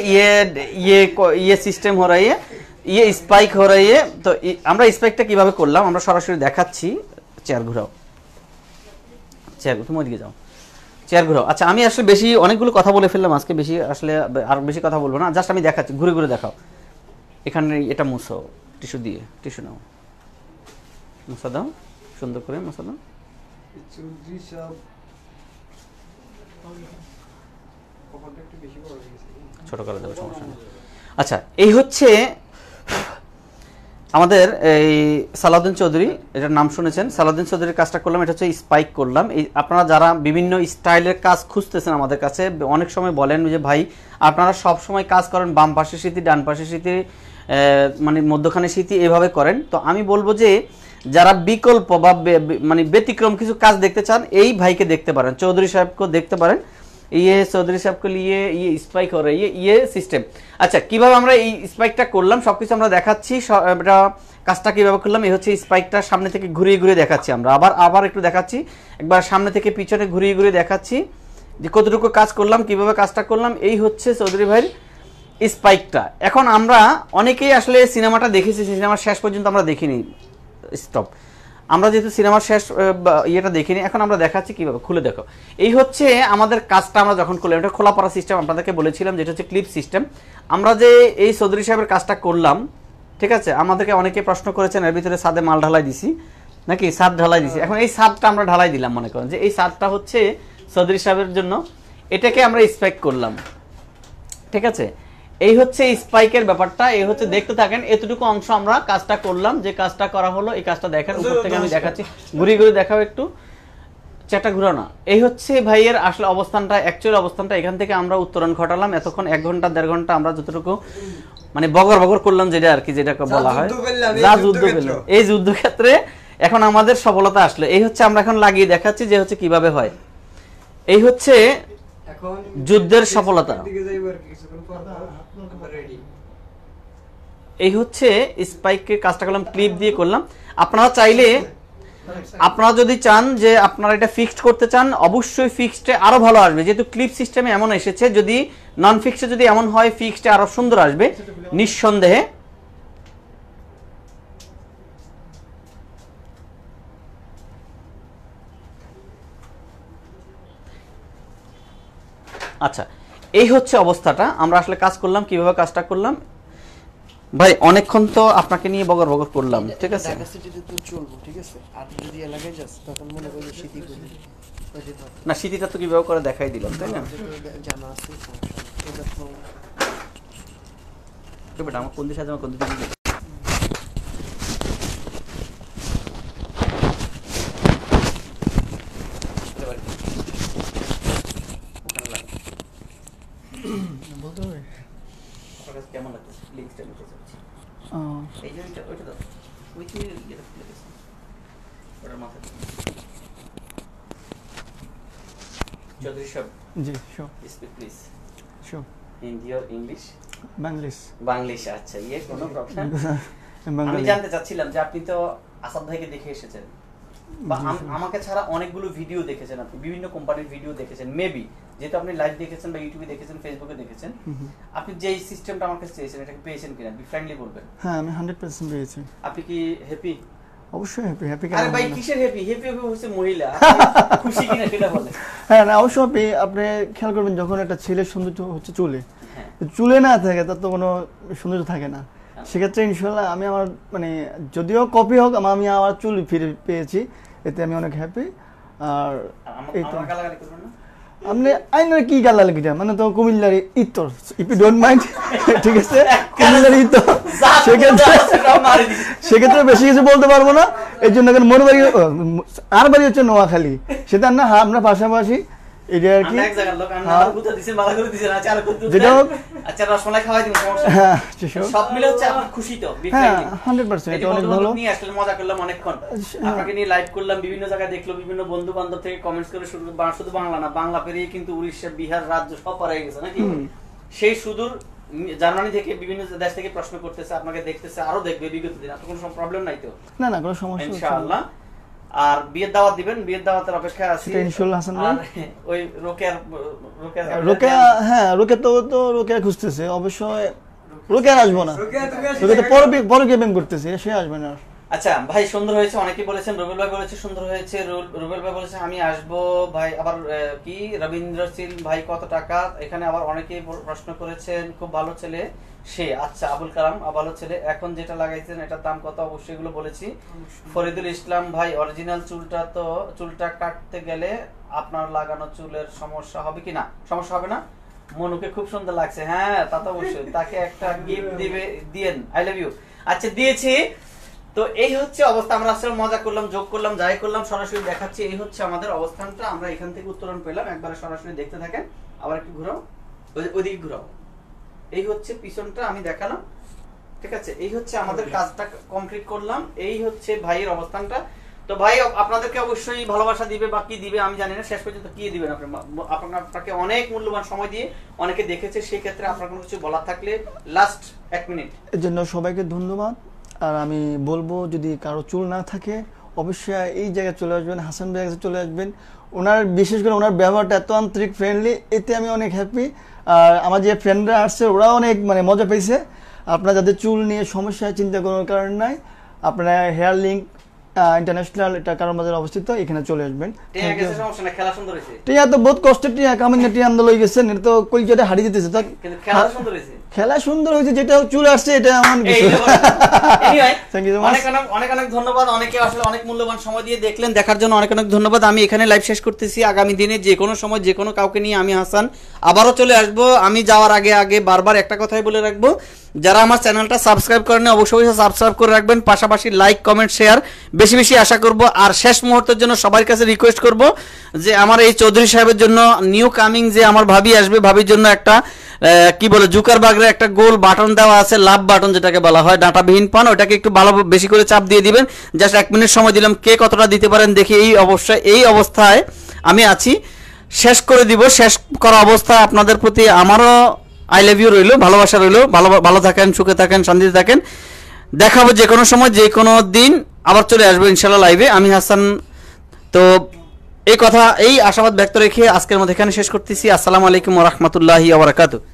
ইয়ে ইয়ে সিস্টেম হো रही ইয়ে স্পাইক হো रही তো আমরা স্পাইকটা কিভাবে করলাম আমরা সরাসরি দেখাচ্ছি চেয়ার ঘুরাও চেয়ার তুমি ওইদিকে যাও চেয়ারগুলো আচ্ছা আমি আসলে বেশি অনেকগুলো কথা বলে ফেললাম আজকে বেশি আসলে আর বেশি কথা বলবো না জাস্ট আমি দেখাচ্ছি ঘুরে ঘুরে দেখাও এখানে এটা মুসো টিস্যু দিয়ে টিস্যু নাও মশা দাও সুন্দর করে মশা দাও ছোট করা দেবো সমস্যা আচ্ছা এই হচ্ছে আমাদের এই সালাউদ্দিন চৌধুরী এটার নাম শুনেছেন সালাউদ্দিন চৌধুরীর কাজটা করলাম এটা হচ্ছে স্পাইক করলাম এই আপনারা যারা বিভিন্ন স্টাইলের কাজ খুঁজতেছেন আমাদের কাছে অনেক সময় বলেন যে ভাই আপনারা সব সময় কাজ করেন বাম পাশে স্মৃতি ডান পাশে স্মৃতি মানে মধ্যখানে স্মৃতি এভাবে করেন তো আমি বলবো যে যারা বিকল্প বা মানে ব্যতিক্রম কিছু কাজ দেখতে চান এই ভাইকে দেখতে পারেন চৌধুরী সাহেবকে দেখতে পারেন ইয়ে চৌধুরী সাহেবকে ইয়ে ইয়ে স্পাইক हो ইয়ে ইয়ে সিস্টেম আচ্ছা কিভাবে আমরা এই স্পাইকটা করলাম সব কিছু আমরা দেখাচ্ছি এটা কাজটা কীভাবে করলাম এই হচ্ছে স্পাইকটা সামনে থেকে ঘুরিয়ে ঘুরিয়ে দেখাচ্ছি আমরা আবার আবার একটু দেখাচ্ছি একবার সামনে থেকে পিছনে ঘুরিয়ে ঘুরিয়ে দেখাচ্ছি যে কতটুকু কাজ করলাম কিভাবে কাজটা করলাম এই হচ্ছে চৌধুরী ভাইয়ের স্পাইকটা এখন আমরা অনেকেই আসলে সিনেমাটা দেখেছি সিনেমা শেষ পর্যন্ত আমরা দেখিনি স্টপ আমরা যেহেতু সিনেমার শেষ ইয়েটা দেখিনি এখন আমরা দেখাচ্ছি কীভাবে খুলে দেখো এই হচ্ছে আমাদের কাজটা আমরা যখন করলাম এটা খোলা পড়া সিস্টেম আপনাদেরকে বলেছিলাম যেটা হচ্ছে ক্লিপ সিস্টেম আমরা যে এই চৌধুরী সাহেবের কাজটা করলাম ঠিক আছে আমাদেরকে অনেকে প্রশ্ন করেছেন এর ভিতরে সাদে মাল ঢালাই দিছি নাকি সাদ ঢালাই দিছি এখন এই সাদটা আমরা ঢালাই দিলাম মনে করেন যে এই সাদটা হচ্ছে চৌধুরী সাহেবের জন্য এটাকে আমরা স্পেক করলাম ঠিক আছে এই হচ্ছে স্পাইকের ব্যাপারটা এই হচ্ছে দেখতে থাকেন এতটুকু অংশ আমরা কাজটা করলাম যে কাজটা করা হলো এই কাজটা দেখেন উপর থেকে আমি দেখাচ্ছি ঘুরি ঘুরে দেখাও একটু চেটা ঘুরো না এই হচ্ছে ভাইয়ের আসলে অবস্থানটা অ্যাকচুয়াল অবস্থানটা এখান থেকে আমরা উত্তরণ ঘটালাম এতক্ষণ এক ঘন্টা দেড় ঘন্টা আমরা যতটুকু মানে বগর বগর করলাম যেটা আর কি যেটাকে বলা হয় যা যুদ্ধ করলাম এই যুদ্ধক্ষেত্রে এখন আমাদের সফলতা আসলো এই হচ্ছে আমরা এখন লাগিয়ে দেখাচ্ছি যে হচ্ছে কিভাবে হয় এই হচ্ছে যুদ্ধের সফলতা এই হচ্ছে স্পাইকের কাজটা করলাম ক্লিপ দিয়ে করলাম আপনারা চাইলে আপনারা যদি চান যে আপনারা এটা ফিক্সড করতে চান অবশ্যই ফিক্সডে আরও ভালো আসবে যেহেতু ক্লিপ সিস্টেমে এমন এসেছে যদি নন ফিক্সডে যদি এমন হয় ফিক্সডে আরও সুন্দর আসবে নিঃসন্দেহে আচ্ছা এই হচ্ছে অবস্থাটা আমরা আসলে কাজ করলাম কিভাবে কাজটা করলাম ভাই অনেকক্ষণ তো আপনাকে নিয়ে বগর বগর করলাম ঠিক আছে চলবো ঠিক আছে আর যদি এলাকায় যাস তখন মনে না সিটিটা তো কিভাবে করে দেখাই দিলাম তাই না জানা আছে আমার কোন দিশা আমার কোন দিকে ইংলিশ আচ্ছা ইয়ে প্রবলেম *laughs* আমি জানতে চাচ্ছিলাম যে আপনি তো আসাদ ভাইকে দেখে এসেছেন বা আমাকে ছাড়া অনেকগুলো ভিডিও দেখেছেন আপনি বিভিন্ন কোম্পানির ভিডিও দেখেছেন মেবি যেহেতু আপনি লাইভ দেখেছেন বা ইউটিউবে দেখেছেন ফেসবুকে দেখেছেন আপনি যে সিস্টেমটা আমার কাছে চেয়েছেন এটাকে পেয়েছেন কিনা বি ফ্রেন্ডলি বলবেন হ্যাঁ আমি হান্ড্রেড পার্সেন্ট পেয়েছি আপনি কি হ্যাপি অবশ্যই *laughs* হ্যাপি যখন একটা ছেলের সৌন্দর্য হচ্ছে চুলে হ্যাঁ। চুলে না থাকে তার তো কোনো সৌন্দর্য থাকে না সেক্ষেত্রে ইনশাল্লাহ আমি আমার মানে যদিও কপি হোক আমি আমার চুল ফিরে পেয়েছি এতে আমি অনেক হ্যাপি আর এই তো আপনি আইনার কি গালা লাগে মানে তো কুমিল্লার ইতর ইফ ইউ ডোন্ট মাইন্ড ঠিক আছে কুমিল্লার ইতর সেক্ষেত্রে সেক্ষেত্রে বেশি কিছু বলতে পারবো না এই জন্য বাড়ি আর বাড়ি হচ্ছে নোয়াখালী সেটা না আপনার পাশাপাশি বাংলা পেরিয়ে কিন্তু উড়িষ্যা বিহার রাজ্য সব পারা গেছে নাকি সেই সুদূর জার্মানি থেকে বিভিন্ন দেশ থেকে প্রশ্ন করতেছে আপনাকে দেখতেছে আরো দেখবে বিগত দিন আপনার কোনো প্রবলেম নাই তো না না কোনো সমস্যা ইনশাআল্লাহ আর বিয়ের দাওয়াত দিবেন বিয়ের দাওয়াতের অপেক্ষা আছি ইনশাআল্লাহ হাসান ভাই ওই রোকেয়ার রোকেয়া রোকেয়া হ্যাঁ রোকেয়া তো তো রোকেয়া খুঁজতেছে অবশ্যই রোকেয়া আসবো না রোকেয়া তো পরে পরে গেমিং করতেছে সে আসবে না আচ্ছা ভাই সুন্দর হয়েছে অনেকে বলেছেন রুবেল ভাই বলেছে সুন্দর হয়েছে রুবেল ভাই বলেছে আমি আসব ভাই আবার কি রবীন্দ্র সিং ভাই কত টাকা এখানে আবার অনেকে প্রশ্ন করেছেন খুব ভালো ছেলে সে আচ্ছা আবুল কালাম ভালো ছেলে এখন যেটা লাগাইছেন এটার দাম কত অবশ্যই এগুলো বলেছি ফরিদুল ইসলাম ভাই অরিজিনাল চুলটা তো চুলটা কাটতে গেলে আপনার লাগানো চুলের সমস্যা হবে কি না সমস্যা হবে না মনুকে খুব সুন্দর লাগছে হ্যাঁ তা তো অবশ্যই তাকে একটা গিফট দিবে দিয়েন আই লাভ ইউ আচ্ছা দিয়েছি তো এই হচ্ছে অবস্থা আমরা আসলে মজা করলাম যোগ করলাম যাই করলাম সরাসরি দেখাচ্ছি এই হচ্ছে আমাদের অবস্থানটা আমরা এখান থেকে উত্তোলন পেলাম একবার সরাসরি দেখতে থাকেন আবার একটু ঘুরাও ওইদিকে ঘুরাও এই হচ্ছে পিছনটা আমি দেখালাম ঠিক আছে এই হচ্ছে আমাদের কাজটা কমপ্লিট করলাম এই হচ্ছে ভাইয়ের অবস্থানটা তো ভাই আপনাদেরকে অবশ্যই ভালোবাসা দিবে বা কি দিবে আমি জানি না শেষ পর্যন্ত কি দিবেন আপনার আপনাকে অনেক মূল্যবান সময় দিয়ে অনেকে দেখেছে সেই ক্ষেত্রে আপনার কোনো কিছু বলার থাকলে লাস্ট এক মিনিট এর জন্য সবাইকে ধন্যবাদ আর আমি বলবো যদি কারো চুল না থাকে অবশ্যই এই জায়গায় চলে আসবেন হাসান ভাই চলে আসবেন ওনার বিশেষ করে ওনার ব্যবহারটা এত আন্তরিক ফ্রেন্ডলি এতে আমি অনেক হ্যাপি আর আমার যে ফ্রেন্ডরা আসছে ওরা অনেক মানে মজা পেয়েছে আপনার যাদের চুল নিয়ে সমস্যা চিন্তা করার কারণ নাই আপনার হেয়ার লিঙ্ক ইন্টারন্যাশনাল এটা কারণ বাজারে অবস্থিত এখানে চলে আসবেন টিয়া তো বহুত কষ্ট টিয়া কামিং টিয়া আন্দোলন গেছে তো কলিজাটা হারিয়ে যেতেছে খেলা সুন্দর হয়েছে খেলা সুন্দর হয়েছে যেটা চুল আসছে এটা এমন *laughs* অনেক অনেক ধন্যবাদ অনেকে আসলে অনেক মূল্যবান সময় দিয়ে দেখলেন দেখার জন্য অনেক অনেক ধন্যবাদ আমি এখানে লাইভ শেষ করতেছি আগামী দিনে যে কোনো সময় যে কোনো কাউকে নিয়ে আমি হাসান আবারও চলে আসব আমি যাওয়ার আগে আগে বারবার একটা কথাই বলে রাখবো যারা আমার চ্যানেলটা সাবস্ক্রাইব করেন অবশ্যই সাবস্ক্রাইব করে রাখবেন পাশাপাশি লাইক কমেন্ট শেয়ার বেশি বেশি আশা করব আর শেষ মুহূর্তের জন্য সবার কাছে রিকোয়েস্ট করব যে আমার এই চৌধুরী সাহেবের জন্য নিউ কামিং যে আমার ভাবি আসবে ভাবির জন্য একটা কি বলে জুকার বাগরে উপরে একটা গোল বাটন দেওয়া আছে লাভ বাটন যেটাকে বলা হয় ডাটাবিহীন পান ওটাকে একটু ভালো বেশি করে চাপ দিয়ে দিবেন জাস্ট এক মিনিট সময় দিলাম কে কতটা দিতে পারেন দেখি এই অবস্থায় এই অবস্থায় আমি আছি শেষ করে দিব শেষ করা অবস্থা আপনাদের প্রতি আমারও আই লাভ ইউ রইল ভালোবাসা রইল ভালো ভালো থাকেন সুখে থাকেন শান্তিতে থাকেন দেখাবো যে কোনো সময় যে কোনো দিন আবার চলে আসবো ইনশাল্লাহ লাইভে আমি হাসান তো এই কথা এই আশাবাদ ব্যক্ত রেখে আজকের মধ্যে এখানে শেষ করতেছি আসসালামু আলাইকুম রহমতুল্লাহি আবরাকাতু